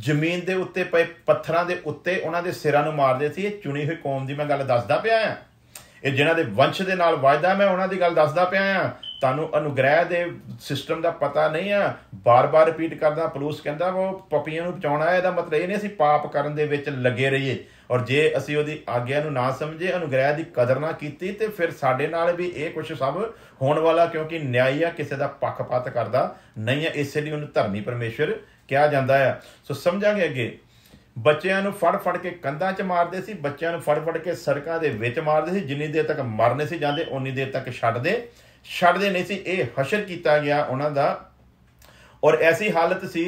ਜ਼ਮੀਨ ਦੇ ਉੱਤੇ ਪਏ ਪੱਥਰਾਂ ਦੇ ਉੱਤੇ ਉਹਨਾਂ ਦੇ ਸਿਰਾਂ ਨੂੰ ਮਾਰਦੇ ਸੀ ਇਹ ਚੁਣੀ ਹੋਈ ਕੌਮ ਦੀ ਮੈਂ ਗੱਲ ਦੱਸਦਾ ਪਿਆ ਆ ਇਹ ਜਿਨ੍ਹਾਂ ਦੇ ਵੰਸ਼ ਦੇ ਨਾਲ ਵਾਅਦਾ ਮੈਂ ਉਹਨਾਂ ਦੀ ਗੱਲ ਦੱਸਦਾ ਪਿਆ ਆ ਤੁਹਾਨੂੰ ਅਨੁਗ੍ਰਹਿ ਦੇ ਸਿਸਟਮ ਦਾ ਪਤਾ ਨਹੀਂ ਆ ਬਾਰ-ਬਾਰ ਰਿਪੀਟ ਕਰਦਾ ਪਲੂਸ ਕਹਿੰਦਾ ਉਹ ਪਪੀਆਂ ਨੂੰ ਬਚਾਉਣਾ ਹੈ ਇਹਦਾ ਮਤਲਬ ਇਹ ਨਹੀਂ ਅਸੀਂ ਪਾਪ ਕਰਨ ਦੇ ਵਿੱਚ ਲੱਗੇ ਰਹੀਏ ਔਰ ਜੇ ਅਸੀਂ ਉਹਦੀ ਆਗਿਆ ਨੂੰ ਨਾ ਸਮਝੇ ਅਨੁਗ੍ਰਹਿ ਦੀ ਕਦਰ ਨਾ ਕੀਤੀ ਤੇ ਫਿਰ ਸਾਡੇ ਨਾਲ ਵੀ ਇਹ ਕੁਝ ਸਭ ਹੋਣ ਵਾਲਾ ਕਿਉਂਕਿ ਆ ਕਿਸੇ ਦਾ ਪੱਖਪਾਤ ਕਰਦਾ ਨਹੀਂ ਹੈ ਇਸੇ ਲਈ ਉਹਨੂੰ ਧਰਮੀ ਪਰਮੇਸ਼ਰ ਕਿਹਾ ਜਾਂਦਾ ਹੈ ਸੋ ਸਮਝਾਂਗੇ ਅੱਗੇ ਬੱਚਿਆਂ ਨੂੰ ਫੜ ਫੜ ਕੇ ਕੰਧਾਂ 'ਚ ਮਾਰਦੇ ਸੀ ਬੱਚਿਆਂ ਨੂੰ ਫੜ ਫੜ ਕੇ ਸੜਕਾਂ ਦੇ ਵਿੱਚ ਮਾਰਦੇ ਸੀ ਜਿੰਨੀ ਦੇਰ ਤੱਕ ਮਰਨੇ ਸੀ ਜਾਂਦੇ ਉਨੀ ਦੇਰ ਤੱਕ ਛੱਡਦੇ ਛੱਡਦੇ ਨਹੀਂ ਸੀ ਇਹ ਹਸ਼ਰ ਕੀਤਾ ਗਿਆ ਉਹਨਾਂ ਦਾ ਔਰ ਐਸੀ ਹਾਲਤ ਸੀ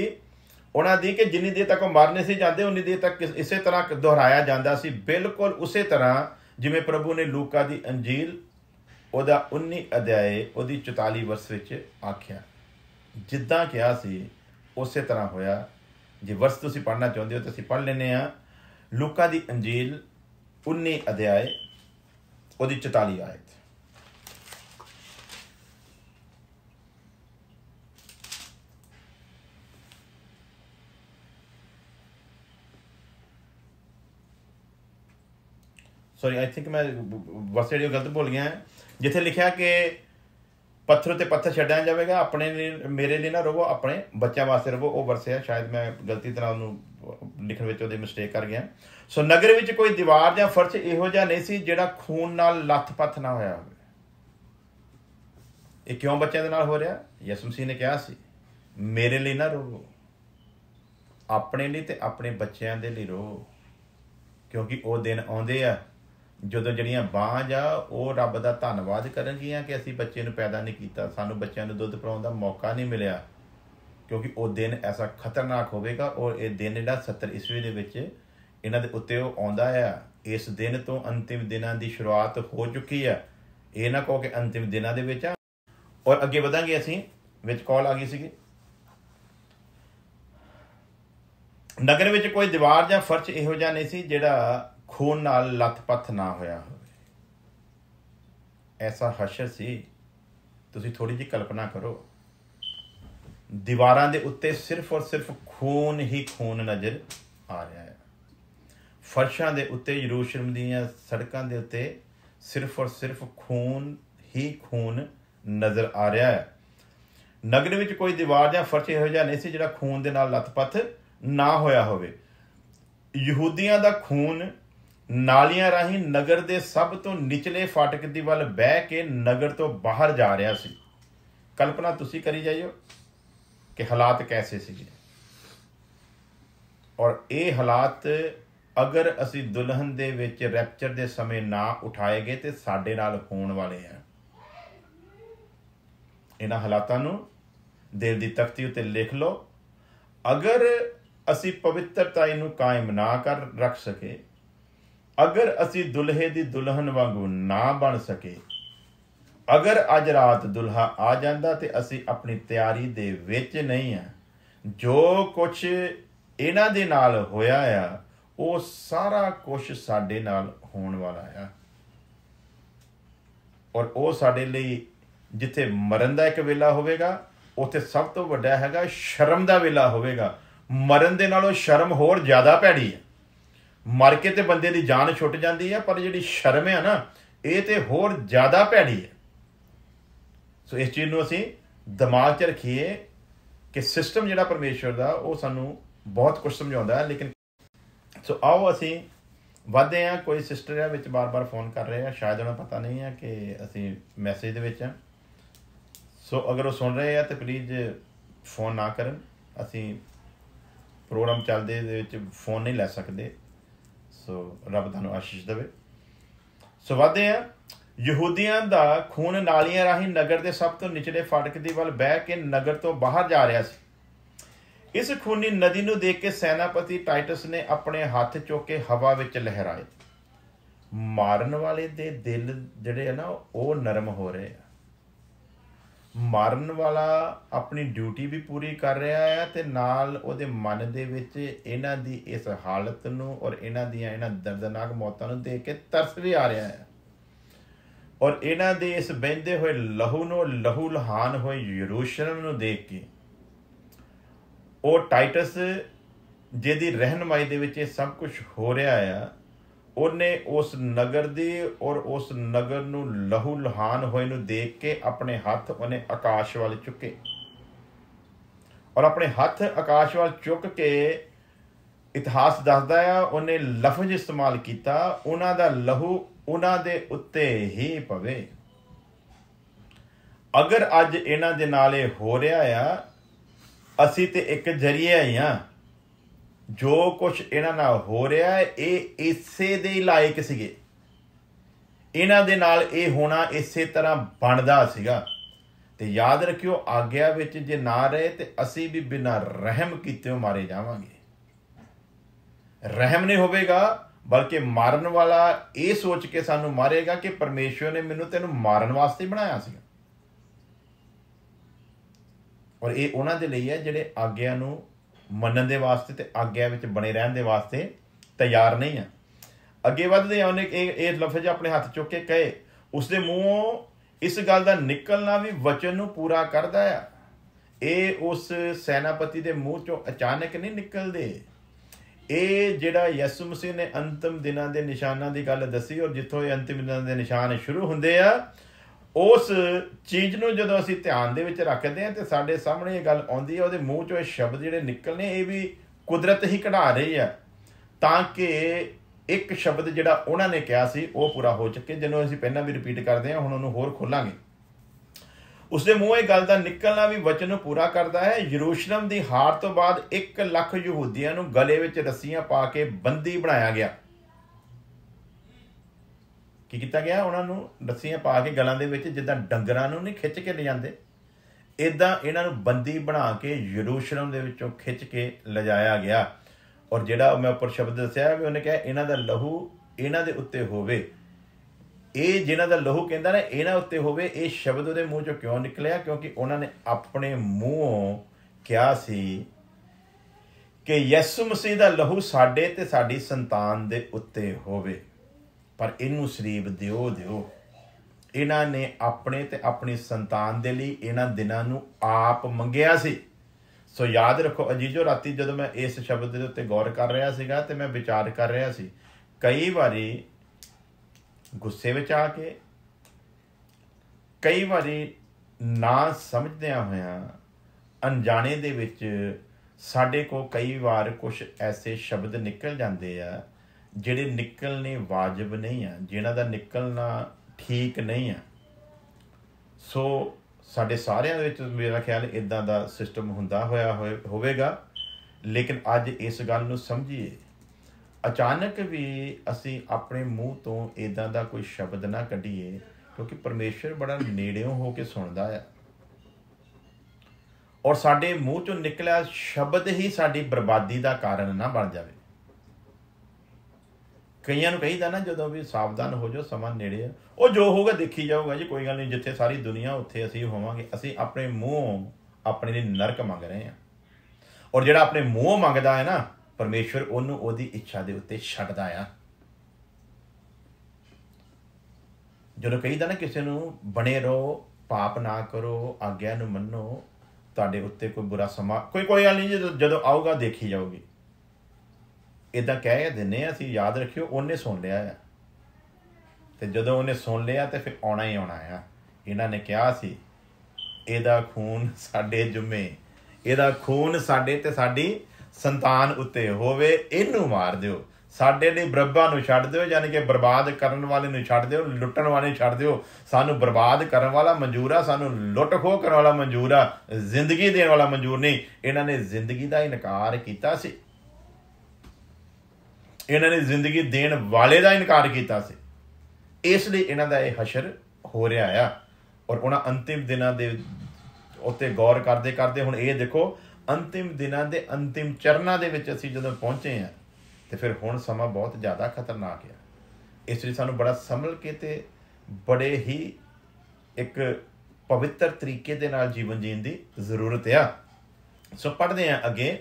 ਉਹਨਾਂ ਦੀ ਕਿ ਜਿੰਨੀ ਦੇਰ ਤੱਕ ਉਹ ਮਰਨੇ ਸੀ ਜਾਂਦੇ ਉਹਨੀ ਦੇਰ ਤੱਕ ਇਸੇ ਤਰ੍ਹਾਂ ਦੁਹਰਾਇਆ ਜਾਂਦਾ ਸੀ ਬਿਲਕੁਲ ਉਸੇ ਤਰ੍ਹਾਂ ਜਿਵੇਂ ਪ੍ਰਭੂ ਨੇ ਲੂਕਾ ਦੀ ਅੰਜੀਲ ਉਹਦਾ 19 ਅਧਿਆਏ ਉਹਦੀ 44 ਵਰਸ ਵਿੱਚ ਆਖਿਆ ਜਿੱਦਾਂ ਕਿਹਾ ਸੀ ਉਸੇ ਤਰ੍ਹਾਂ ਹੋਇਆ ਜੇ ਵਰਸ ਤੁਸੀਂ ਪੜਨਾ ਚਾਹੁੰਦੇ ਹੋ ਤਾਂ ਅਸੀਂ ਪੜ ਲੈਨੇ ਆ ਲੂਕਾ ਦੀ ਅੰਜੀਲ 19 ਅਧਿਆਏ ਉਹਦੀ 44 ਆਇਤ ਸੌਰੀ ਆਈ ਥਿੰਕ ਮੈਂ ਵਸੇ ਜਿਹੜੀ ਗਲਤ ਭੁੱਲ ਗਿਆ ਜਿੱਥੇ ਲਿਖਿਆ ਕਿ ਪੱਥਰ ਤੇ ਪੱਥਰ ਛੱਡਿਆ ਜਾਵੇਗਾ ਆਪਣੇ ਮੇਰੇ ਲਈ ਨਾ ਰਵੋ ਆਪਣੇ ਬੱਚਿਆਂ ਵਾਸਤੇ ਰਵੋ ਉਹ ਵਰਸਿਆ ਸ਼ਾਇਦ ਮੈਂ ਗਲਤੀ ਤਰ੍ਹਾਂ ਉਹਨੂੰ ਲਿਖਣ ਵਿੱਚ ਉਹਦੇ ਮਿਸਟੇਕ ਕਰ ਗਿਆ ਸੋ ਨਗਰ ਵਿੱਚ ਕੋਈ ਦੀਵਾਰ ਜਾਂ ਫਰਸ਼ ਇਹੋ ਜਿਹਾ ਨਹੀਂ ਸੀ ਜਿਹੜਾ ਖੂਨ ਨਾਲ ਲੱਥ-ਪੱਥ ਨਾ ਹੋਇਆ ਹੋਵੇ ਇਹ ਕਿਉਂ ਬੱਚਿਆਂ ਦੇ ਨਾਲ ਹੋ ਰਿਹਾ ਯਸਮ ਸਿੰਘ ਨੇ ਕਿਹਾ ਸੀ ਮੇਰੇ ਲਈ ਨਾ ਰੋਵੋ ਆਪਣੇ ਲਈ ਤੇ ਆਪਣੇ ਬੱਚਿਆਂ ਦੇ ਲਈ ਰੋ ਕਿਉਂਕਿ ਉਹ ਦਿਨ ਆਉਂਦੇ ਆ ਜਦੋਂ ਜਿਹੜੀਆਂ ਬਾਹਾਂ ਜਾ ਉਹ ਰੱਬ ਦਾ ਧੰਨਵਾਦ ਕਰਨਗੀਆਂ ਕਿ ਅਸੀਂ ਬੱਚੇ ਨੂੰ ਪੈਦਾ ਨਹੀਂ ਕੀਤਾ ਸਾਨੂੰ ਬੱਚਿਆਂ ਨੂੰ ਦੁੱਧ ਪਿਲਾਉਣ ਦਾ ਮੌਕਾ ਨਹੀਂ ਮਿਲਿਆ ਕਿਉਂਕਿ ਉਹ ਦਿਨ ਐਸਾ ਖਤਰਨਾਕ ਹੋਵੇਗਾ ਔਰ ਇਹ ਦਿਨ ਜਿਹੜਾ 70 ਈਸਵੀ ਦੇ ਵਿੱਚ ਇਹਨਾਂ ਦੇ ਉੱਤੇ ਉਹ ਆਉਂਦਾ ਆ ਇਸ ਦਿਨ ਤੋਂ ਅੰਤਿਮ ਦਿਨਾਂ ਦੀ ਸ਼ੁਰੂਆਤ ਹੋ ਚੁੱਕੀ ਆ ਇਹ ਨਾ ਕਹੋ ਕਿ ਅੰਤਿਮ ਦਿਨਾਂ ਦੇ ਵਿੱਚ ਆ ਔਰ ਅੱਗੇ ਵਧਾਂਗੇ ਅਸੀਂ ਵਿੱਚ ਕਾਲ ਆ ਗਈ ਸੀਗੀ ਨਗਰ ਵਿੱਚ ਕੋਈ ਦੀਵਾਰ ਜਾਂ ਫਰਸ਼ ਇਹੋ ਜਿਹਾ ਨਹੀਂ ਸੀ ਜਿਹੜਾ ਖੂਨ ਨਾਲ ਲਤਪਤ ਨਾ ਹੋਇਆ ਹੋਵੇ ਐਸਾ ਹਸ਼ਰ ਸੀ ਤੁਸੀਂ ਥੋੜੀ ਜਿਹੀ ਕਲਪਨਾ ਕਰੋ ਦੀਵਾਰਾਂ ਦੇ ਉੱਤੇ ਸਿਰਫ ਔਰ ਸਿਰਫ ਖੂਨ ਹੀ ਖੂਨ ਨਜ਼ਰ ਆ ਰਿਹਾ ਹੈ ਫਰਸ਼ਾਂ ਦੇ ਉੱਤੇ ਯਰੂਸ਼ਲਮ ਦੀਆਂ ਸੜਕਾਂ ਦੇ ਉੱਤੇ ਸਿਰਫ ਔਰ ਸਿਰਫ ਖੂਨ ਹੀ ਖੂਨ ਨਜ਼ਰ ਆ ਰਿਹਾ ਹੈ ਨਗਰ ਵਿੱਚ ਕੋਈ ਦੀਵਾਰ ਜਾਂ ਫਰਸ਼ ਇਹੋ ਜਿਹਾ ਨਹੀਂ ਸੀ ਜਿਹੜਾ ਖੂਨ ਦੇ ਨਾਲ ਲਤਪਤ ਨਾ ਹੋਇਆ ਹੋਵੇ ਯਹੂਦੀਆਂ ਦਾ ਖੂਨ ਨਾਲੀਆਂ ਰਾਹੀਂ ਨਗਰ ਦੇ ਸਭ ਤੋਂ ਨਿਚਲੇ ਫਾਟਕ ਦੀ ਵੱਲ ਬਹਿ ਕੇ ਨਗਰ ਤੋਂ ਬਾਹਰ ਜਾ ਰਿਹਾ ਸੀ ਕਲਪਨਾ ਤੁਸੀਂ ਕਰੀ ਜਾਈਓ ਕਿ ਹਾਲਾਤ ਕੈਸੇ ਸੀਗੇ ਔਰ ਇਹ ਹਾਲਾਤ ਅਗਰ ਅਸੀਂ ਦੁਲਹਨ ਦੇ ਵਿੱਚ ਰੈਪਚਰ ਦੇ ਸਮੇਂ ਨਾ ਉਠਾਏ ਗਏ ਤੇ ਸਾਡੇ ਨਾਲ ਹੋਣ ਵਾਲੇ ਆ ਇਹਨਾਂ ਹਾਲਾਤਾਂ ਨੂੰ ਦਿਲ ਦੀ ਤਖਤੀ ਉੱਤੇ ਲਿਖ ਲਓ ਅਗਰ ਅਸੀਂ ਪਵਿੱਤਰਤਾ ਇਹਨੂੰ ਕਾਇਮ ਨਾ ਕਰ ਰੱਖ ਸਕੇ ਅਗਰ ਅਸੀਂ ਦੁਲਹੇ ਦੀ ਦੁਲਹਨ ਵਾਂਗੂ ਨਾ ਬਣ ਸਕੇ ਅਗਰ ਅੱਜ ਰਾਤ ਦੁਲਹਾ ਆ ਜਾਂਦਾ ਤੇ ਅਸੀਂ ਆਪਣੀ ਤਿਆਰੀ ਦੇ ਵਿੱਚ ਨਹੀਂ ਆ ਜੋ ਕੁਝ ਇਹਨਾਂ ਦੇ ਨਾਲ ਹੋਇਆ ਆ ਉਹ ਸਾਰਾ ਕੁਝ ਸਾਡੇ ਨਾਲ ਹੋਣ ਵਾਲਾ ਆ ਔਰ ਉਹ ਸਾਡੇ ਲਈ ਜਿੱਥੇ ਮਰਨ ਦਾ ਇੱਕ ਵੇਲਾ ਹੋਵੇਗਾ ਉੱਥੇ ਸਭ ਤੋਂ ਵੱਡਾ ਹੈਗਾ ਸ਼ਰਮ ਦਾ ਵੇਲਾ ਹੋਵੇਗਾ ਮਰਨ ਦੇ ਨਾਲੋਂ ਸ਼ਰਮ ਹੋਰ ਜ਼ਿਆਦਾ ਭੈੜੀ ਹੈ ਮਰ ਕੇ ਤੇ ਬੰਦੇ ਦੀ ਜਾਨ ਛੁੱਟ ਜਾਂਦੀ ਹੈ ਪਰ ਜਿਹੜੀ ਸ਼ਰਮ ਹੈ ਨਾ ਇਹ ਤੇ ਹੋਰ ਜ਼ਿਆਦਾ ਭੈੜੀ ਹੈ ਸੋ ਇਸ ਚੀਜ਼ ਨੂੰ ਅਸੀਂ ਦਿਮਾਗ 'ਚ ਰੱਖੀਏ ਕਿ ਸਿਸਟਮ ਜਿਹੜਾ ਪਰਮੇਸ਼ਵਰ ਦਾ ਉਹ ਸਾਨੂੰ ਬਹੁਤ ਕੁਝ ਸਮਝਾਉਂਦਾ ਹੈ ਲੇਕਿਨ ਸੋ ਆਓ ਅਸੀਂ ਵਧਦੇ ਆ ਕੋਈ ਸਿਸਟਰ ਆ ਵਿੱਚ ਬਾਰ-ਬਾਰ ਫੋਨ ਕਰ ਰਹੇ ਆ ਸ਼ਾਇਦ ਉਹਨਾਂ ਪਤਾ ਨਹੀਂ ਆ ਕਿ ਅਸੀਂ ਮੈਸੇਜ ਦੇ ਵਿੱਚ ਆ ਸੋ ਅਗਰ ਉਹ ਸੁਣ ਰਹੇ ਆ ਤੇ ਪਲੀਜ਼ ਫੋਨ ਨਾ ਕਰਨ ਅਸੀਂ ਪ੍ਰੋਗਰਾਮ ਚੱਲਦੇ ਦੇ ਵਿੱਚ ਫੋਨ ਨਹੀਂ ਲੈ ਸਕਦੇ ਸੋ ਰੱਬ ਤੁਹਾਨੂੰ ਆਸ਼ੀਸ਼ ਦੇਵੇ ਸੋ ਵਾਦੇ ਆ ਯਹੂਦੀਆਂ ਦਾ ਖੂਨ ਨਾਲੀਆਂ ਰਾਹੀਂ ਨਗਰ ਦੇ ਸਭ ਤੋਂ ਨਿਚਲੇ ਫਾਟਕ ਦੀ ਵੱਲ ਬਹਿ ਕੇ ਨਗਰ ਤੋਂ ਬਾਹਰ ਜਾ ਰਿਹਾ ਸੀ ਇਸ ਖੂਨੀ ਨਦੀ ਨੂੰ ਦੇਖ ਕੇ ਸੈਨਾਪਤੀ ਟਾਈਟਸ ਨੇ ਆਪਣੇ ਹੱਥ ਚੁੱਕ ਕੇ ਹਵਾ ਵਿੱਚ ਲਹਿਰਾਏ ਮਾਰਨ ਵਾਲੇ ਦੇ ਦਿਲ ਜਿਹੜੇ ਆ ਨਾ ਉਹ ਨਰਮ ਹੋ ਰਹੇ ਆ ਮਾਰਨ ਵਾਲਾ ਆਪਣੀ ਡਿਊਟੀ ਵੀ ਪੂਰੀ ਕਰ ਰਿਹਾ ਹੈ ਤੇ ਨਾਲ ਉਹਦੇ ਮਨ ਦੇ ਵਿੱਚ ਇਹਨਾਂ ਦੀ ਇਸ ਹਾਲਤ ਨੂੰ ਔਰ ਇਹਨਾਂ ਦੀਆਂ ਇਹਨਾਂ ਦਰਦਨਾਕ ਮੌਤਾਂ ਨੂੰ ਦੇਖ ਕੇ ਤਰਸ ਵੀ ਆ ਰਿਹਾ ਹੈ ਔਰ ਇਹਨਾਂ ਦੇ ਇਸ ਬਹਿੰਦੇ ਹੋਏ ਲਹੂ ਨੂੰ ਲਹੂ ਲਹਾਨ ਹੋਏ ਯਰੂਸ਼ਲਮ ਨੂੰ ਦੇਖ ਕੇ ਉਹ ਟਾਈਟਸ ਜਿਹਦੀ ਰਹਿਨਮਾਈ ਦੇ ਵਿੱਚ ਇਹ ਸਭ ਕੁਝ ਹੋ ਰਿਹਾ ਆ ਉਹਨੇ ਉਸ ਨਗਰ ਦੀ ਔਰ ਉਸ ਨਗਰ ਨੂੰ ਲਹੂ ਲਹਾਨ ਹੋਏ ਨੂੰ ਦੇਖ ਕੇ ਆਪਣੇ ਹੱਥ ਉਹਨੇ ਆਕਾਸ਼ ਵੱਲ ਚੁੱਕੇ ਔਰ ਆਪਣੇ ਹੱਥ ਆਕਾਸ਼ ਵੱਲ ਚੁੱਕ ਕੇ ਇਤਿਹਾਸ ਦੱਸਦਾ ਆ ਉਹਨੇ ਲਫ਼ਜ਼ ਇਸਤੇਮਾਲ ਕੀਤਾ ਉਹਨਾਂ ਦਾ ਲਹੂ ਉਹਨਾਂ ਦੇ ਉੱਤੇ ਹੀ ਪਵੇ ਅਗਰ ਅੱਜ ਇਹਨਾਂ ਦੇ ਨਾਲ ਇਹ ਹੋ ਰਿਹਾ ਆ ਅਸੀਂ ਤੇ ਇੱਕ ਜਰੀਏ ਆ ਜੋ ਕੁਝ ਇਹਨਾਂ ਨਾਲ ਹੋ ਰਿਹਾ ਹੈ ਇਹ ਇਸੇ ਦੇ ਲਾਇਕ ਸੀਗੇ ਇਹਨਾਂ ਦੇ ਨਾਲ ਇਹ ਹੋਣਾ ਇਸੇ ਤਰ੍ਹਾਂ ਬਣਦਾ ਸੀਗਾ ਤੇ ਯਾਦ ਰੱਖਿਓ ਆਗਿਆ ਵਿੱਚ ਜੇ ਨਾ ਰਹੇ ਤੇ ਅਸੀਂ ਵੀ ਬਿਨਾਂ ਰਹਿਮ ਕੀਤੇ ਮਾਰੇ ਜਾਵਾਂਗੇ ਰਹਿਮ ਨਹੀਂ ਹੋਵੇਗਾ ਬਲਕਿ ਮਾਰਨ ਵਾਲਾ ਇਹ ਸੋਚ ਕੇ ਸਾਨੂੰ ਮਾਰੇਗਾ ਕਿ ਪਰਮੇਸ਼ਵਰ ਨੇ ਮੈਨੂੰ ਤੈਨੂੰ ਮਾਰਨ ਵਾਸਤੇ ਬਣਾਇਆ ਸੀ ਔਰ ਇਹ ਉਹਨਾਂ ਦੇ ਲਈ ਹੈ ਜਿਹੜੇ ਆਗਿਆ ਨੂੰ ਮੰਨਣ ਦੇ ਵਾਸਤੇ ਤੇ ਆਗਿਆ ਵਿੱਚ ਬਣੇ ਰਹਿਣ ਦੇ ਵਾਸਤੇ ਤਿਆਰ ਨਹੀਂ ਆ ਅੱਗੇ ਵੱਧਦੇ ਆ ਉਹਨੇ ਇਹ ਇਹ ਲਫ਼ਜ਼ ਆਪਣੇ ਹੱਥ ਚੁੱਕ ਕੇ ਕਹੇ ਉਸ ਦੇ ਮੂੰਹੋਂ ਇਸ ਗੱਲ ਦਾ ਨਿਕਲਣਾ ਵੀ ਵਚਨ ਨੂੰ ਪੂਰਾ ਕਰਦਾ ਆ ਇਹ ਉਸ ਸੈਨਾਪਤੀ ਦੇ ਮੂੰਹ ਚੋਂ ਅਚਾਨਕ ਨਹੀਂ ਨਿਕਲਦੇ ਇਹ ਜਿਹੜਾ ਯਿਸੂ ਮਸੀਹ ਨੇ ਅੰਤਮ ਦਿਨਾਂ ਦੇ ਨਿਸ਼ਾਨਾਂ ਦੀ ਗੱਲ ਦੱਸੀ ਔਰ ਜਿੱਥੋਂ ਇਹ ਅੰਤਮ ਦਿਨਾਂ ਦੇ ਨਿਸ਼ਾਨ ਸ਼ੁਰੂ ਹੁੰਦੇ ਆ ਉਸ ਚੀਜ਼ ਨੂੰ ਜਦੋਂ ਅਸੀਂ ਧਿਆਨ ਦੇ ਵਿੱਚ ਰੱਖਦੇ ਹਾਂ ਤੇ ਸਾਡੇ ਸਾਹਮਣੇ ਇਹ ਗੱਲ ਆਉਂਦੀ ਹੈ ਉਹਦੇ ਮੂੰਹ ਚੋਂ ਇਹ ਸ਼ਬਦ ਜਿਹੜੇ ਨਿਕਲਨੇ ਇਹ ਵੀ ਕੁਦਰਤ ਹੀ ਕਢਾ ਰਹੀ ਹੈ ਤਾਂ ਕਿ ਇੱਕ ਸ਼ਬਦ ਜਿਹੜਾ ਉਹਨਾਂ ਨੇ ਕਿਹਾ ਸੀ ਉਹ ਪੂਰਾ ਹੋ ਚੁੱਕੇ ਜਿਹਨੂੰ ਅਸੀਂ ਪਹਿਲਾਂ ਵੀ ਰਿਪੀਟ ਕਰਦੇ ਹਾਂ ਹੁਣ ਉਹਨੂੰ ਹੋਰ ਖੋਲਾਂਗੇ ਉਸਦੇ ਮੂੰਹ ਇਹ ਗੱਲ ਦਾ ਨਿਕਲਣਾ ਵੀ ਵਚਨ ਨੂੰ ਪੂਰਾ ਕਰਦਾ ਹੈ ਯਰੂਸ਼ਲਮ ਦੀ ਹਾਰ ਤੋਂ ਬਾਅਦ 1 ਲੱਖ ਯਹੂਦੀਆਂ ਨੂੰ ਗਲੇ ਵਿੱਚ ਰੱਸੀਆਂ ਪਾ ਕੇ ਬੰਦੀ ਬਣਾਇਆ ਗਿਆ ਕੀ ਕੀਤਾ ਗਿਆ ਉਹਨਾਂ ਨੂੰ ਰੱਸੀਆਂ ਪਾ ਕੇ ਗਲਾਂ ਦੇ ਵਿੱਚ ਜਿੱਦਾਂ ਡੰਗਰਾਂ ਨੂੰ ਨਹੀਂ ਖਿੱਚ ਕੇ ਲੈ ਜਾਂਦੇ ਇਦਾਂ ਇਹਨਾਂ ਨੂੰ ਬੰਦੀ ਬਣਾ ਕੇ ਯਰੂਸ਼ਲਮ ਦੇ ਵਿੱਚੋਂ ਖਿੱਚ ਕੇ ਲਜਾਇਆ ਗਿਆ ਔਰ ਜਿਹੜਾ ਮੈਂ ਉੱਪਰ ਸ਼ਬਦ ਦੱਸਿਆ ਵੀ ਉਹਨੇ ਕਿਹਾ ਇਹਨਾਂ ਦਾ ਲਹੂ ਇਹਨਾਂ ਦੇ ਉੱਤੇ ਹੋਵੇ ਇਹ ਜਿਹਨਾਂ ਦਾ ਲਹੂ ਕਹਿੰਦਾ ਨਾ ਇਹਨਾਂ ਉੱਤੇ ਹੋਵੇ ਇਹ ਸ਼ਬਦ ਉਹਦੇ ਮੂੰਹ ਚੋਂ ਕਿਉਂ ਨਿਕਲਿਆ ਕਿਉਂਕਿ ਉਹਨਾਂ ਨੇ ਆਪਣੇ ਮੂੰਹੋਂ ਕਿਹਾ ਸੀ ਕਿ ਯਿਸੂ ਮਸੀਹ ਦਾ ਲਹੂ ਸਾਡੇ ਤੇ ਸਾਡੀ ਸੰਤਾਨ ਦੇ ਉੱਤੇ ਹੋਵੇ ਪਰ ਇਹਨੂੰ ਸਰੀਬ ਦਿਓ ਦਿਓ ਇਹਨਾਂ ਨੇ ਆਪਣੇ ਤੇ ਆਪਣੀ ਸੰਤਾਨ ਦੇ ਲਈ ਇਹਨਾਂ ਦਿਨਾਂ ਨੂੰ ਆਪ ਮੰਗਿਆ ਸੀ ਸੋ ਯਾਦ ਰੱਖੋ ਅਜੀਜੋ ਰਾਤੀ ਜਦੋਂ ਮੈਂ ਇਸ ਸ਼ਬਦ ਦੇ ਉੱਤੇ ਗੌਰ ਕਰ ਰਿਹਾ ਸੀਗਾ ਤੇ ਮੈਂ ਵਿਚਾਰ ਕਰ ਰਿਹਾ ਸੀ ਕਈ ਵਾਰੀ ਗੁੱਸੇ ਵਿੱਚ ਆ ਕੇ ਕਈ ਵਾਰੀ ਨਾ ਸਮਝਦਿਆਂ ਹੋਇਆਂ ਅਣਜਾਣੇ ਦੇ ਵਿੱਚ ਸਾਡੇ ਕੋ ਕਈ ਵਾਰ ਕੁਝ ਐਸੇ ਸ਼ਬਦ ਨਿਕਲ ਜਾਂਦੇ ਆ ਜਿਹੜੇ ਨਿਕਲਨੇ ਵਾਜਬ ਨਹੀਂ ਆ ਜਿਨ੍ਹਾਂ ਦਾ ਨਿਕਲਣਾ ਠੀਕ ਨਹੀਂ ਆ ਸੋ ਸਾਡੇ ਸਾਰਿਆਂ ਦੇ ਵਿੱਚ ਮੇਰਾ ਖਿਆਲ ਇਦਾਂ ਦਾ ਸਿਸਟਮ ਹੁੰਦਾ ਹੋਇਆ ਹੋਵੇਗਾ ਲੇਕਿਨ ਅੱਜ ਇਸ ਗੱਲ ਨੂੰ ਸਮਝੀਏ ਅਚਾਨਕ ਵੀ ਅਸੀਂ ਆਪਣੇ ਮੂੰਹ ਤੋਂ ਇਦਾਂ ਦਾ ਕੋਈ ਸ਼ਬਦ ਨਾ ਕੱਢੀਏ ਕਿਉਂਕਿ ਪਰਮੇਸ਼ਰ ਬੜਾ ਨੇੜਿਓਂ ਹੋ ਕੇ ਸੁਣਦਾ ਆ ਔਰ ਸਾਡੇ ਮੂੰਹ ਚੋਂ ਨਿਕਲਿਆ ਸ਼ਬਦ ਹੀ ਸਾਡੀ ਬਰਬਾਦੀ ਦਾ ਕਾਰਨ ਨਾ ਬਣ ਜਾਵੇ ਕਈਆਂ ਨੂੰ ਕਹੀਦਾ ਨਾ ਜਦੋਂ ਵੀ ਸਾਵਧਾਨ ਹੋ ਜਾਓ ਸਮਾਂ ਨੇੜੇ ਆ ਉਹ ਜੋ ਹੋਗਾ ਦੇਖੀ ਜਾਊਗਾ ਜੀ ਕੋਈ ਗੱਲ ਨਹੀਂ ਜਿੱਥੇ ਸਾਰੀ ਦੁਨੀਆ ਉੱਥੇ ਅਸੀਂ ਹੋਵਾਂਗੇ ਅਸੀਂ ਆਪਣੇ ਮੂੰਹ ਆਪਣੇ ਲਈ ਨਰਕ ਮੰਗ ਰਹੇ ਆ ਔਰ ਜਿਹੜਾ ਆਪਣੇ ਮੂੰਹ ਮੰਗਦਾ ਹੈ ਨਾ ਪਰਮੇਸ਼ਵਰ ਉਹਨੂੰ ਉਹਦੀ ਇੱਛਾ ਦੇ ਉੱਤੇ ਛੱਡਦਾ ਆ ਜਦੋਂ ਕਹੀਦਾ ਨਾ ਕਿਸੇ ਨੂੰ ਬਣੇ ਰਹੋ ਪਾਪ ਨਾ ਕਰੋ ਆਗਿਆ ਨੂੰ ਮੰਨੋ ਤੁਹਾਡੇ ਉੱਤੇ ਕੋਈ ਬੁਰਾ ਸਮਾਂ ਕੋਈ ਕੋਈ ਗੱਲ ਨਹੀਂ ਜਦੋਂ ਆਊਗਾ ਦੇਖੀ ਜਾਊਗੀ ਇਦਾਂ ਕਹਿ ਦਿੰਨੇ ਆ ਅਸੀਂ ਯਾਦ ਰੱਖਿਓ ਉਹਨੇ ਸੁਣ ਲਿਆ ਆ ਤੇ ਜਦੋਂ ਉਹਨੇ ਸੁਣ ਲਿਆ ਤੇ ਫਿਰ ਆਉਣਾ ਹੀ ਆਉਣਾ ਆ ਇਹਨਾਂ ਨੇ ਕਿਹਾ ਸੀ ਇਹਦਾ ਖੂਨ ਸਾਡੇ ਜੁਮੇ ਇਹਦਾ ਖੂਨ ਸਾਡੇ ਤੇ ਸਾਡੀ ਸੰਤਾਨ ਉੱਤੇ ਹੋਵੇ ਇਹਨੂੰ ਮਾਰ ਦਿਓ ਸਾਡੇ ਨੇ ਬਰਬਾ ਨੂੰ ਛੱਡ ਦਿਓ ਯਾਨੀ ਕਿ ਬਰਬਾਦ ਕਰਨ ਵਾਲੇ ਨੂੰ ਛੱਡ ਦਿਓ ਲੁੱਟਣ ਵਾਲੇ ਨੂੰ ਛੱਡ ਦਿਓ ਸਾਨੂੰ ਬਰਬਾਦ ਕਰਨ ਵਾਲਾ ਮਨਜ਼ੂਰ ਆ ਸਾਨੂੰ ਲੁੱਟ ਖੋ ਕਰਨ ਵਾਲਾ ਮਨਜ਼ੂਰ ਆ ਜ਼ਿੰਦਗੀ ਦੇਣ ਵਾਲਾ ਮਨਜ਼ੂਰ ਨਹੀਂ ਇਹਨਾਂ ਨੇ ਜ਼ਿੰਦਗੀ ਦਾ ਇਨਕਾਰ ਕੀਤਾ ਸੀ ਇਹਨਾਂ ਨੇ ਜ਼ਿੰਦਗੀ ਦੇਣ ਵਾਲੇ ਦਾ ਇਨਕਾਰ ਕੀਤਾ ਸੀ ਇਸ ਲਈ ਇਹਨਾਂ ਦਾ ਇਹ ਹਸ਼ਰ ਹੋ ਰਿਹਾ ਆ ਔਰ ਉਹਨਾਂ ਅੰਤਿਮ ਦਿਨਾਂ ਦੇ ਉੱਤੇ ਗੌਰ ਕਰਦੇ ਕਰਦੇ ਹੁਣ ਇਹ ਦੇਖੋ ਅੰਤਿਮ ਦਿਨਾਂ ਦੇ ਅੰਤਿਮ ਚਰਨਾਂ ਦੇ ਵਿੱਚ ਅਸੀਂ ਜਦੋਂ ਪਹੁੰਚੇ ਆ ਤੇ ਫਿਰ ਹੁਣ ਸਮਾਂ ਬਹੁਤ ਜ਼ਿਆਦਾ ਖਤਰਨਾਕ ਆ ਇਸ ਲਈ ਸਾਨੂੰ ਬੜਾ ਸੰਭਲ ਕੇ ਤੇ ਬੜੇ ਹੀ ਇੱਕ ਪਵਿੱਤਰ ਤਰੀਕੇ ਦੇ ਨਾਲ ਜੀਵਨ ਜੀਣ ਦੀ ਜ਼ਰੂਰਤ ਆ ਸੋ ਪੜਦੇ ਆ ਅੱਗੇ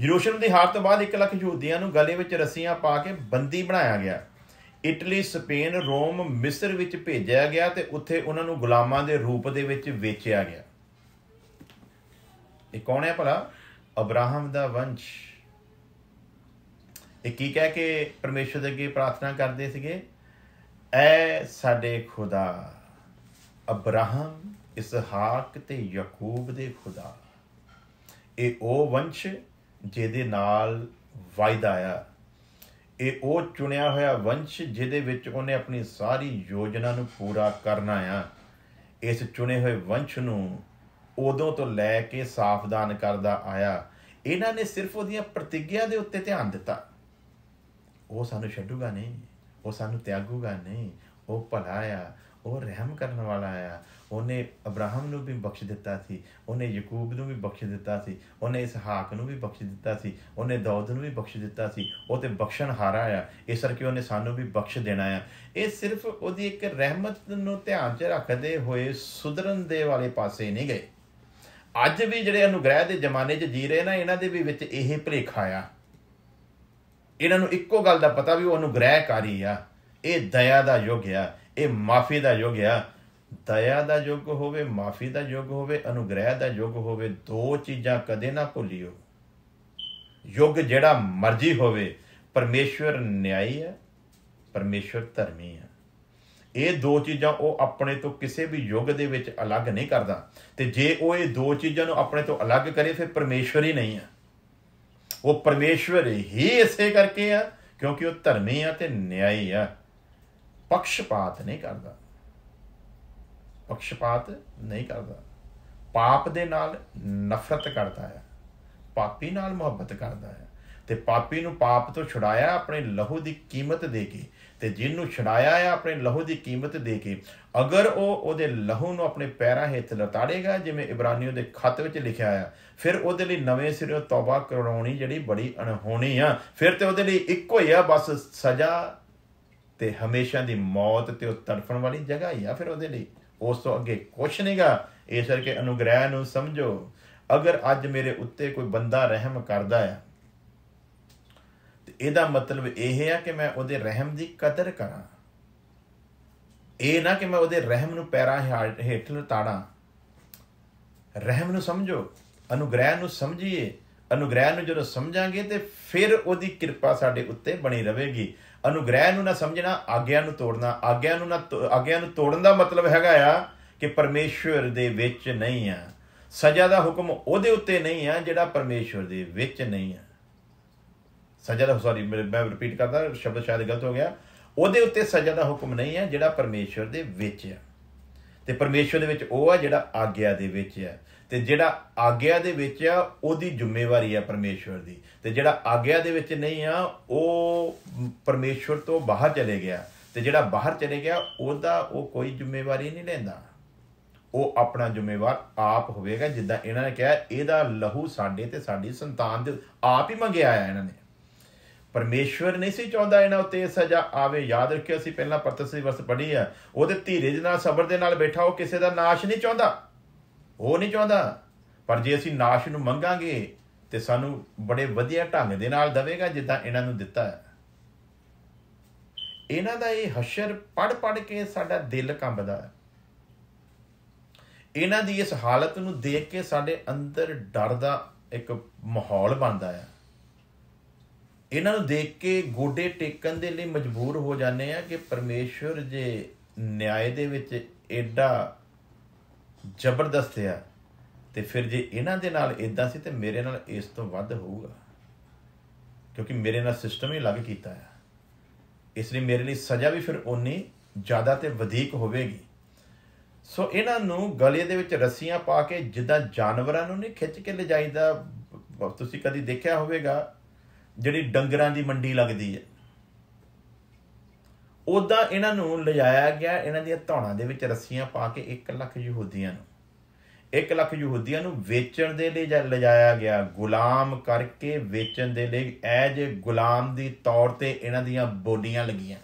ਯਰੂਸ਼ਲਮ ਦੀ ਹਾਰ ਤੋਂ ਬਾਅਦ 1 ਲੱਖ ਯਹੂਦੀਆਂ ਨੂੰ ਗਲੇ ਵਿੱਚ ਰੱਸੀਆਂ ਪਾ ਕੇ ਬੰਦੀ ਬਣਾਇਆ ਗਿਆ ਇਟਲੀ ਸਪੇਨ ਰੋਮ ਮਿਸਰ ਵਿੱਚ ਭੇਜਿਆ ਗਿਆ ਤੇ ਉੱਥੇ ਉਹਨਾਂ ਨੂੰ ਗੁਲਾਮਾਂ ਦੇ ਰੂਪ ਦੇ ਵਿੱਚ ਵੇਚਿਆ ਗਿਆ ਇਹ ਕੌਣ ਹੈ ਭਲਾ ਅਬਰਾਹਮ ਦਾ ਵੰਸ਼ ਇਹ ਕੀ ਕਹਿ ਕੇ ਪਰਮੇਸ਼ਰ ਦੇ ਅੱਗੇ ਪ੍ਰਾਰਥਨਾ ਕਰਦੇ ਸੀਗੇ ਐ ਸਾਡੇ ਖੁਦਾ ਅਬਰਾਹਮ ਇਸਹਾਕ ਤੇ ਯਾਕੂਬ ਦੇ ਖੁਦਾ ਇਹ ਉਹ ਵੰਸ਼ ਜਿਹਦੇ ਨਾਲ ਵਾਅਦਾ ਆ ਇਹ ਉਹ ਚੁਣਿਆ ਹੋਇਆ ਵੰਸ਼ ਜਿਹਦੇ ਵਿੱਚ ਉਹਨੇ ਆਪਣੀ ਸਾਰੀ ਯੋਜਨਾ ਨੂੰ ਪੂਰਾ ਕਰਨਾ ਆ ਇਸ ਚੁਣੇ ਹੋਏ ਵੰਸ਼ ਨੂੰ ਉਦੋਂ ਤੋਂ ਲੈ ਕੇ ਸਾਫਦਾਨ ਕਰਦਾ ਆਇਆ ਇਹਨਾਂ ਨੇ ਸਿਰਫ ਉਹਦੀਆਂ ਪ੍ਰਤੀਗਿਆ ਦੇ ਉੱਤੇ ਧਿਆਨ ਦਿੱਤਾ ਉਹ ਸਾਨੂੰ ਛੱਡੂਗਾ ਨਹੀਂ ਉਹ ਸਾਨੂੰ ਤਿਆਗੂਗਾ ਨਹੀਂ ਉਹ ਭਲਾ ਆ ਉਹ ਰਹਿਮ ਕਰਨ ਵਾਲਾ ਆ ਉਹਨੇ ਅਬਰਾਹਮ ਨੂੰ ਵੀ ਬਖਸ਼ ਦਿੱਤਾ ਸੀ ਉਹਨੇ ਯਾਕੂਬ ਨੂੰ ਵੀ ਬਖਸ਼ ਦਿੱਤਾ ਸੀ ਉਹਨੇ ਇਸਹਾਕ ਨੂੰ ਵੀ ਬਖਸ਼ ਦਿੱਤਾ ਸੀ ਉਹਨੇ ਦਾਊਦ ਨੂੰ ਵੀ ਬਖਸ਼ ਦਿੱਤਾ ਸੀ ਉਹ ਤੇ ਹਾਰਾ ਆ ਇਸ ਕਰਕੇ ਉਹਨੇ ਸਾਨੂੰ ਵੀ ਬਖਸ਼ ਦੇਣਾ ਆ ਇਹ ਸਿਰਫ ਉਹਦੀ ਇੱਕ ਰਹਿਮਤ ਨੂੰ ਧਿਆਨ 'ਚ ਰੱਖਦੇ ਹੋਏ ਸੁਧਰਨ ਦੇ ਵਾਲੇ ਪਾਸੇ ਨਹੀਂ ਗਏ ਅੱਜ ਵੀ ਜਿਹੜੇ ਅਨੁਗ੍ਰਹਿ ਦੇ ਜ਼ਮਾਨੇ 'ਚ ਜੀ ਰਹੇ ਨਾ ਇਹਨਾਂ ਦੇ ਵੀ ਵਿੱਚ ਇਹ ਭਰੇਖਾ ਆ ਇਹਨਾਂ ਨੂੰ ਇੱਕੋ ਗੱਲ ਦਾ ਪਤਾ ਵੀ ਉਹ ਅਨੁਗ੍ਰਹਿਕਾਰੀ ਆ ਇਹ ਦਇਆ ਦਾ ਯੁੱਗ ਆ ਇਹ ਮਾਫੀ ਦਾ ਯੁੱਗ ਆ ਦਇਆ ਦਾ ਯੁੱਗ ਹੋਵੇ ਮਾਫੀ ਦਾ ਯੁੱਗ ਹੋਵੇ ਅਨੁਗ੍ਰਹਿ ਦਾ ਯੁੱਗ ਹੋਵੇ ਦੋ ਚੀਜ਼ਾਂ ਕਦੇ ਨਾ ਭੁੱਲਿਓ ਯੁੱਗ ਜਿਹੜਾ ਮਰਜ਼ੀ ਹੋਵੇ ਪਰਮੇਸ਼ਵਰ ਨਿਆਈ ਹੈ ਪਰਮੇਸ਼ਵਰ ਧਰਮੀ ਹੈ ਇਹ ਦੋ ਚੀਜ਼ਾਂ ਉਹ ਆਪਣੇ ਤੋਂ ਕਿਸੇ ਵੀ ਯੁੱਗ ਦੇ ਵਿੱਚ ਅਲੱਗ ਨਹੀਂ ਕਰਦਾ ਤੇ ਜੇ ਉਹ ਇਹ ਦੋ ਚੀਜ਼ਾਂ ਨੂੰ ਆਪਣੇ ਤੋਂ ਅਲੱਗ ਕਰੇ ਫਿਰ ਪਰਮੇਸ਼ਵਰ ਹੀ ਨਹੀਂ ਹੈ ਉਹ ਪਰਮੇਸ਼ਵਰ ਹੀ ਇਸੇ ਕਰਕੇ ਆ ਕਿਉਂਕਿ ਉਹ ਧਰਮੀ ਆ ਤੇ ਨਿਆਈ ਆ ਪਕਸ਼ਪਾਤ ਨਹੀਂ ਕਰਦਾ ਪਕਸ਼ਪਾਤ ਨਹੀਂ ਕਰਦਾ ਪਾਪ ਦੇ ਨਾਲ ਨਫ਼ਰਤ ਕਰਦਾ ਹੈ ਪਾਪੀ ਨਾਲ ਮੁਹੱਬਤ ਕਰਦਾ ਹੈ ਤੇ ਪਾਪੀ ਨੂੰ ਪਾਪ ਤੋਂ ਛੁਡਾਇਆ ਆਪਣੇ ਲਹੂ ਦੀ ਕੀਮਤ ਦੇ ਕੇ ਤੇ ਜਿਹਨੂੰ ਛੁਡਾਇਆ ਹੈ ਆਪਣੇ ਲਹੂ ਦੀ ਕੀਮਤ ਦੇ ਕੇ ਅਗਰ ਉਹ ਉਹਦੇ ਲਹੂ ਨੂੰ ਆਪਣੇ ਪੈਰਾਂ ਹੇਠ ਲਟਾੜੇਗਾ ਜਿਵੇਂ ਇਬਰਾਨੀਓ ਦੇ ਖਤ ਵਿੱਚ ਲਿਖਿਆ ਆ ਫਿਰ ਉਹਦੇ ਲਈ ਨਵੇਂ ਸਿਰੋਂ ਤੌਬਾ ਕਰਾਉਣੀ ਜਿਹੜੀ ਬੜੀ ਅਣਹੋਣੀ ਆ ਫਿਰ ਤੇ ਉਹਦੇ ਲਈ ਇੱਕੋ ਹੀ ਆ ਬਸ ਸਜ਼ਾ ਤੇ ਹਮੇਸ਼ਾ ਦੀ ਮੌਤ ਤੇ ਉਹ ਤੜਫਣ ਵਾਲੀ ਜਗ੍ਹਾ ਹੀ ਆ ਫਿਰ ਉਹਦੇ ਲਈ ਉਸ ਤੋਂ ਅੱਗੇ ਕੁਛ ਨਹੀਂਗਾ ਇਸ ਕਰਕੇ ਅਨੁਗ੍ਰਹਿ ਨੂੰ ਸਮਝੋ ਅਗਰ ਅੱਜ ਮੇਰੇ ਉੱਤੇ ਕੋਈ ਬੰਦਾ ਰਹਿਮ ਕਰਦਾ ਆ ਤੇ ਇਹਦਾ ਮਤਲਬ ਇਹ ਹੈ ਕਿ ਮੈਂ ਉਹਦੇ ਰਹਿਮ ਦੀ ਕਦਰ ਕਰਾਂ ਇਹ ਨਾ ਕਿ ਮੈਂ ਉਹਦੇ ਰਹਿਮ ਨੂੰ ਪੈਰਾਂ ਹੇਠ ਤਾੜਾਂ ਰਹਿਮ ਨੂੰ ਸਮਝੋ ਅਨੁਗ੍ਰਹਿ ਨੂੰ ਸਮਝੀਏ ਅਨੁਗ੍ਰਹਿ ਨੂੰ ਜਦੋਂ ਸਮਝਾਂਗੇ ਤੇ ਫਿਰ ਉਹਦੀ ਕਿਰਪਾ ਸਾਡੇ ਉੱਤੇ ਬਣੀ ਰਹੇਗੀ ਅਨੁਗ੍ਰਹਿ ਨੂੰ ਨਾ ਸਮਝਣਾ ਆਗਿਆ ਨੂੰ ਤੋੜਨਾ ਆਗਿਆ ਨੂੰ ਨਾ ਆਗਿਆ ਨੂੰ ਤੋੜਨ ਦਾ ਮਤਲਬ ਹੈਗਾ ਆ ਕਿ ਪਰਮੇਸ਼ਵਰ ਦੇ ਵਿੱਚ ਨਹੀਂ ਆ ਸਜ਼ਾ ਦਾ ਹੁਕਮ ਉਹਦੇ ਉੱਤੇ ਨਹੀਂ ਆ ਜਿਹੜਾ ਪਰਮੇਸ਼ਵਰ ਦੇ ਵਿੱਚ ਨਹੀਂ ਆ ਸਜ਼ਾ ਦਾ ਸੌਰੀ ਮੈਂ ਰਿਪੀਟ ਕਰਦਾ ਸ਼ਬਦ ਸ਼ਾਇਦ ਗਲਤ ਹੋ ਗਿਆ ਉਹਦੇ ਉੱਤੇ ਸਜ਼ਾ ਦਾ ਹੁਕਮ ਨਹੀਂ ਆ ਜਿਹੜਾ ਪਰਮੇਸ਼ਵਰ ਦੇ ਵਿੱਚ ਆ ਤੇ ਪਰਮੇਸ਼ਵਰ ਦੇ ਵਿੱਚ ਉਹ ਆ ਜਿਹੜਾ ਆਗਿਆ ਦੇ ਵਿੱਚ ਆ ਤੇ ਜਿਹੜਾ ਆਗਿਆ ਦੇ ਵਿੱਚ ਆ ਉਹਦੀ ਜ਼ਿੰਮੇਵਾਰੀ ਆ ਪਰਮੇਸ਼ਵਰ ਦੀ ਤੇ ਜਿਹੜਾ ਆਗਿਆ ਦੇ ਵਿੱਚ ਨਹੀਂ ਆ ਉਹ ਪਰਮੇਸ਼ਵਰ ਤੋਂ ਬਾਹਰ ਚਲੇ ਗਿਆ ਤੇ ਜਿਹੜਾ ਬਾਹਰ ਚਲੇ ਗਿਆ ਉਹਦਾ ਉਹ ਕੋਈ ਜ਼ਿੰਮੇਵਾਰੀ ਨਹੀਂ ਲੈਂਦਾ ਉਹ ਆਪਣਾ ਜ਼ਿੰਮੇਵਾਰ ਆਪ ਹੋਵੇਗਾ ਜਿੱਦਾਂ ਇਹਨਾਂ ਨੇ ਕਿਹਾ ਇਹਦਾ ਲਹੂ ਸਾਡੇ ਤੇ ਸਾਡੀ ਸੰਤਾਨ ਦੇ ਆਪ ਹੀ ਮੰਗਿਆ ਆ ਇਹਨਾਂ ਨੇ ਪਰਮੇਸ਼ਵਰ ਨਹੀਂ ਸੀ ਚਾਹੁੰਦਾ ਇਹਨਾਂ ਉੱਤੇ ਸਜ਼ਾ ਆਵੇ ਯਾਦ ਰੱਖਿਓ ਅਸੀਂ ਪਹਿਲਾਂ ਪਰਤਸੀ ਵਰਸ ਪੜ੍ਹੀ ਆ ਉਹਦੇ ਧੀਰੇ ਨਾਲ ਸਬਰ ਦੇ ਨਾਲ ਬੈਠਾ ਉਹ ਕਿਸੇ ਦਾ ਨਾਸ਼ ਨਹੀਂ ਚਾਹੁੰਦਾ ਉਹ ਨਹੀਂ ਚਾਹੁੰਦਾ ਪਰ ਜੇ ਅਸੀਂ ਨਾਸ਼ ਨੂੰ ਮੰਗਾਂਗੇ ਤੇ ਸਾਨੂੰ ਬੜੇ ਵਧੀਆ ਢੰਗ ਦੇ ਨਾਲ ਦਵੇਗਾ ਜਿੱਦਾਂ ਇਹਨਾਂ ਨੂੰ ਦਿੱਤਾ ਹੈ ਇਹਨਾਂ ਦਾ ਇਹ ਹਸ਼ਰ ਪੜ ਪੜ ਕੇ ਸਾਡਾ ਦਿਲ ਕੰਬਦਾ ਹੈ ਇਹਨਾਂ ਦੀ ਇਸ ਹਾਲਤ ਨੂੰ ਦੇਖ ਕੇ ਸਾਡੇ ਅੰਦਰ ਡਰ ਦਾ ਇੱਕ ਮਾਹੌਲ ਬਣਦਾ ਹੈ ਇਹਨਾਂ ਨੂੰ ਦੇਖ ਕੇ ਗੋਡੇ ਟੇਕਣ ਦੇ ਲਈ ਮਜਬੂਰ ਹੋ ਜਾਂਦੇ ਆ ਕਿ ਪਰਮੇਸ਼ਵਰ ਜੇ ਨਿਆਂ ਦੇ ਵਿੱਚ ਐਡਾ ਜ਼ਬਰਦਸਤ ਆ ਤੇ ਫਿਰ ਜੇ ਇਹਨਾਂ ਦੇ ਨਾਲ ਇਦਾਂ ਸੀ ਤੇ ਮੇਰੇ ਨਾਲ ਇਸ ਤੋਂ ਵੱਧ ਹੋਊਗਾ ਕਿਉਂਕਿ ਮੇਰੇ ਨਾਲ ਸਿਸਟਮ ਹੀ ਅਲੱਗ ਕੀਤਾ ਆ ਇਸ ਲਈ ਮੇਰੇ ਲਈ ਸਜ਼ਾ ਵੀ ਫਿਰ ਓਨੀ ਜ਼ਿਆਦਾ ਤੇ ਵਧੇਕ ਹੋਵੇਗੀ ਸੋ ਇਹਨਾਂ ਨੂੰ ਗਲੇ ਦੇ ਵਿੱਚ ਰੱਸੀਆਂ ਪਾ ਕੇ ਜਿੱਦਾਂ ਜਾਨਵਰਾਂ ਨੂੰ ਨਹੀਂ ਖਿੱਚ ਕੇ ਲਿਜਾਈਦਾ ਤੁਸੀਂ ਕਦੀ ਦੇਖਿਆ ਹੋਵੇਗਾ ਜਿਹੜੀ ਡੰਗਰਾਂ ਦੀ ਮੰਡੀ ਲੱਗਦੀ ਹੈ ਉਦਾਂ ਇਹਨਾਂ ਨੂੰ ਲਿਜਾਇਆ ਗਿਆ ਇਹਨਾਂ ਦੀਆਂ ਧੌਣਾਂ ਦੇ ਵਿੱਚ ਰੱਸੀਆਂ ਪਾ ਕੇ 1 ਲੱਖ ਯਹੂਦੀਆਂ ਨੂੰ 1 ਲੱਖ ਯਹੂਦੀਆਂ ਨੂੰ ਵੇਚਣ ਦੇ ਲਈ ਜਾਂ ਲਿਜਾਇਆ ਗਿਆ ਗੁਲਾਮ ਕਰਕੇ ਵੇਚਣ ਦੇ ਲਈ ਐਜ ਗੁਲਾਮ ਦੀ ਤੌਰ ਤੇ ਇਹਨਾਂ ਦੀਆਂ ਬੋਲੀਆਂ ਲੱਗੀਆਂ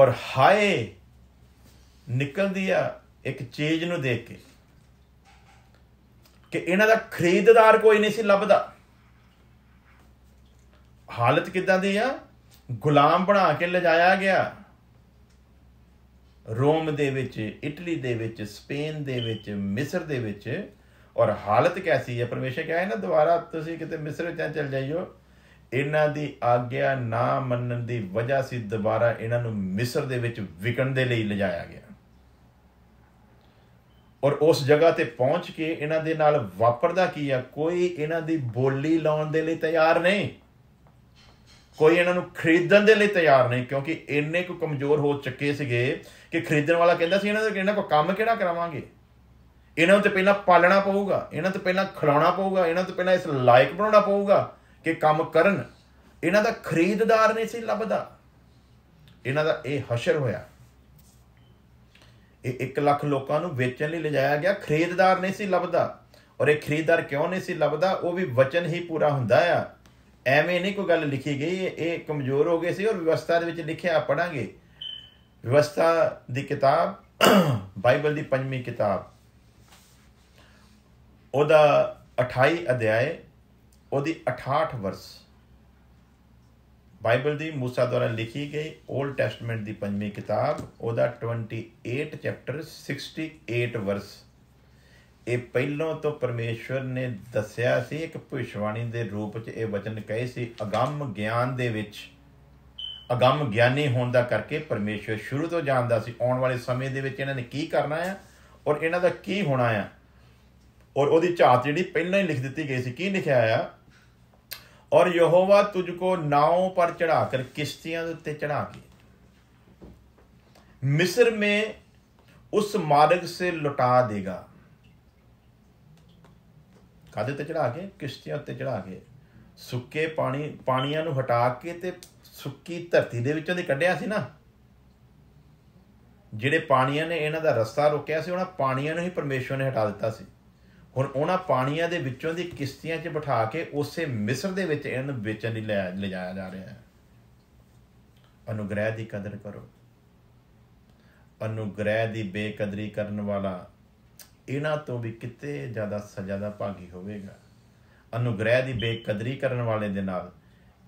ਔਰ ਹਾਏ ਨਿਕਲਦੀ ਆ ਇੱਕ ਚੀਜ਼ ਨੂੰ ਦੇਖ ਕੇ ਕਿ ਇਹਨਾਂ ਦਾ ਖਰੀਦਦਾਰ ਕੋਈ ਨਹੀਂ ਸੀ ਲੱਭਦਾ ਹਾਲਤ ਕਿਦਾਂ ਦੀ ਆ ਗੁਲਾਮ ਬਣਾ ਕੇ ਲਜਾਇਆ ਗਿਆ ਰੋਮ ਦੇ ਵਿੱਚ ਇਟਲੀ ਦੇ ਵਿੱਚ ਸਪੇਨ ਦੇ ਵਿੱਚ ਮਿਸਰ ਦੇ ਵਿੱਚ ਔਰ ਹਾਲਤ ਕੈਸੀ ਹੈ ਪਰਮੇਸ਼ਰ ਕਹਿਆ ਨਾ ਦੁਬਾਰਾ ਤੁਸੀਂ ਕਿਤੇ ਮਿਸਰ ਚ ਚਲ ਜਾਈਓ ਇਹਨਾਂ ਦੀ ਆਗਿਆ ਨਾ ਮੰਨਣ ਦੀ ਵਜ੍ਹਾ ਸੀ ਦੁਬਾਰਾ ਇਹਨਾਂ ਨੂੰ ਮਿਸਰ ਦੇ ਵਿੱਚ ਵਿਕਣ ਦੇ ਲਈ ਲਜਾਇਆ ਗਿਆ ਔਰ ਉਸ ਜਗ੍ਹਾ ਤੇ ਪਹੁੰਚ ਕੇ ਇਹਨਾਂ ਦੇ ਨਾਲ ਵਾਪਰਦਾ ਕੀ ਆ ਕੋਈ ਇਹਨਾਂ ਦੀ ਬੋਲੀ ਲਾਉਣ ਦੇ ਲਈ ਤਿਆਰ ਨਹੀਂ ਕੋਈ ਇਹਨਾਂ ਨੂੰ ਖਰੀਦਣ ਦੇ ਲਈ ਤਿਆਰ ਨਹੀਂ ਕਿਉਂਕਿ ਇੰਨੇ ਕੁ ਕਮਜ਼ੋਰ ਹੋ ਚੁੱਕੇ ਸੀਗੇ ਕਿ ਖਰੀਦਣ ਵਾਲਾ ਕਹਿੰਦਾ ਸੀ ਇਹਨਾਂ ਦਾ ਇਹਨਾਂ ਕੋ ਕੰਮ ਕਿਹੜਾ ਕਰਾਵਾਂਗੇ ਇਹਨਾਂ ਨੂੰ ਤੇ ਪਹਿਲਾਂ ਪਾਲਣਾ ਪਊਗਾ ਇਹਨਾਂ ਤੋਂ ਪਹਿਲਾਂ ਖਿਲਾਉਣਾ ਪਊਗਾ ਇਹਨਾਂ ਤੋਂ ਪਹਿਲਾਂ ਇਸ ਲਾਇਕ ਬਣਾਉਣਾ ਪਊਗਾ ਕਿ ਕੰਮ ਕਰਨ ਇਹਨਾਂ ਦਾ ਖਰੀਦਦਾਰ ਨਹੀਂ ਸੀ ਲੱਭਦਾ ਇਹਨਾਂ ਦਾ ਇਹ ਹਸ਼ਰ ਹੋਇਆ ਇਹ 1 ਲੱਖ ਲੋਕਾਂ ਨੂੰ ਵੇਚਣ ਲਈ ਲਿਜਾਇਆ ਗਿਆ ਖਰੀਦਦਾਰ ਨਹੀਂ ਸੀ ਲੱਭਦਾ ਔਰ ਇਹ ਖਰੀਦਦਾਰ ਕਿਉਂ ਨਹੀਂ ਸੀ ਲੱਭਦਾ ਉਹ ਵੀ ਵਚਨ ਹੀ ਪੂਰਾ ਹੁੰਦਾ ਆ ਐਵੇਂ ਨਹੀਂ ਕੋਈ ਗੱਲ ਲਿਖੀ ਗਈ ਇਹ ਕਮਜ਼ੋਰ ਹੋ ਗਏ ਸੀ ਔਰ ਵਿਵਸਥਾ ਦੇ ਵਿੱਚ ਲਿਖਿਆ ਪੜਾਂਗੇ ਵਿਵਸਥਾ ਦੀ ਕਿਤਾਬ ਬਾਈਬਲ ਦੀ ਪੰਜਵੀਂ ਕਿਤਾਬ ਉਹਦਾ 28 ਅਧਿਆਇ ਉਹਦੀ 68 ਵਰਸ ਬਾਈਬਲ ਦੀ موسی ਦੁਆਰਾ ਲਿਖੀ ਗਈ 올ਡ ਟੈਸਟਮੈਂਟ ਦੀ ਪੰਜਵੀਂ ਕਿਤਾਬ ਉਹਦਾ 28 ਚੈਪਟਰ 68 ਵਰਸ ਇਹ ਪਹਿਲਾਂ ਤੋਂ ਪਰਮੇਸ਼ਵਰ ਨੇ ਦੱਸਿਆ ਸੀ ਇੱਕ ਭਵਿਸ਼ਵਾਣੀ ਦੇ ਰੂਪ 'ਚ ਇਹ ਵਚਨ ਕਹੇ ਸੀ ਅਗੰਮ ਗਿਆਨ ਦੇ ਵਿੱਚ ਅਗੰਮ ਗਿਆਨੀ ਹੋਣ ਦਾ ਕਰਕੇ ਪਰਮੇਸ਼ਵਰ ਸ਼ੁਰੂ ਤੋਂ ਜਾਣਦਾ ਸੀ ਆਉਣ ਵਾਲੇ ਸਮੇਂ ਦੇ ਵਿੱਚ ਇਹਨਾਂ ਨੇ ਕੀ ਕਰਨਾ ਆ ਔਰ ਇਹਨਾਂ ਦਾ ਕੀ ਹੋਣਾ ਆ ਔਰ ਉਹਦੀ ਝਾਤ ਜਿਹੜੀ ਪਹਿਲਾਂ ਹੀ ਲਿਖ ਦਿੱਤੀ ਗਈ ਸੀ ਕੀ ਲਿਖਿਆ ਆ ਔਰ ਯਹੋਵਾ ਤੁਜ ਕੋ ਨਾਉ ਪਰ ਚੜਾ ਕਰ ਕਿਸ਼ਤੀਆਂ ਦੇ ਉੱਤੇ ਚੜਾ ਕੇ ਮਿਸਰ ਮੇ ਉਸ ਮਾਰਗ ਸੇ ਲੁਟਾ ਦੇਗਾ ਕਾਦੇ ਤੇ ਚੜਾ ਕੇ ਕਿਸ਼ਤੀਆਂ ਉੱਤੇ ਚੜਾ ਕੇ ਸੁੱਕੇ ਪਾਣੀ ਪਾਣੀਆਂ ਨੂੰ ਹਟਾ ਕੇ ਤੇ ਸੁੱਕੀ ਧਰਤੀ ਦੇ ਵਿੱਚੋਂ ਦੀ ਕੱਢਿਆ ਸੀ ਨਾ ਜਿਹੜੇ ਪਾਣੀਆਂ ਨੇ ਇਹਨਾਂ ਦਾ ਰਸਤਾ ਰੋਕਿਆ ਸੀ ਉਹਨਾਂ ਪਾਣੀਆਂ ਨੂੰ ਹੀ ਪਰਮੇਸ਼ਵਰ ਨੇ ਹਟਾ ਦਿੱਤਾ ਸੀ ਹੁਣ ਉਹਨਾਂ ਪਾਣੀਆਂ ਦੇ ਵਿੱਚੋਂ ਦੀ ਕਿਸ਼ਤੀਆਂ 'ਚ ਬਿਠਾ ਕੇ ਉਸੇ ਮਿਸਰ ਦੇ ਵਿੱਚ ਇਹਨਾਂ ਨੂੰ ਵੇਚਣ ਲਈ ਲਿਜਾਇਆ ਜਾ ਰਿਹਾ ਹੈ ਅਨੁਗ੍ਰਹਿ ਦੀ ਕਦਰ ਕਰੋ ਅਨੁਗ੍ਰਹਿ ਦੀ ਬੇਕਦਰੀ ਕਰਨ ਵਾਲਾ ਇਹਨਾਂ ਤੋਂ ਵੀ ਕਿਤੇ ਜ਼ਿਆਦਾ ਸਜ਼ਾ ਦਾ ਭਾਗੀ ਹੋਵੇਗਾ ਅਨੁਗ੍ਰਹਿ ਦੀ ਬੇਕਦਰੀ ਕਰਨ ਵਾਲੇ ਦੇ ਨਾਲ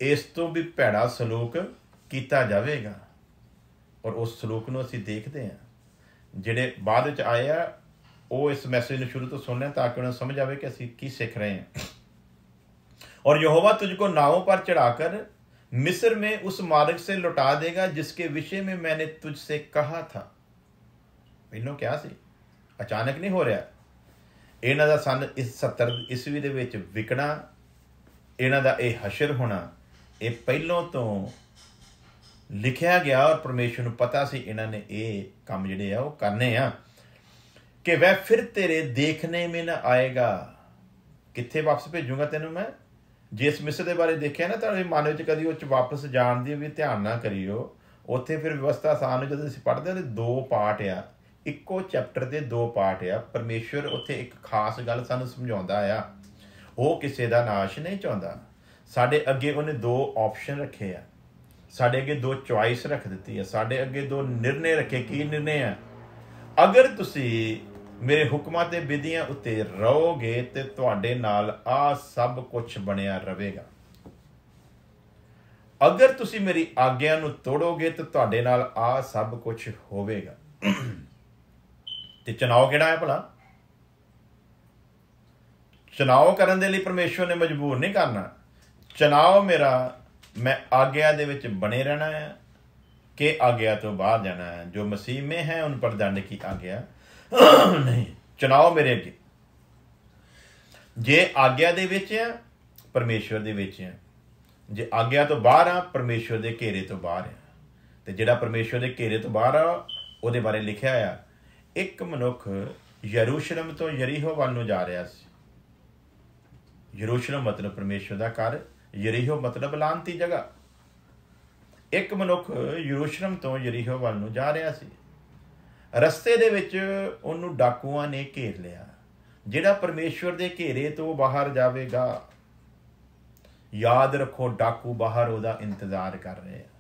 ਇਸ ਤੋਂ ਵੀ ਭੈੜਾ ਸਲੂਕ ਕੀਤਾ ਜਾਵੇਗਾ ਔਰ ਉਸ ਸਲੂਕ ਨੂੰ ਅਸੀਂ ਦੇਖਦੇ ਹਾਂ ਜਿਹੜੇ ਬਾਅਦ ਵਿੱਚ ਆਏ ਆ ਉਹ ਇਸ ਮੈਸੇਜ ਨੂੰ ਸ਼ੁਰੂ ਤੋਂ ਸੁਣਨ ਤਾਂ ਕਿ ਉਹਨਾਂ ਨੂੰ ਸਮਝ ਆਵੇ ਕਿ ਅਸੀਂ ਕੀ ਸਿੱਖ ਰਹੇ ਹਾਂ ਔਰ और यहोवा तुझको ਚੜਾ पर ਮਿਸਰ ਮੇ ਉਸ ਮਾਰਗ ਸੇ ਲੁਟਾ ਦੇਗਾ ਜਿਸਕੇ ਵਿਸ਼ੇ ਮੇ ਮੈਨੇ ਤੁਝ ਸੇ ਕਹਾ ਥਾ इन्हों क्या ਸੀ ਅਚਾਨਕ ਨਹੀਂ ਹੋ ਰਿਹਾ ਇਹਨਾਂ ਦਾ ਸਨ ਇਸ 70 ਈਸਵੀ ਦੇ ਵਿੱਚ ਵਿਕਣਾ ਇਹਨਾਂ ਦਾ ਇਹ ਹਸ਼ਰ ਹੋਣਾ ਇਹ ਪਹਿਲਾਂ ਤੋਂ ਲਿਖਿਆ ਗਿਆ ਔਰ ਪਰਮੇਸ਼ਰ ਨੂੰ ਪਤਾ ਸੀ ਇਹਨਾਂ ਨੇ ਇਹ ਕੰਮ ਜਿਹੜੇ ਆ ਉਹ ਕਰਨੇ ਆ ਕਿ ਵੈ ਫਿਰ ਤੇਰੇ ਦੇਖਨੇ ਮੇ ਨਾ ਆਏਗਾ ਕਿੱਥੇ ਵਾਪਸ ਭੇਜੂਗਾ ਤੈਨੂੰ ਮੈਂ ਜਿਸ ਮਿਸਰ ਦੇ ਬਾਰੇ ਦੇਖਿਆ ਨਾ ਤੁਹਾਡੇ ਮਨ ਵਿੱਚ ਕਦੀ ਉਹ ਚ ਵਾਪਸ ਜਾਣ ਦੀ ਵੀ ਧਿਆਨ ਨਾ ਕਰਿਓ ਉੱਥੇ ਫਿਰ ਵਿਵਸਥਾ ਸਾਨੂੰ ਜਦੋਂ ਅਸੀਂ ਪੜਦੇ ਹਾਂ ਤੇ ਦੋ ਪਾਰਟ ਆ ਇੱਕੋ ਚੈਪਟਰ ਦੇ ਦੋ ਪਾਰਟ ਆ ਪਰਮੇਸ਼ਵਰ ਉੱਥੇ ਇੱਕ ਖਾਸ ਗੱਲ ਸਾਨੂੰ ਸਮਝਾਉਂਦਾ ਆ ਉਹ ਕਿਸੇ ਦਾ ਨਾਸ਼ ਨਹੀਂ ਚਾਹੁੰਦਾ ਸਾਡੇ ਅੱਗੇ ਉਹਨੇ ਦੋ ਆਪਸ਼ਨ ਰੱਖੇ ਆ ਸਾਡੇ ਅੱਗੇ ਦੋ ਚੁਆਇਸ ਰੱਖ ਦਿੱਤੀ ਆ ਸਾਡੇ ਅੱਗੇ ਦੋ ਨਿਰਣੇ ਰੱਖੇ ਕੀ ਨਿਰਣੇ ਆ ਅਗਰ ਤੁਸੀਂ ਮੇਰੇ ਹੁਕਮਾਂ ਤੇ ਵਿਧੀਆਂ ਉੱਤੇ ਰਹੋਗੇ ਤੇ ਤੁਹਾਡੇ ਨਾਲ ਆ ਸਭ ਕੁਝ ਬਣਿਆ ਰਹੇਗਾ ਅਗਰ ਤੁਸੀਂ ਮੇਰੀ ਆਗਿਆ ਨੂੰ ਤੋੜੋਗੇ ਤੇ ਤੁਹਾਡੇ ਨਾਲ ਆ ਸਭ ਕੁਝ ਹੋਵੇਗਾ ਤੇ ਚਨਾਉ ਕਿਹੜਾ ਹੈ ਭਲਾ ਚਨਾਉ ਕਰਨ ਦੇ ਲਈ ਪਰਮੇਸ਼ਵਰ ਨੇ ਮਜਬੂਰ ਨਹੀਂ ਕਰਨਾ ਚਨਾਉ ਮੇਰਾ ਮੈਂ ਆਗਿਆ ਦੇ ਵਿੱਚ ਬਣੇ ਰਹਿਣਾ ਹੈ ਕਿ ਆਗਿਆ ਤੋਂ ਬਾਹਰ ਜਾਣਾ ਹੈ ਜੋ ਮਸੀਹ ਮੇ ਹੈ ਉਨ ਪਰ ਜਾਣੇ ਕੀ ਆਗਿਆ ਨਹੀਂ ਚਨਾਉ ਮੇਰੇ ਅੱਗੇ ਜੇ ਆਗਿਆ ਦੇ ਵਿੱਚ ਹੈ ਪਰਮੇਸ਼ਵਰ ਦੇ ਵਿੱਚ ਹੈ ਜੇ ਆਗਿਆ ਤੋਂ ਬਾਹਰ ਆ ਪਰਮੇਸ਼ਵਰ ਦੇ ਘੇਰੇ ਤੋਂ ਬਾਹਰ ਹੈ ਤੇ ਜਿਹੜਾ ਪਰਮੇਸ਼ਵਰ ਦੇ ਘੇਰੇ ਤੋਂ ਬਾਹਰ ਆ ਉਹਦੇ ਬਾਰੇ ਲਿਖਿਆ ਆ ਇੱਕ ਮਨੁੱਖ ਯਰੂਸ਼ਲਮ ਤੋਂ ਯਰੀਹੋ ਵੱਲ ਨੂੰ ਜਾ ਰਿਹਾ ਸੀ ਯਰੂਸ਼ਲਮ ਮਤਲਬ ਪਰਮੇਸ਼ਵਰ ਦਾ ਘਰ ਯਰੀਹੋ ਮਤਲਬ ਲਾਂਤੀ ਜਗ੍ਹਾ ਇੱਕ ਮਨੁੱਖ ਯਰੂਸ਼ਲਮ ਤੋਂ ਯਰੀਹੋ ਵੱਲ ਨੂੰ ਜਾ ਰਿਹਾ ਸੀ ਰਸਤੇ ਦੇ ਵਿੱਚ ਉਹਨੂੰ ਡਾਕੂਆਂ ਨੇ ਘੇਰ ਲਿਆ ਜਿਹੜਾ ਪਰਮੇਸ਼ਵਰ ਦੇ ਘੇਰੇ ਤੋਂ ਬਾਹਰ ਜਾਵੇਗਾ ਯਾਦ ਰੱਖੋ ਡਾਕੂ ਬਾਹਰ ਉਹਦਾ ਇੰਤਜ਼ਾਰ ਕਰ ਰਹੇ ਆ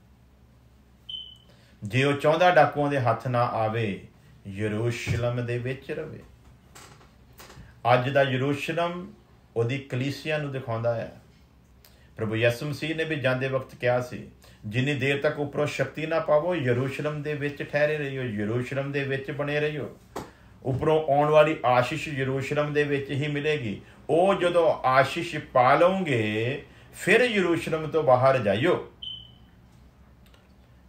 ਜੇ ਉਹ ਚਾਹੁੰਦਾ ਡਾਕੂਆਂ ਦੇ ਹੱਥ ਨਾ ਆਵੇ ਯਰੂਸ਼ਲਮ ਦੇ ਵਿੱਚ ਰਵੇ ਅੱਜ ਦਾ ਯਰੂਸ਼ਲਮ ਉਹਦੀ ਕਲੀਸਿਆ ਨੂੰ ਦਿਖਾਉਂਦਾ ਹੈ ਪ੍ਰਭੂ ਯਿਸੂ ਮਸੀਹ ਨੇ ਵੀ ਜਾਂਦੇ ਵਕਤ ਕਿਹਾ ਸੀ ਜਿੰਨੀ ਦੇਰ ਤੱਕ ਉਪਰੋਂ ਸ਼ਕਤੀ ਨਾ ਪਾਵੋ ਯਰੂਸ਼ਲਮ ਦੇ ਵਿੱਚ ਠਹਿਰੇ ਰਹਿਓ ਯਰੂਸ਼ਲਮ ਦੇ ਵਿੱਚ ਬਣੇ ਰਹਿਓ ਉਪਰੋਂ ਆਉਣ ਵਾਲੀ ਆਸ਼ੀਸ਼ ਯਰੂਸ਼ਲਮ ਦੇ ਵਿੱਚ ਹੀ ਮਿਲੇਗੀ ਉਹ ਜਦੋਂ ਆਸ਼ੀਸ਼ ਪਾ ਲਵੋਗੇ ਫਿਰ ਯਰੂਸ਼ਲਮ ਤੋਂ ਬਾਹਰ ਜਾਇਓ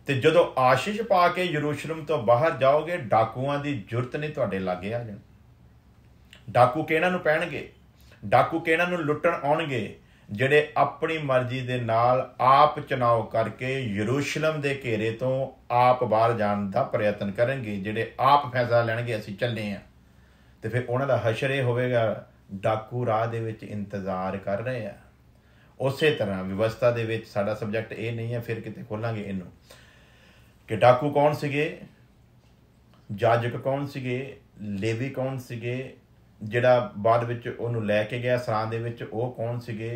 ਤੇ ਜਦੋਂ ਆਸ਼ੀਸ਼ ਪਾ ਕੇ ਯਰੂਸ਼ਲਮ ਤੋਂ ਬਾਹਰ ਜਾਓਗੇ ਡਾਕੂਆਂ ਦੀ ਜੁਰਤ ਨਹੀਂ ਤੁਹਾਡੇ ਲਾਗੇ ਆ ਜਾਣ ਡਾਕੂ ਕਿਹਨਾਂ ਨੂੰ ਪਹਿਣਗੇ ਡਾਕੂ ਕਿਹਨਾਂ ਨੂੰ ਲੁੱਟਣ ਆਉਣਗੇ ਜਿਹੜੇ ਆਪਣੀ ਮਰਜ਼ੀ ਦੇ ਨਾਲ ਆਪ ਚਨਾਉ ਕਰਕੇ ਯਰੂਸ਼ਲਮ ਦੇ ਘੇਰੇ ਤੋਂ ਆਪ ਬਾਹਰ ਜਾਣ ਦਾ ਪ੍ਰਯਤਨ ਕਰਨਗੇ ਜਿਹੜੇ ਆਪ ਫੈਸਲਾ ਲੈਣਗੇ ਅਸੀਂ ਚੱਲਦੇ ਆ ਤੇ ਫਿਰ ਉਹਨਾਂ ਦਾ ਹਸ਼ਰ ਇਹ ਹੋਵੇਗਾ ਡਾਕੂ ਰਾਹ ਦੇ ਵਿੱਚ ਇੰਤਜ਼ਾਰ ਕਰ ਰਹੇ ਆ ਉਸੇ ਤਰ੍ਹਾਂ ਵਿਵਸਥਾ ਦੇ ਵਿੱਚ ਸਾਡਾ ਸਬਜੈਕਟ ਇਹ ਨਹੀਂ ਹੈ ਫਿਰ ਕਿਤੇ ਖੋਲਾਂਗੇ ਇਹਨੂੰ ਕਿ ਡਾਕੂ ਕੌਣ ਸੀਗੇ ਜਾਜਕ ਕੌਣ ਸੀਗੇ ਲੇਵੀ ਕੌਣ ਸੀਗੇ ਜਿਹੜਾ ਬਾਅਦ ਵਿੱਚ ਉਹਨੂੰ ਲੈ ਕੇ ਗਿਆ ਸਰਾਂ ਦੇ ਵਿੱਚ ਉਹ ਕੌਣ ਸੀਗੇ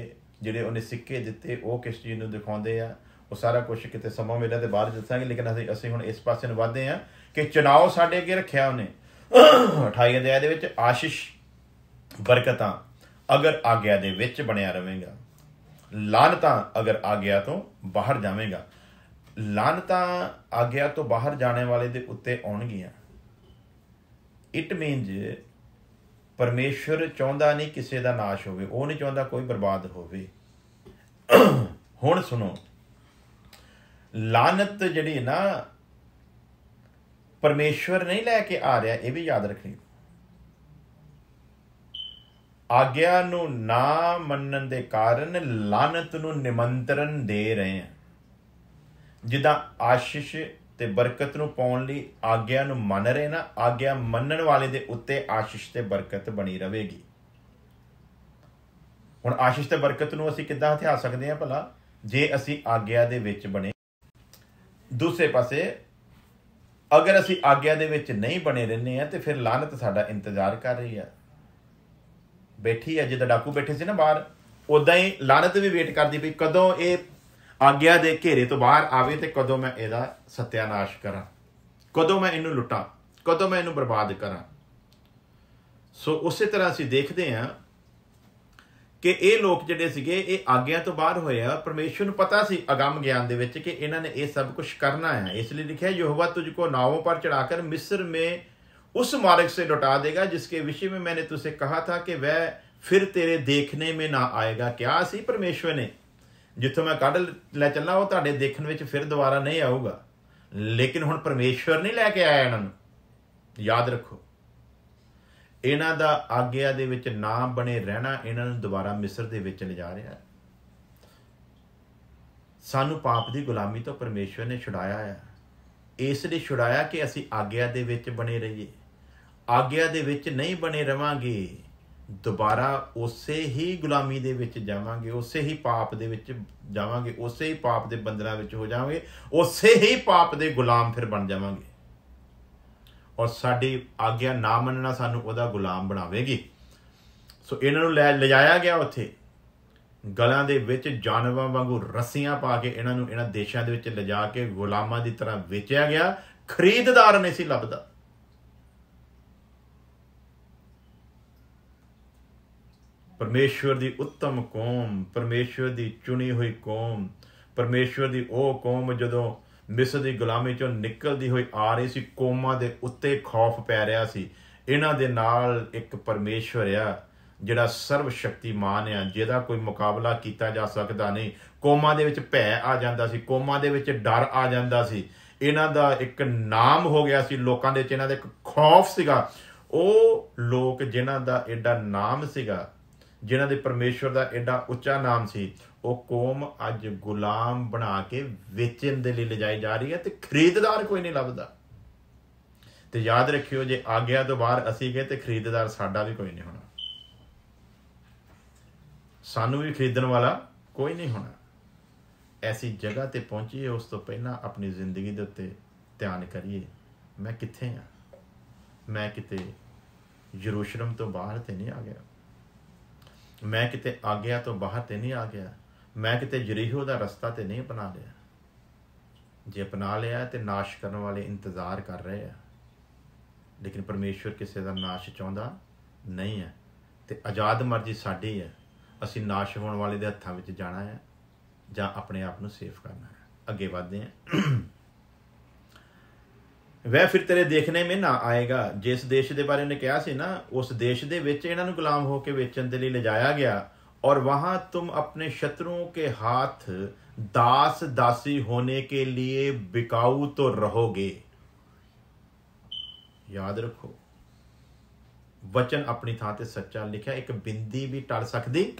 ਜਿਹੜੇ ਉਹਨੇ ਸਿੱਕੇ ਦਿੱਤੇ ਉਹ ਕਿਸ ਚੀਜ਼ ਨੂੰ ਦਿਖਾਉਂਦੇ ਆ ਉਹ ਸਾਰਾ ਕੁਝ ਕਿਤੇ ਸਮਾਂ ਮਿਲਿਆ ਤੇ ਬਾਅਦ ਦੱਸਾਂਗੇ ਲੇਕਿਨ ਅਸੀਂ ਅਸੀਂ ਹੁਣ ਇਸ ਪਾਸੇ ਨੂੰ ਵਧਦੇ ਆ ਕਿ ਚਨਾਉ ਸਾਡੇ ਅੱਗੇ ਰੱਖਿਆ ਉਹਨੇ 28 ਅਧਿਆਇ ਦੇ ਵਿੱਚ ਆਸ਼ਿਸ਼ ਬਰਕਤਾਂ ਅਗਰ ਆਗਿਆ ਦੇ ਵਿੱਚ ਬਣਿਆ ਰਹੇਗਾ ਲਾਨਤਾਂ ਅਗਰ ਆਗਿਆ ਤੋਂ ਬਾਹਰ ਜਾਵੇਗਾ ਲਾਨਤਾ ਆਗਿਆ ਤੋਂ ਬਾਹਰ ਜਾਣੇ ਵਾਲੇ ਦੇ ਉੱਤੇ ਆਉਣਗੀਆਂ ਇਟ ਮੀਨਸ ਪਰਮੇਸ਼ਰ ਚਾਹੁੰਦਾ ਨਹੀਂ ਕਿਸੇ ਦਾ ਨਾਸ਼ ਹੋਵੇ ਉਹ ਨਹੀਂ ਚਾਹੁੰਦਾ ਕੋਈ ਬਰਬਾਦ ਹੋਵੇ ਹੁਣ ਸੁਣੋ ਲਾਨਤ ਜਿਹੜੀ ਨਾ ਪਰਮੇਸ਼ਰ ਨਹੀਂ ਲੈ ਕੇ ਆ ਰਿਹਾ ਇਹ ਵੀ ਯਾਦ ਰੱਖਣੀ ਆਗਿਆ ਨੂੰ ਨਾ ਮੰਨਣ ਦੇ ਕਾਰਨ ਲਾਨਤ ਨੂੰ ਨਿਮੰਤਰਣ ਦੇ ਰਹੇ ਆ ਜਿੱਦਾਂ ਆਸ਼ੀਸ਼ ਤੇ ਬਰਕਤ ਨੂੰ ਪਾਉਣ ਲਈ ਆਗਿਆ ਨੂੰ ਮੰਨ ਰਹੇ ਨਾ ਆਗਿਆ ਮੰਨਣ ਵਾਲੇ ਦੇ ਉੱਤੇ ਆਸ਼ੀਸ਼ ਤੇ ਬਰਕਤ ਬਣੀ ਰਹੇਗੀ ਹੁਣ ਆਸ਼ੀਸ਼ ਤੇ ਬਰਕਤ ਨੂੰ ਅਸੀਂ ਕਿੱਦਾਂ ਹਥਿਆ ਸਕਦੇ ਹਾਂ ਭਲਾ ਜੇ ਅਸੀਂ ਆਗਿਆ ਦੇ ਵਿੱਚ ਬਣੇ ਦੂਸਰੇ ਪਾਸੇ ਅਗਰ ਅਸੀਂ ਆਗਿਆ ਦੇ ਵਿੱਚ ਨਹੀਂ ਬਣੇ ਰਹਿੰਦੇ ਆ ਤੇ ਫਿਰ ਲਾਨਤ ਸਾਡਾ ਇੰਤਜ਼ਾਰ ਕਰ ਰਹੀ ਆ ਬੈਠੀ ਆ ਜਿੱਦਾਂ ਡਾਕੂ ਬੈਠੇ ਸੀ ਨਾ ਬਾਹਰ ਉਦਾਂ ਹੀ ਲਾਨਤ ਵੀ ਵੇਟ ਕਰਦੀ ਪਈ ਕਦੋਂ ਇਹ ਆਗਿਆ ਦੇ ਘੇਰੇ ਤੋਂ ਬਾਹਰ ਆਵੇ ਤੇ ਕਦੋਂ ਮੈਂ ਇਹਦਾ ਸਤਿਆਨਾਸ਼ ਕਰਾਂ ਕਦੋਂ ਮੈਂ ਇਹਨੂੰ ਲੁੱਟਾਂ ਕਦੋਂ ਮੈਂ ਇਹਨੂੰ ਬਰਬਾਦ ਕਰਾਂ ਸੋ ਉਸੇ ਤਰ੍ਹਾਂ ਅਸੀਂ ਦੇਖਦੇ ਹਾਂ ਕਿ ਇਹ ਲੋਕ ਜਿਹੜੇ ਸੀਗੇ ਇਹ ਆਗਿਆ ਤੋਂ ਬਾਹਰ ਹੋਏ ਆ ਪਰਮੇਸ਼ਰ ਨੂੰ ਪਤਾ ਸੀ ਅਗੰਮ ਗਿਆਨ ਦੇ ਵਿੱਚ ਕਿ ਇਹਨਾਂ ਨੇ ਇਹ ਸਭ ਕੁਝ ਕਰਨਾ ਹੈ ਇਸ ਲਈ ਲਿਖਿਆ ਯਹੋਵਾ ਤੁਝ ਕੋ ਨਾਵੋਂ ਪਰ ਚੜਾ ਕੇ ਮਿਸਰ ਮੇ ਉਸ ਮਾਰਗ ਸੇ ਲਟਾ ਦੇਗਾ ਜਿਸਕੇ ਵਿਸ਼ੇ ਮੇ ਮੈਨੇ ਤੁਸੇ ਕਹਾ ਥਾ ਕਿ ਵੈ ਫਿਰ ਤੇਰੇ ਦੇਖਨੇ ਮੇ ਨਾ ਆਏਗਾ ਕਿਆ ਸੀ ਪਰਮੇਸ਼ਰ ਨੇ ਜਿੱਥੋਂ ਮੈਂ ਕੱਢ ਲੈ ਚੱਲਾ ਉਹ ਤੁਹਾਡੇ ਦੇਖਣ ਵਿੱਚ ਫਿਰ ਦੁਬਾਰਾ ਨਹੀਂ ਆਊਗਾ ਲੇਕਿਨ ਹੁਣ ਪਰਮੇਸ਼ਵਰ ਨਹੀਂ ਲੈ ਕੇ ਆਇਆ ਇਹਨਾਂ ਨੂੰ ਯਾਦ ਰੱਖੋ ਇਹਨਾਂ ਦਾ ਆਗਿਆ ਦੇ ਵਿੱਚ ਨਾ ਬਣੇ ਰਹਿਣਾ ਇਹਨਾਂ ਨੂੰ ਦੁਬਾਰਾ ਮਿਸਰ ਦੇ ਵਿੱਚ ਲਿਜਾ ਰਿਹਾ ਹੈ ਸਾਨੂੰ ਪਾਪ ਦੀ ਗੁਲਾਮੀ ਤੋਂ ਪਰਮੇਸ਼ਵਰ ਨੇ ਛੁਡਾਇਆ ਹੈ ਇਸ ਲਈ ਛੁਡਾਇਆ ਕਿ ਅਸੀਂ ਆਗਿਆ ਦੇ ਵਿੱਚ ਬਣੇ ਰਹੀਏ ਆਗਿਆ ਦੇ ਵਿੱਚ ਨਹੀਂ ਬਣੇ ਰਵਾਂਗੇ ਦੁਬਾਰਾ ਉਸੇ ਹੀ ਗੁਲਾਮੀ ਦੇ ਵਿੱਚ ਜਾਵਾਂਗੇ ਉਸੇ ਹੀ ਪਾਪ ਦੇ ਵਿੱਚ ਜਾਵਾਂਗੇ ਉਸੇ ਹੀ ਪਾਪ ਦੇ ਬੰਦਰਾ ਵਿੱਚ ਹੋ ਜਾਵਾਂਗੇ ਉਸੇ ਹੀ ਪਾਪ ਦੇ ਗੁਲਾਮ ਫਿਰ ਬਣ ਜਾਵਾਂਗੇ ਔਰ ਸਾਡੀ ਆਗਿਆ ਨਾ ਮੰਨਣਾ ਸਾਨੂੰ ਉਹਦਾ ਗੁਲਾਮ ਬਣਾਵੇਗੀ ਸੋ ਇਹਨਾਂ ਨੂੰ ਲੈ ਲਿਜਾਇਆ ਗਿਆ ਉੱਥੇ ਗਲਾਂ ਦੇ ਵਿੱਚ ਜਾਨਵਰਾਂ ਵਾਂਗੂ ਰੱਸੀਆਂ ਪਾ ਕੇ ਇਹਨਾਂ ਨੂੰ ਇਹਨਾਂ ਦੇਸ਼ਾਂ ਦੇ ਵਿੱਚ ਲਿਜਾ ਕੇ ਗੁਲਾਮਾਂ ਦੀ ਤਰ੍ਹਾਂ ਵੇਚਿਆ ਗਿਆ ਖਰੀਦਦਾਰ ਨਹੀਂ ਸੀ ਲੱਭਦਾ ਪਰਮੇਸ਼ਵਰ ਦੀ ਉੱਤਮ ਕੌਮ ਪਰਮੇਸ਼ਵਰ ਦੀ ਚੁਣੀ ਹੋਈ ਕੌਮ ਪਰਮੇਸ਼ਵਰ ਦੀ ਉਹ ਕੌਮ ਜਦੋਂ ਮਿਸਰ ਦੀ ਗੁਲਾਮੀ ਚੋਂ ਨਿਕਲਦੀ ਹੋਈ ਆ ਰਹੀ ਸੀ ਕੋਮਾ ਦੇ ਉੱਤੇ ਖੌਫ ਪੈ ਰਿਹਾ ਸੀ ਇਹਨਾਂ ਦੇ ਨਾਲ ਇੱਕ ਪਰਮੇਸ਼ਵਰ ਆ ਜਿਹੜਾ ਸਰਵ ਸ਼ਕਤੀਮਾਨ ਆ ਜਿਹਦਾ ਕੋਈ ਮੁਕਾਬਲਾ ਕੀਤਾ ਜਾ ਸਕਦਾ ਨਹੀਂ ਕੋਮਾ ਦੇ ਵਿੱਚ ਭੈ ਆ ਜਾਂਦਾ ਸੀ ਕੋਮਾ ਦੇ ਵਿੱਚ ਡਰ ਆ ਜਾਂਦਾ ਸੀ ਇਹਨਾਂ ਦਾ ਇੱਕ ਨਾਮ ਹੋ ਗਿਆ ਸੀ ਲੋਕਾਂ ਦੇ ਵਿੱਚ ਇਹਨਾਂ ਦਾ ਇੱਕ ਖੌਫ ਸੀਗਾ ਉਹ ਲੋਕ ਜਿਨ੍ਹਾਂ ਦਾ ਐਡਾ ਨਾਮ ਸੀਗਾ ਜਿਨ੍ਹਾਂ ਦੇ ਪਰਮੇਸ਼ਵਰ ਦਾ ਐਡਾ ਉੱਚਾ ਨਾਮ ਸੀ ਉਹ ਕੌਮ ਅੱਜ ਗੁਲਾਮ ਬਣਾ ਕੇ ਵੇਚਣ ਦੇ ਲਈ ਲਿਜਾਈ ਜਾ ਰਹੀ ਹੈ ਤੇ ਖਰੀਦਦਾਰ ਕੋਈ ਨਹੀਂ ਲੱਭਦਾ ਤੇ ਯਾਦ ਰੱਖਿਓ ਜੇ ਆਗਿਆ ਤੋਂ ਬਾਹਰ ਅਸੀਂ ਗਏ ਤੇ ਖਰੀਦਦਾਰ ਸਾਡਾ ਵੀ ਕੋਈ ਨਹੀਂ ਹੋਣਾ ਸਾਨੂੰ ਵੀ ਖਰੀਦਣ ਵਾਲਾ ਕੋਈ ਨਹੀਂ ਹੋਣਾ ਐਸੀ ਜਗ੍ਹਾ ਤੇ ਪਹੁੰਚੀਏ ਉਸ ਤੋਂ ਪਹਿਲਾਂ ਆਪਣੀ ਜ਼ਿੰਦਗੀ ਦੇ ਉੱਤੇ ਧਿਆਨ ਕਰੀਏ ਮੈਂ ਕਿੱਥੇ ਆ ਮੈਂ ਕਿਤੇ ਯਰੂਸ਼ਲਮ ਤੋਂ ਬਾਹਰ ਤੇ ਨਹੀਂ ਆ ਗਿਆ ਮੈਂ ਕਿਤੇ ਆਗਿਆ ਤੋਂ ਬਾਹਰ ਤੇ ਨਹੀਂ ਆ ਗਿਆ ਮੈਂ ਕਿਤੇ ਜਰੀਹੋ ਦਾ ਰਸਤਾ ਤੇ ਨਹੀਂ ਬਣਾ ਲਿਆ ਜੇ ਬਣਾ ਲਿਆ ਤੇ ਨਾਸ਼ ਕਰਨ ਵਾਲੇ ਇੰਤਜ਼ਾਰ ਕਰ ਰਹੇ ਆ ਲੇਕਿਨ ਪਰਮੇਸ਼ਵਰ ਕਿਸੇ ਦਾ ਨਾਸ਼ ਚਾਹੁੰਦਾ ਨਹੀਂ ਹੈ ਤੇ ਆਜ਼ਾਦ ਮਰਜ਼ੀ ਸਾਡੀ ਹੈ ਅਸੀਂ ਨਾਸ਼ ਹੋਣ ਵਾਲੇ ਦੇ ਹੱਥਾਂ ਵਿੱਚ ਜਾਣਾ ਹੈ ਜਾਂ ਆਪਣੇ ਆਪ ਨੂੰ ਸੇਫ ਕਰਨਾ ਹੈ ਅੱਗੇ ਵਧਦੇ ਹਾਂ ਵੈ ਫਿਰ ਤੇਰੇ ਦੇਖਣੇ ਮੇ ਨਾ ਆਏਗਾ ਜਿਸ ਦੇਸ਼ ਦੇ ਬਾਰੇ ਉਹਨੇ ਕਿਹਾ ਸੀ ਨਾ ਉਸ ਦੇਸ਼ ਦੇ ਵਿੱਚ ਇਹਨਾਂ ਨੂੰ ਗੁਲਾਮ ਹੋ ਕੇ ਵੇਚਣ ਦੇ ਲਈ ਲਜਾਇਆ ਗਿਆ ਔਰ ਵਹਾਂ ਤੂੰ ਆਪਣੇ ਸ਼ਤਰੂਆਂ ਕੇ ਹੱਥ ਦਾਸ ਦਾਸੀ ਹੋਣੇ ਕੇ ਲਈ ਬਿਕਾਉ ਤੋ ਰਹੋਗੇ ਯਾਦ ਰੱਖੋ ਵਚਨ ਆਪਣੀ ਥਾਂ ਤੇ ਸੱਚਾ ਲਿਖਿਆ ਇੱਕ ਬਿੰਦੀ ਵੀ ਟਲ ਸਕਦੀ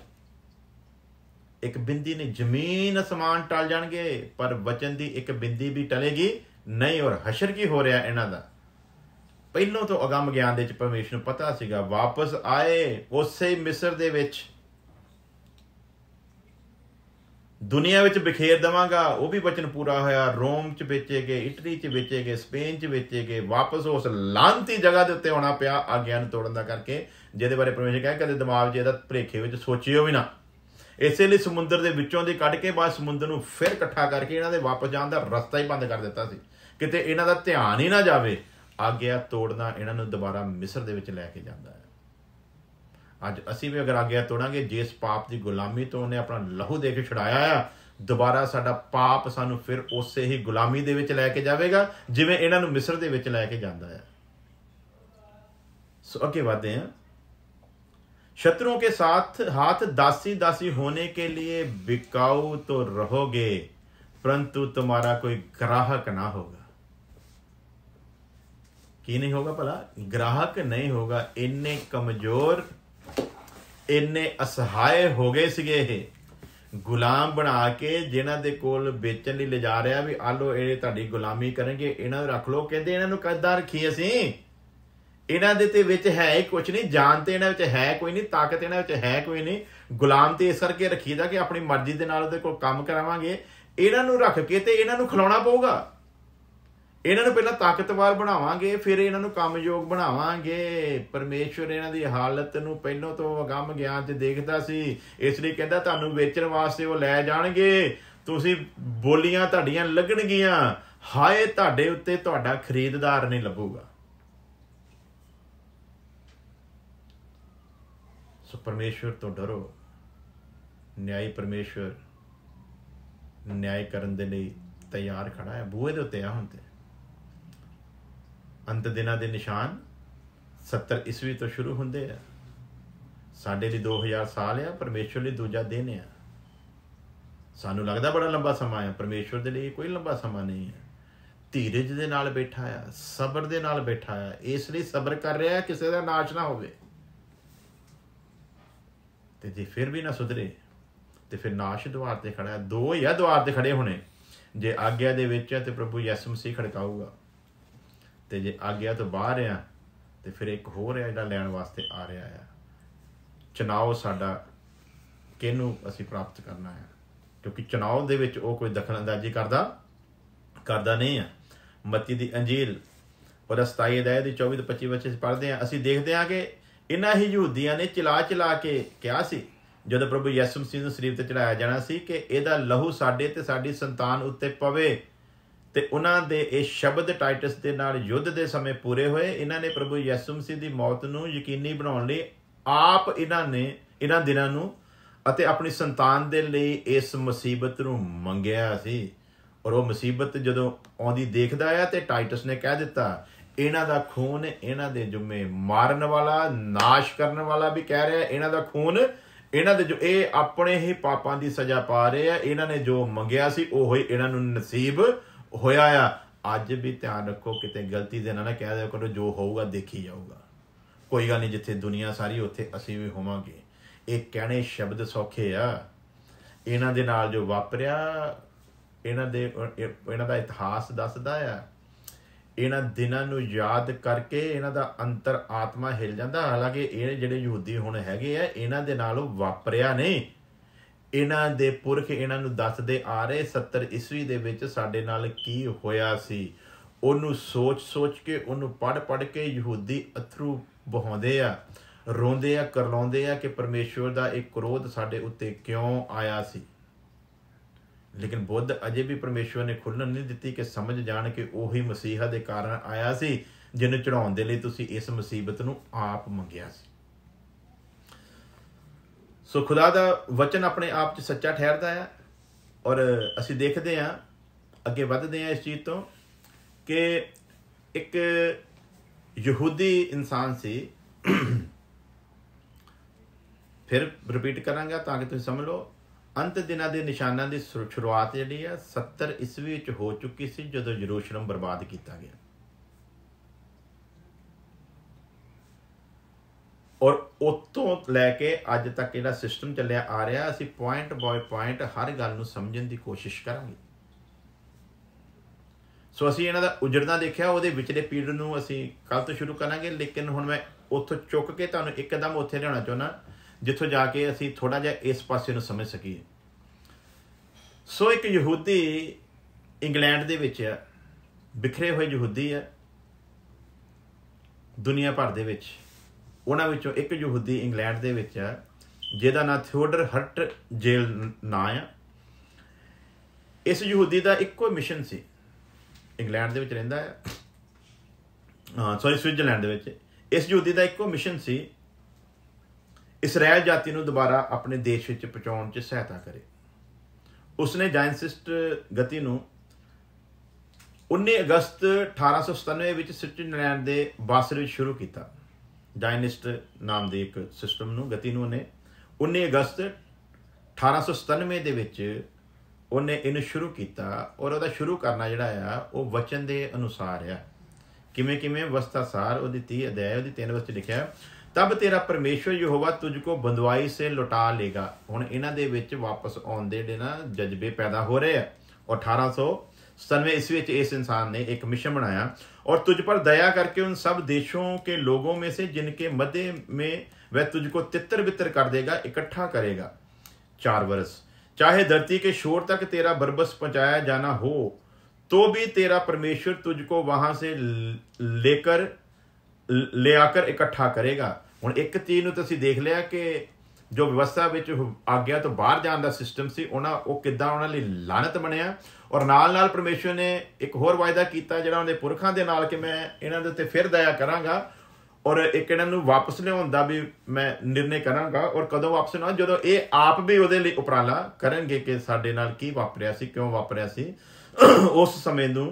ਇੱਕ ਬਿੰਦੀ ਨੇ ਜ਼ਮੀਨ ਅਸਮਾਨ ਟਲ ਜਾਣਗੇ ਪਰ ਵਚਨ ਦੀ ਇੱਕ ਬਿੰਦੀ ਵੀ ਟਲੇਗੀ ਨਹੀਂ ਔਰ ਹਸ਼ਰ ਕੀ ਹੋ ਰਿਹਾ ਇਹਨਾਂ ਦਾ ਪਹਿਲੋਂ ਤੋਂ ਅਗੰਮ ਗਿਆਨ ਦੇ ਵਿੱਚ ਪਰਮੇਸ਼ਰ ਨੂੰ ਪਤਾ ਸੀਗਾ ਵਾਪਸ ਆਏ ਉਸੇ ਮਿਸਰ ਦੇ ਵਿੱਚ ਦੁਨੀਆ ਵਿੱਚ ਬਖੇਰ ਦਵਾਂਗਾ ਉਹ ਵੀ ਬਚਨ ਪੂਰਾ ਹੋਇਆ ਰੋਮ ਚ ਵੇਚੇ ਗਏ ਇਟਲੀ ਚ ਵੇਚੇ ਗਏ ਸਪੇਨ ਚ ਵੇਚੇ ਗਏ ਵਾਪਸ ਉਸ ਲਾਂਤੀ ਜਗ੍ਹਾ ਦੇ ਉੱਤੇ ਆਉਣਾ ਪਿਆ ਆਗਿਆ ਨੂੰ ਤੋੜਨ ਦਾ ਕਰਕੇ ਜਿਹਦੇ ਬਾਰੇ ਪਰਮੇਸ਼ਰ ਕਹੇ ਕਦੇ ਦਿਮਾਗ 'ਚ ਇਹਦਾ ਭ੍ਰੇਖੇ ਵਿੱਚ ਸੋਚਿਓ ਵੀ ਨਾ ਇਸੇ ਲਈ ਸਮੁੰਦਰ ਦੇ ਵਿੱਚੋਂ ਦੀ ਕੱਢ ਕੇ ਬਾਅਦ ਸਮੁੰਦਰ ਨੂੰ ਫਿਰ ਇਕੱਠਾ ਕਰਕੇ ਇਹਨਾਂ ਦੇ ਵਾਪਸ ਜਾਣ ਦਾ ਰਸਤਾ ਹੀ ਬੰਦ ਕਰ ਦਿੱਤਾ ਸੀ ਕਿਤੇ ਇਹਨਾਂ ਦਾ ਧਿਆਨ ਹੀ ਨਾ ਜਾਵੇ ਆਗਿਆ ਤੋੜਨਾ ਇਹਨਾਂ ਨੂੰ ਦੁਬਾਰਾ ਮਿਸਰ ਦੇ ਵਿੱਚ ਲੈ ਕੇ ਜਾਂਦਾ ਹੈ ਅੱਜ ਅਸੀਂ ਵੀ ਅਗਰ ਆਗਿਆ ਤੋੜਾਂਗੇ ਜਿਸ ਪਾਪ ਦੀ ਗੁਲਾਮੀ ਤੋਂ ਉਹਨੇ ਆਪਣਾ ਲਹੂ ਦੇ ਕੇ ਛੁਡਾਇਆ ਆ ਦੁਬਾਰਾ ਸਾਡਾ ਪਾਪ ਸਾਨੂੰ ਫਿਰ ਉਸੇ ਹੀ ਗੁਲਾਮੀ ਦੇ ਵਿੱਚ ਲੈ ਕੇ ਜਾਵੇਗਾ ਜਿਵੇਂ ਇਹਨਾਂ ਨੂੰ ਮਿਸਰ ਦੇ ਵਿੱਚ ਲੈ ਕੇ ਜਾਂਦਾ ਹੈ ਸੋ ਅੱਗੇ ਵਧਦੇ ਹਾਂ शत्रुओं ਕੇ ਸਾਥ ਹੱਥ ਦਾਸੀ ਦਾਸੀ ਹੋਣੇ ਕੇ ਲਈ ਬਿਕਾਉ ਤੋ ਰਹੋਗੇ ਪਰੰਤੂ ਤੁਮਾਰਾ ਕੋਈ ਗ੍ਰਾਹਕ ਨਾ होगा ਕੀ ਨਹੀਂ ਹੋਗਾ ਭਲਾ ਗ੍ਰਾਹਕ ਨਹੀਂ ਹੋਗਾ ਇੰਨੇ ਕਮਜ਼ੋਰ ਇੰਨੇ ਅਸਹਾਏ ਹੋ ਗਏ ਸੀਗੇ ਇਹ ਗੁਲਾਮ ਬਣਾ ਕੇ ਜਿਨ੍ਹਾਂ ਦੇ ਕੋਲ ਵੇਚਣ ਲਈ ਲਿਜਾ ਰਿਹਾ ਵੀ ਆਲੋ ਇਹ ਤੁਹਾਡੀ ਗੁਲਾਮੀ ਕਰਨਗੇ ਇਹਨਾਂ ਨੂੰ ਰੱਖ ਲੋ ਕਹਿੰਦੇ ਇਹਨਾਂ ਨੂੰ ਕਦਾਂ ਰੱਖੀ ਅਸੀਂ ਇਹਨਾਂ ਦੇ ਤੇ ਵਿੱਚ ਹੈ ਕੁਝ ਨਹੀਂ ਜਾਣ ਤੇ ਇਹਨਾਂ ਵਿੱਚ ਹੈ ਕੋਈ ਨਹੀਂ ਤਾਕਤ ਇਹਨਾਂ ਵਿੱਚ ਹੈ ਕੋਈ ਨਹੀਂ ਗੁਲਾਮ ਤੇ ਇਸ ਕਰਕੇ ਰੱਖੀਦਾ ਕਿ ਆਪਣੀ ਮਰਜ਼ੀ ਦੇ ਨਾਲ ਉਹਦੇ ਕੋਲ ਕੰਮ ਕਰਾਵਾਂਗੇ ਇਹਨਾਂ ਨੂੰ ਰੱਖ ਕੇ ਤੇ ਇਹਨਾਂ ਨੂੰ ਖਿਲਾਉਣਾ ਪਊਗਾ ਇਹਨਾਂ ਨੂੰ ਪਹਿਲਾਂ ਤਾਕਤਵਰ ਬਣਾਵਾਂਗੇ ਫਿਰ ਇਹਨਾਂ ਨੂੰ ਕਾਮਯੋਗ ਬਣਾਵਾਂਗੇ ਪਰਮੇਸ਼ਵਰ ਇਹਨਾਂ ਦੀ ਹਾਲਤ ਨੂੰ ਪਹਿਲਾਂ ਤੋਂ ਅਗੰਮ ਗਿਆਨ ਤੇ ਦੇਖਦਾ ਸੀ ਇਸ ਲਈ ਕਹਿੰਦਾ ਤੁਹਾਨੂੰ ਵੇਚਣ ਵਾਸਤੇ ਉਹ ਲੈ ਜਾਣਗੇ ਤੁਸੀਂ ਬੋਲੀਆਂ ਤੁਹਾਡੀਆਂ ਲੱਗਣਗੀਆਂ ਹਾਏ ਤੁਹਾਡੇ ਉੱਤੇ ਤੁਹਾਡਾ ਖਰੀਦਦਾਰ ਨਹੀਂ ਲੱਭੂਗਾ ਸੋ ਪਰਮੇਸ਼ਵਰ ਤੋਂ ਡਰੋ ਨਿਆਈ ਪਰਮੇਸ਼ਵਰ ਨਿਆਈ ਕਰਨ ਦੇ ਲਈ ਤਿਆਰ ਖੜਾ ਹੈ ਬੂਹੇ ਦੇ ਉੱਤੇ ਆ ਹੁੰਦੇ ਅੰਤ ਦਿਨਾਂ ਦੇ ਨਿਸ਼ਾਨ 70 ਇਸਵੀ ਤੋਂ ਸ਼ੁਰੂ ਹੁੰਦੇ ਆ ਸਾਡੇ ਲਈ 2000 ਸਾਲ ਆ ਪਰਮੇਸ਼ਵਰ ਲਈ ਦੂਜਾ ਦਿਨ ਆ ਸਾਨੂੰ ਲੱਗਦਾ ਬੜਾ ਲੰਬਾ ਸਮਾਂ ਆ ਪਰਮੇਸ਼ਵਰ ਦੇ ਲਈ ਕੋਈ ਲੰਬਾ ਸਮਾਂ ਨਹੀਂ ਆ ਧੀਰਜ ਦੇ ਨਾਲ ਬੈਠਾ ਆ ਸਬਰ ਦੇ ਨਾਲ ਬੈਠਾ ਆ ਇਸ ਲਈ ਸਬਰ ਕਰ ਰਿਹਾ ਕਿਸੇ ਦਾ ਨਾਚ ਨਾ ਹੋਵੇ ਤੇ ਜੇ ਫਿਰ ਵੀ ਨਾ ਸੁਧਰੇ ਤੇ ਫਿਰ ਨਾਸ਼ ਦੁਆਰ ਤੇ ਖੜਾ ਦੋ ਜਾਂ ਦੁਆਰ ਤੇ ਖੜੇ ਹੋਣੇ ਜੇ ਆਗਿਆ ਦੇ ਵਿੱਚ ਹੈ ਤੇ ਪ੍ਰਭੂ ਯਿਸੂ ਮਸੀਹ ਖੜਕਾਊਗਾ ਤੇ ਜੇ ਆਗਿਆ ਤੋਂ ਬਾਹਰ ਆ ਤੇ ਫਿਰ ਇੱਕ ਹੋਰ ਆ ਜਿਹੜਾ ਲੈਣ ਵਾਸਤੇ ਆ ਰਿਹਾ ਆ ਚਨਾਉ ਸਾਡਾ ਕਿਹਨੂੰ ਅਸੀਂ ਪ੍ਰਾਪਤ ਕਰਨਾ ਹੈ ਕਿਉਂਕਿ ਚਨਾਉ ਦੇ ਵਿੱਚ ਉਹ ਕੋਈ ਦਖਲ ਅੰਦਾਜ਼ੀ ਕਰਦਾ ਕਰਦਾ ਨਹੀਂ ਆ ਮਤੀ ਦੀ ਅੰਜੀਲ ਉਹਦਾ 27 ਦਾ ਦੀ 24 ਤੋਂ 25 ਵਿੱਚ ਪੜ੍ਹਦੇ ਆ ਅਸੀਂ ਦੇਖਦੇ ਆ ਕਿ ਇਨ੍ਹਾਂ ਹੀ ਯਹੂਦੀਆਂ ਨੇ ਚਿਲਾ ਚਿਲਾ ਕੇ ਕਿਹਾ ਸੀ ਜਦੋਂ ਪ੍ਰਭੂ ਯਿਸੂ ਮਸੀਹ ਨੂੰ ਸਰੀਰ ਤੇ ਚੜਾਇਆ ਜਾਣਾ ਸੀ ਕਿ ਇਹਦਾ ਲਹੂ ਸਾਡੇ ਤੇ ਸਾਡੀ ਸੰਤਾਨ ਉੱਤੇ ਪਵੇ ਤੇ ਉਹਨਾਂ ਦੇ ਇਹ ਸ਼ਬਦ ਟਾਈਟਸ ਦੇ ਨਾਲ ਯੁੱਧ ਦੇ ਸਮੇਂ ਪੂਰੇ ਹੋਏ ਇਹਨਾਂ ਨੇ ਪ੍ਰਭੂ ਯਿਸੂ ਮਸੀਹ ਦੀ ਮੌਤ ਨੂੰ ਯਕੀਨੀ ਬਣਾਉਣ ਲਈ ਆਪ ਇਹਨਾਂ ਨੇ ਇਹਨਾਂ ਦਿਨਾਂ ਨੂੰ ਅਤੇ ਆਪਣੀ ਸੰਤਾਨ ਦੇ ਲਈ ਇਸ ਮੁਸੀਬਤ ਨੂੰ ਮੰਗਿਆ ਸੀ ਔਰ ਉਹ ਮੁਸੀਬਤ ਜਦੋਂ ਆਉਂਦੀ ਦੇਖਦਾ ਆ ਤੇ ਟਾਈਟਸ ਨੇ ਕਹਿ ਦਿੱਤਾ ਇਹਨਾਂ ਦਾ ਖੂਨ ਇਹਨਾਂ ਦੇ ਜੁਮੇ ਮਾਰਨ ਵਾਲਾ ਨਾਸ਼ ਕਰਨ ਵਾਲਾ ਵੀ ਕਹਿ ਰਿਹਾ ਇਹਨਾਂ ਦਾ ਖੂਨ ਇਹਨਾਂ ਦੇ ਜੋ ਇਹ ਆਪਣੇ ਹੀ ਪਾਪਾਂ ਦੀ ਸਜ਼ਾ ਪਾ ਰਹੇ ਆ ਇਹਨਾਂ ਨੇ ਜੋ ਮੰਗਿਆ ਸੀ ਉਹੋ ਹੀ ਇਹਨਾਂ ਨੂੰ ਨਸੀਬ ਹੋਇਆ ਆ ਅੱਜ ਵੀ ਧਿਆਨ ਰੱਖੋ ਕਿਤੇ ਗਲਤੀ ਦੇ ਨਾ ਨਾ ਕਹਿ ਦਿਓ ਕਰੋ ਜੋ ਹੋਊਗਾ ਦੇਖੀ ਜਾਊਗਾ ਕੋਈ ਗੱਲ ਨਹੀਂ ਜਿੱਥੇ ਦੁਨੀਆ ਸਾਰੀ ਉੱਥੇ ਅਸੀਂ ਵੀ ਹੋਵਾਂਗੇ ਇਹ ਕਹਿਣੇ ਸ਼ਬਦ ਸੌਖੇ ਆ ਇਹਨਾਂ ਦੇ ਨਾਲ ਜੋ ਵਾਪਰਿਆ ਇਹਨਾਂ ਦੇ ਇਹਨਾਂ ਦਾ ਇਤਿਹਾਸ ਦੱਸਦਾ ਆ ਇਹਨਾਂ ਦਿਨਾਂ ਨੂੰ ਯਾਦ ਕਰਕੇ ਇਹਨਾਂ ਦਾ ਅੰਤਰ ਆਤਮਾ ਹਿਲ ਜਾਂਦਾ ਹਾਲਾਂਕਿ ਇਹ ਜਿਹੜੇ ਯਹੂਦੀ ਹੁਣ ਹੈਗੇ ਆ ਇਹਨਾਂ ਦੇ ਨਾਲ ਉਹ ਵਾਪਰਿਆ ਨਹੀਂ ਇਹਨਾਂ ਦੇ ਪੁਰਖ ਇਹਨਾਂ ਨੂੰ ਦੱਸਦੇ ਆ ਰਹੇ 70 ਈਸਵੀ ਦੇ ਵਿੱਚ ਸਾਡੇ ਨਾਲ ਕੀ ਹੋਇਆ ਸੀ ਉਹਨੂੰ ਸੋਚ-ਸੋਚ ਕੇ ਉਹਨੂੰ ਪੜ-ਪੜ ਕੇ ਯਹੂਦੀ ਅਥਰੂ ਬਹਾਉਂਦੇ ਆ ਰੋਂਦੇ ਆ ਕਰਲਾਉਂਦੇ ਆ ਕਿ ਪਰਮੇਸ਼ਵਰ ਦਾ ਇਹ ਕ੍ਰੋਧ ਸਾਡੇ ਉੱਤੇ ਕਿਉਂ ਆਇਆ ਸੀ ਲੇਕਿਨ ਬੁੱਧ ਅਜੇ ਵੀ ਪਰਮੇਸ਼ਵਰ ਨੇ ਖੁੱਲਣ ਨਹੀਂ ਦਿੱਤੀ ਕਿ ਸਮਝ ਜਾਣ ਕਿ ਉਹੀ ਮਸੀਹਾ ਦੇ ਕਾਰਨ ਆਇਆ ਸੀ ਜਿਹਨੂੰ ਚੜਾਉਣ ਦੇ ਲਈ ਤੁਸੀਂ ਇਸ ਮੁਸੀਬਤ ਨੂੰ ਆਪ ਮੰਗਿਆ ਸੀ ਸੋ ਖੁਦਾ ਦਾ ਵਚਨ ਆਪਣੇ ਆਪ 'ਚ ਸੱਚਾ ਠਹਿਰਦਾ ਹੈ ਔਰ ਅਸੀਂ ਦੇਖਦੇ ਹਾਂ ਅੱਗੇ ਵਧਦੇ ਹਾਂ ਇਸ ਚੀਜ਼ ਤੋਂ ਕਿ ਇੱਕ ਯਹੂਦੀ ਇਨਸਾਨ ਸੀ ਫਿਰ ਰਿਪੀਟ ਕਰਾਂਗਾ ਤਾਂ ਕਿ ਤੁਸੀਂ ਸਮਝ ਲਓ ਅੰਤ ਦਿਨਾਂ ਦੇ ਨਿਸ਼ਾਨਾਂ ਦੀ ਸ਼ੁਰੂਆਤ ਜਿਹੜੀ ਆ 70 ਈਸਵੀ ਵਿੱਚ ਹੋ ਚੁੱਕੀ ਸੀ ਜਦੋਂ ਯਰੂਸ਼ਲਮ ਬਰਬਾਦ ਕੀਤਾ ਗਿਆ ਔਰ ਉਤੋਂ ਲੈ ਕੇ ਅੱਜ ਤੱਕ ਜਿਹੜਾ ਸਿਸਟਮ ਚੱਲਿਆ ਆ ਰਿਹਾ ਅਸੀਂ ਪੁਆਇੰਟ ਬਾਏ ਪੁਆਇੰਟ ਹਰ ਗੱਲ ਨੂੰ ਸਮਝਣ ਦੀ ਕੋਸ਼ਿਸ਼ ਕਰਾਂਗੇ ਸੋ ਅਸੀਂ ਇਹਨਾਂ ਦਾ ਉਜੜਨਾ ਦੇਖਿਆ ਉਹਦੇ ਵਿਚਲੇ ਪੀਰੀਅਡ ਨੂੰ ਅਸੀਂ ਕੱਲ ਤੋਂ ਸ਼ੁਰੂ ਕਰਾਂਗੇ ਲੇਕਿਨ ਹੁਣ ਮੈਂ ਉੱਥੋਂ ਚੁੱਕ ਕੇ ਤੁਹਾਨੂੰ ਇੱਕਦਮ ਉੱਥੇ ਲਿਆਉਣਾ ਚਾਹੁੰਦਾ ਜਿੱਥੋਂ ਜਾ ਕੇ ਅਸੀਂ ਥੋੜਾ ਜਿਹਾ ਇਸ ਪਾਸੇ ਨੂੰ ਸਮਝ ਸਕੀਏ ਸੋ ਇੱਕ ਯਹੂਦੀ ਇੰਗਲੈਂਡ ਦੇ ਵਿੱਚ ਬਿਖਰੇ ਹੋਏ ਯਹੂਦੀ ਹੈ ਦੁਨੀਆ ਭਰ ਦੇ ਵਿੱਚ ਉਹਨਾਂ ਵਿੱਚੋਂ ਇੱਕ ਯਹੂਦੀ ਇੰਗਲੈਂਡ ਦੇ ਵਿੱਚ ਹੈ ਜਿਹਦਾ ਨਾਮ ਥਿਓਡਰ ਹਰਟ ਜੇਲ ਨਾ ਹੈ ਇਸ ਯਹੂਦੀ ਦਾ ਇੱਕੋ ਮਿਸ਼ਨ ਸੀ ਇੰਗਲੈਂਡ ਦੇ ਵਿੱਚ ਰਹਿੰਦਾ ਹੈ ਸੌਰੀ ਸਵਿਟਜ਼ਰਲੈਂਡ ਦੇ ਵਿੱਚ ਇਸ ਯਹੂਦੀ ਦਾ ਇੱਕੋ ਮਿਸ਼ਨ ਸੀ ਇਸਰਾਇਲ ਜਾਤੀ ਨੂੰ ਦੁਬਾਰਾ ਆਪਣੇ ਦੇਸ਼ ਵਿੱਚ ਪਹੁੰਚਾਉਣ 'ਚ ਸਹਾਇਤਾ ਕਰੇ ਉਸਨੇ ਜਾਇਨਸਿਸਟ ਗਤੀ ਨੂੰ 19 ਅਗਸਤ 1897 ਵਿੱਚ ਸਵਿਟਜ਼ਰਲੈਂਡ ਦੇ ਬਾਸਰ ਵਿੱਚ ਸ਼ੁਰੂ ਕੀਤਾ ਡਾਇਨਿਸਟ ਨਾਮ ਦੇ ਇੱਕ ਸਿਸਟਮ ਨੂੰ ਗਤੀ ਨੂੰ ਨੇ 19 ਅਗਸਤ 1897 ਦੇ ਵਿੱਚ ਉਹਨੇ ਇਹਨੂੰ ਸ਼ੁਰੂ ਕੀਤਾ ਔਰ ਉਹਦਾ ਸ਼ੁਰੂ ਕਰਨਾ ਜਿਹੜਾ ਆ ਉਹ ਵਚਨ ਦੇ ਅਨੁਸਾਰ ਆ ਕਿਵੇਂ ਕਿਵੇਂ ਵਸਤਾਸਾਰ ਉਹਦੀ 30 ਅਧਿਆਇ ਉਹਦੀ 3 ਵਿੱਚ ਲਿਖਿਆ ਤਬ ਤੇਰਾ ਪਰਮੇਸ਼ਰ ਯਹੋਵਾ ਤੁਝ ਕੋ ਬੰਦਵਾਈ ਸੇ ਲੁਟਾ ਲੇਗਾ ਹੁਣ ਇਹਨਾਂ ਦੇ ਵਿੱਚ ਵਾਪਸ ਆਉਣ ਦੇ ਜਿਹੜੇ ਨਾ ਜਜ਼ਬੇ ਪੈਦਾ ਹੋ ਰਹੇ ਆ ਔਰ 1800 97 ਇਸ ਵਿੱਚ ਇਸ ਇਨਸਾਨ ਨੇ ਇੱਕ ਮਿਸ਼ਨ ਬਣਾਇਆ ਔਰ ਤੁਝ ਪਰ ਦਇਆ ਕਰਕੇ ਉਹਨ ਸਭ ਦੇਸ਼ੋਂ ਕੇ ਲੋਗੋਂ ਮੇਂ ਸੇ ਜਿਨ ਕੇ ਮਦੇ ਮੇਂ ਵੈ ਤੁਝ ਕੋ ਤਿੱਤਰ ਬਿੱਤਰ ਕਰ ਦੇਗਾ ਇਕੱਠਾ ਕਰੇਗਾ ਚਾਰ ਵਰਸ ਚਾਹੇ ਧਰਤੀ ਕੇ ਸ਼ੋਰ ਤੱਕ ਤੇਰਾ ਬਰਬਸ ਪਹੁੰਚਾਇਆ ਜਾਣਾ ਹੋ ਤੋ ਵੀ ਤੇਰਾ ਪਰਮੇਸ਼ਰ ਤੁਝ ਕੋ ਵਹਾਂ ਸੇ ਲੇਕਰ ਲਿਆਕਰ ਇਕੱਠਾ ਕਰੇਗਾ ਹੁਣ ਇੱਕ ਚੀਜ਼ ਨੂੰ ਤੁਸੀਂ ਦੇਖ ਲਿਆ ਕਿ ਜੋ ਵਿਵਸਥਾ ਵਿੱਚ ਆਗਿਆ ਤੋਂ ਬਾਹਰ ਜਾਣ ਦਾ ਸਿਸਟਮ ਸੀ ਉਹਨਾਂ ਉਹ ਕਿੱਦਾਂ ਉਹਨਾਂ ਲਈ ਲਾਨਤ ਬਣਿਆ ਔਰ ਨਾਲ ਨਾਲ ਪਰਮੇਸ਼ਰ ਨੇ ਇੱਕ ਹੋਰ ਵਾਅਦਾ ਕੀਤਾ ਜਿਹੜਾ ਉਹਦੇ ਪੁਰਖਾਂ ਦੇ ਨਾਲ ਕਿ ਮੈਂ ਇਹਨਾਂ ਦੇ ਉੱਤੇ ਫਿਰ ਦਇਆ ਕਰਾਂਗਾ ਔਰ ਇੱਕ ਇਹਨਾਂ ਨੂੰ ਵਾਪਸ ਲਿਆਉਣ ਦਾ ਵੀ ਮੈਂ ਨਿਰਣੇ ਕਰਾਂਗਾ ਔਰ ਕਦੋਂ ਵਾਪਸ ਨਾ ਜਦੋਂ ਇਹ ਆਪ ਵੀ ਉਹਦੇ ਲਈ ਉਪਰਾਲਾ ਕਰਨਗੇ ਕਿ ਸਾਡੇ ਨਾਲ ਕੀ ਵਾਪਰਿਆ ਸੀ ਕਿਉਂ ਵਾਪਰਿਆ ਸੀ ਉਸ ਸਮੇਂ ਨੂੰ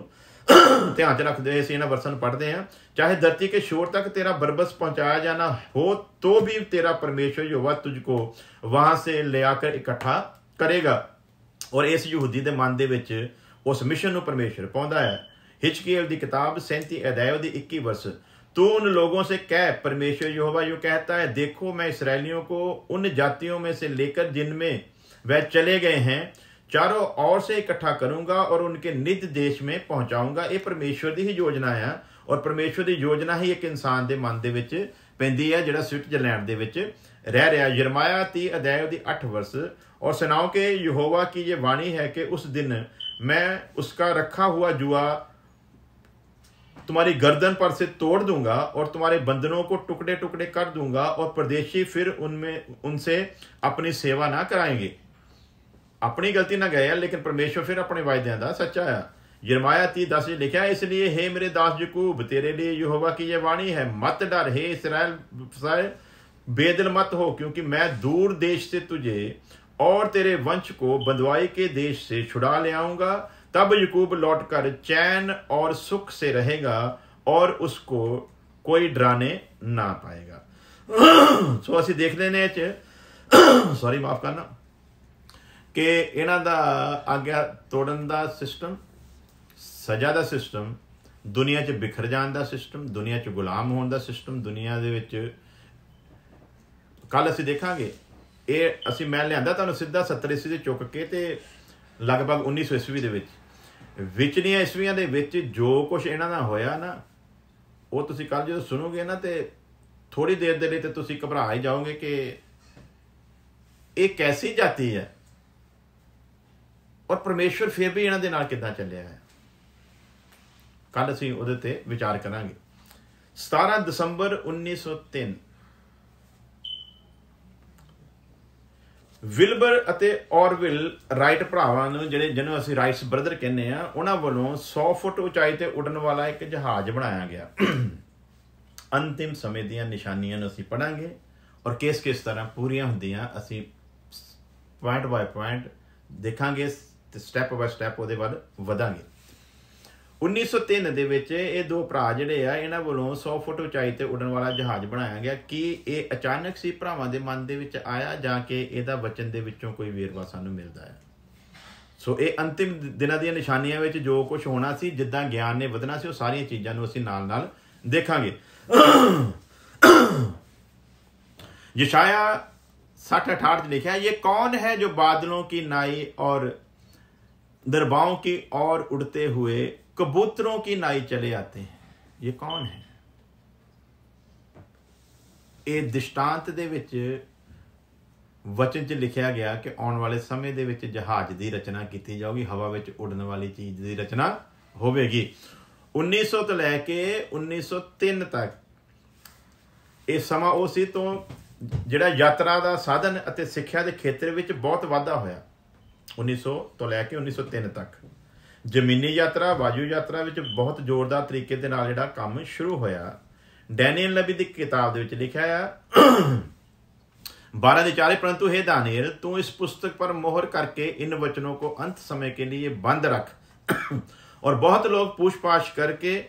ਧਿਆਨ ਚ ਰੱਖਦੇ ਅਸੀਂ ਇਹਨਾਂ ਵਰਸਨ ਪੜ੍ਹਦੇ ਆ ਚਾਹੇ ਧਰਤੀ ਕੇ ਸ਼ੋਰ ਤੱਕ ਤੇਰਾ ਬਰਬਸ ਪਹੁੰਚਾਇਆ ਜਾਣਾ ਹੋ ਤੋ ਵੀ ਤੇਰਾ ਪਰਮੇਸ਼ਰ ਜੋ ਵਾ ਤੁਝ ਕੋ ਵਹਾਂ ਸੇ ਲਿਆ ਕਰ ਇਕੱਠਾ ਕਰੇਗਾ ਔਰ ਇਸ ਯਹੂਦੀ ਦੇ ਮਨ ਦੇ ਵਿੱਚ ਉਸ ਮਿਸ਼ਨ ਨੂੰ ਪਰਮੇਸ਼ਰ ਪਾਉਂਦਾ ਹੈ ਹਿਚਕੀਲ ਦੀ ਕਿਤਾਬ 37 ਅਧਿਆਇ ਦੀ 21 ਵਰਸ तू उन लोगों से कह परमेश्वर यहोवा यू कहता है देखो मैं इसराइलियों को उन जातियों ਲੈ ਕੇ ਜਿਨ ਮੇ वह ਚਲੇ ਗਏ ਹੈ ਚਾਰੋਂ ਔਰ ਸੇ ਇਕੱਠਾ ਕਰੂੰਗਾ ਔਰ ਉਹਨਕੇ ਨਿਤ ਦੇਸ਼ ਮੇ ਪਹੁੰਚਾਉਂਗਾ ਇਹ ਪਰਮੇਸ਼ਰ ਦੀ ਹੀ ਯੋਜਨਾ ਹੈ ਔਰ ਪਰਮੇਸ਼ਰ ਦੀ ਯੋਜਨਾ ਹੀ ਇੱਕ ਇਨਸਾਨ ਦੇ ਮਨ ਦੇ ਵਿੱਚ ਪੈਂਦੀ ਹੈ ਜਿਹੜਾ ਸਵਿਟਜ਼ਰਲੈਂਡ ਦੇ ਵਿੱਚ ਰਹਿ ਰਿਹਾ ਜਰਮਾਇਆ 30 ਅਧਿਆਇ ਦੀ 8 ਵਰਸ और सेनाओं के यहोवा की ये वाणी है कि उस दिन मैं उसका रखा हुआ जुआ तुम्हारी गर्दन पर से तोड़ दूंगा और तुम्हारे बंधनों को टुकड़े टुकड़े कर दूंगा और परदेशी फिर उनमें उनसे अपनी सेवा ना कराएंगे अपनी गलती ना गया लेकिन परमेश्वर फिर अपने वायदा का सच्चा है यरमाया ती दस लिखा है इसलिए हे मेरे दास जकूब तेरे लिए यहोवा की यह वाणी है मत डर हे इसराइल बेदल मत हो क्योंकि मैं दूर देश से तुझे और तेरे वंश को बंदवाई के देश से छुड़ा ले आऊंगा तब यकूब लौटकर चैन और सुख से रहेगा और उसको ਕੋਈ ਡਰਾਣੇ ਨਾ ਪਾਏਗਾ ਸੋ ਅਸੀਂ ਦੇਖ ਲੈਨੇ ਇਹ ਚ ਸੌਰੀ ਮਾਫ ਕਰਨਾ ਕਿ ਇਹਨਾਂ ਦਾ ਆਗਿਆ ਤੋੜਨ ਦਾ ਸਿਸਟਮ ਸਜ਼ਾ ਦਾ ਸਿਸਟਮ ਦੁਨੀਆ 'ਚ ਬਿਖਰ ਜਾਣ ਦਾ ਸਿਸਟਮ ਦੁਨੀਆ 'ਚ ਗੁਲਾਮ ਹੋਣ ਦਾ ਸਿਸਟਮ ਦੁਨੀਆ ਦੇ ਵਿੱਚ ਕੱਲ ਅਸੀਂ ਦੇਖਾਂਗੇ ਇਹ ਅਸੀਂ ਮੈਂ ਲਿਆਂਦਾ ਤੁਹਾਨੂੰ ਸਿੱਧਾ 70 ਈਸਵੀ ਦੇ ਚੁੱਕ ਕੇ ਤੇ ਲਗਭਗ 1900 ਈਸਵੀ ਦੇ ਵਿੱਚ ਵਿਚਲੀਆਂ ਈਸਵੀਆਂ ਦੇ ਵਿੱਚ ਜੋ ਕੁਝ ਇਹਨਾਂ ਦਾ ਹੋਇਆ ਨਾ ਉਹ ਤੁਸੀਂ ਕੱਲ ਜਦੋਂ ਸੁਣੋਗੇ ਨਾ ਤੇ ਥੋੜੀ ਦੇਰ ਦੇ ਲਈ ਤੇ ਤੁਸੀਂ ਘਬਰਾ ਹੀ ਜਾਓਗੇ ਕਿ ਇਹ ਕੈਸੀ ਜਾਤੀ ਹੈ ਔਰ ਪਰਮੇਸ਼ਵਰ ਫਿਰ ਵੀ ਇਹਨਾਂ ਦੇ ਨਾਲ ਕਿੱਦਾਂ ਚੱਲਿਆ ਹੈ ਕੱਲ ਅਸੀਂ ਉਹਦੇ ਤੇ ਵਿਚਾਰ ਕਰਾਂਗੇ 17 ਦਸੰਬਰ 1903 ਵਿਲਬਰ ਅਤੇ ਔਰਵਿਲ ਰਾਈਟ ਭਰਾਵਾਂ ਨੂੰ ਜਿਹੜੇ ਜਿਹਨੂੰ ਅਸੀਂ ਰਾਈਟਸ ਬ੍ਰਦਰ ਕਹਿੰਦੇ ਆ ਉਹਨਾਂ ਵੱਲੋਂ 100 ਫੁੱਟ ਉਚਾਈ ਤੇ ਉੱਡਣ ਵਾਲਾ ਇੱਕ ਜਹਾਜ਼ ਬਣਾਇਆ ਗਿਆ ਅੰਤਿਮ ਸਮੇਂ ਦੀਆਂ ਨਿਸ਼ਾਨੀਆਂ ਨੂੰ ਅਸੀਂ ਪੜਾਂਗੇ ਔਰ ਕਿਸ ਕਿਸ ਤਰ੍ਹਾਂ ਪੂਰੀਆਂ ਹੁੰਦੀਆਂ ਅਸੀਂ ਪੁਆਇੰਟ ਬਾਈ ਪੁਆਇੰਟ ਦੇਖਾਂਗੇ ਸਟੈਪ ਬਾਈ ਸਟੈਪ ਉਹਦੇ ਵੱਲ ਵਧਾਂਗੇ 1903 ਦੇ ਵਿੱਚ ਇਹ ਦੋ ਭਰਾ ਜਿਹੜੇ ਆ ਇਹਨਾਂ ਵੱਲੋਂ 100 ਫੁੱਟ ਉਚਾਈ ਤੇ ਉੱਡਣ ਵਾਲਾ ਜਹਾਜ਼ ਬਣਾਇਆ ਗਿਆ ਕਿ ਇਹ ਅਚਾਨਕ ਸੀ ਭਰਾਵਾਂ ਦੇ ਮਨ ਦੇ ਵਿੱਚ ਆਇਆ ਜਾਂ ਕਿ ਇਹਦਾ ਵਚਨ ਦੇ ਵਿੱਚੋਂ ਕੋਈ ਵੇਰਵਾ ਸਾਨੂੰ ਮਿਲਦਾ ਹੈ ਸੋ ਇਹ ਅੰਤਿਮ ਦਿਨਾਂ ਦੀਆਂ ਨਿਸ਼ਾਨੀਆਂ ਵਿੱਚ ਜੋ ਕੁਝ ਹੋਣਾ ਸੀ ਜਿੱਦਾਂ ਗਿਆਨ ਨੇ ਵਧਣਾ ਸੀ ਉਹ ਸਾਰੀਆਂ ਚੀਜ਼ਾਂ ਨੂੰ ਅਸੀਂ ਨਾਲ-ਨਾਲ ਦੇਖਾਂਗੇ ਯਸ਼ਾਇਆ 60-68 'ਚ ਲਿਖਿਆ ਇਹ ਕੌਣ ਹੈ ਜੋ ਬਾਦਲੋਂ ਕੀ ਨਾਈ ਔਰ ਦਰਬਾਉਂ ਕੀ ਔਰ ਉੜਤੇ ਹੋਏ ਕਬੂਤਰੋਂ ਕੀ ਨਾਈ ਚਲੇ ਆਤੇ हैं ਇਹ ਕੌਣ ਹੈ ਇਹ ਦ੍ਰਿਸ਼ਟਾਂਤ ਦੇ ਵਿੱਚ ਵਚਨ 'ਚ ਲਿਖਿਆ ਗਿਆ ਕਿ ਆਉਣ ਵਾਲੇ ਸਮੇਂ ਦੇ ਵਿੱਚ ਜਹਾਜ਼ ਦੀ ਰਚਨਾ ਕੀਤੀ ਜਾਊਗੀ ਹਵਾ ਵਿੱਚ ਉੱਡਣ ਵਾਲੀ ਚੀਜ਼ ਦੀ ਰਚਨਾ ਹੋਵੇਗੀ 1900 ਤੋਂ ਲੈ ਕੇ 1903 ਤੱਕ ਇਹ ਸਮਾਂ ਉਹ ਸੀ ਤੋਂ ਜਿਹੜਾ ਯਾਤਰਾ ਦਾ ਸਾਧਨ ਅਤੇ ਸਿੱਖਿਆ ਦੇ ਖੇਤਰ ਵਿੱਚ ਬਹੁਤ ਵਾਧਾ ਹੋਇਆ 1900 ਤੋਂ ਲੈ ਕੇ 1903 ਤੱਕ ਜ਼ਮੀਨੀ ਯਾਤਰਾ ਵਾਯੂ ਯਾਤਰਾ ਵਿੱਚ ਬਹੁਤ ਜ਼ੋਰਦਾਰ ਤਰੀਕੇ ਦੇ ਨਾਲ ਜਿਹੜਾ ਕੰਮ ਸ਼ੁਰੂ ਹੋਇਆ ਡੈਨੀਅਲ ਨਬੀ ਦੀ ਕਿਤਾਬ ਦੇ ਵਿੱਚ ਲਿਖਿਆ ਆ 12 ਦੇ 4 ਪਰੰਤੂ ਹੈ दानियल ਤੂੰ ਇਸ ਪੁਸਤਕ ਪਰ ਮੋਹਰ ਕਰਕੇ इन ਵਚਨੋ ਕੋ ਅੰਤ ਸਮੇਂ ਕੇ ਲਈ ਬੰਦ ਰੱਖ ਔਰ ਬਹੁਤ ਲੋਕ पूछपाछ ਕਰਕੇ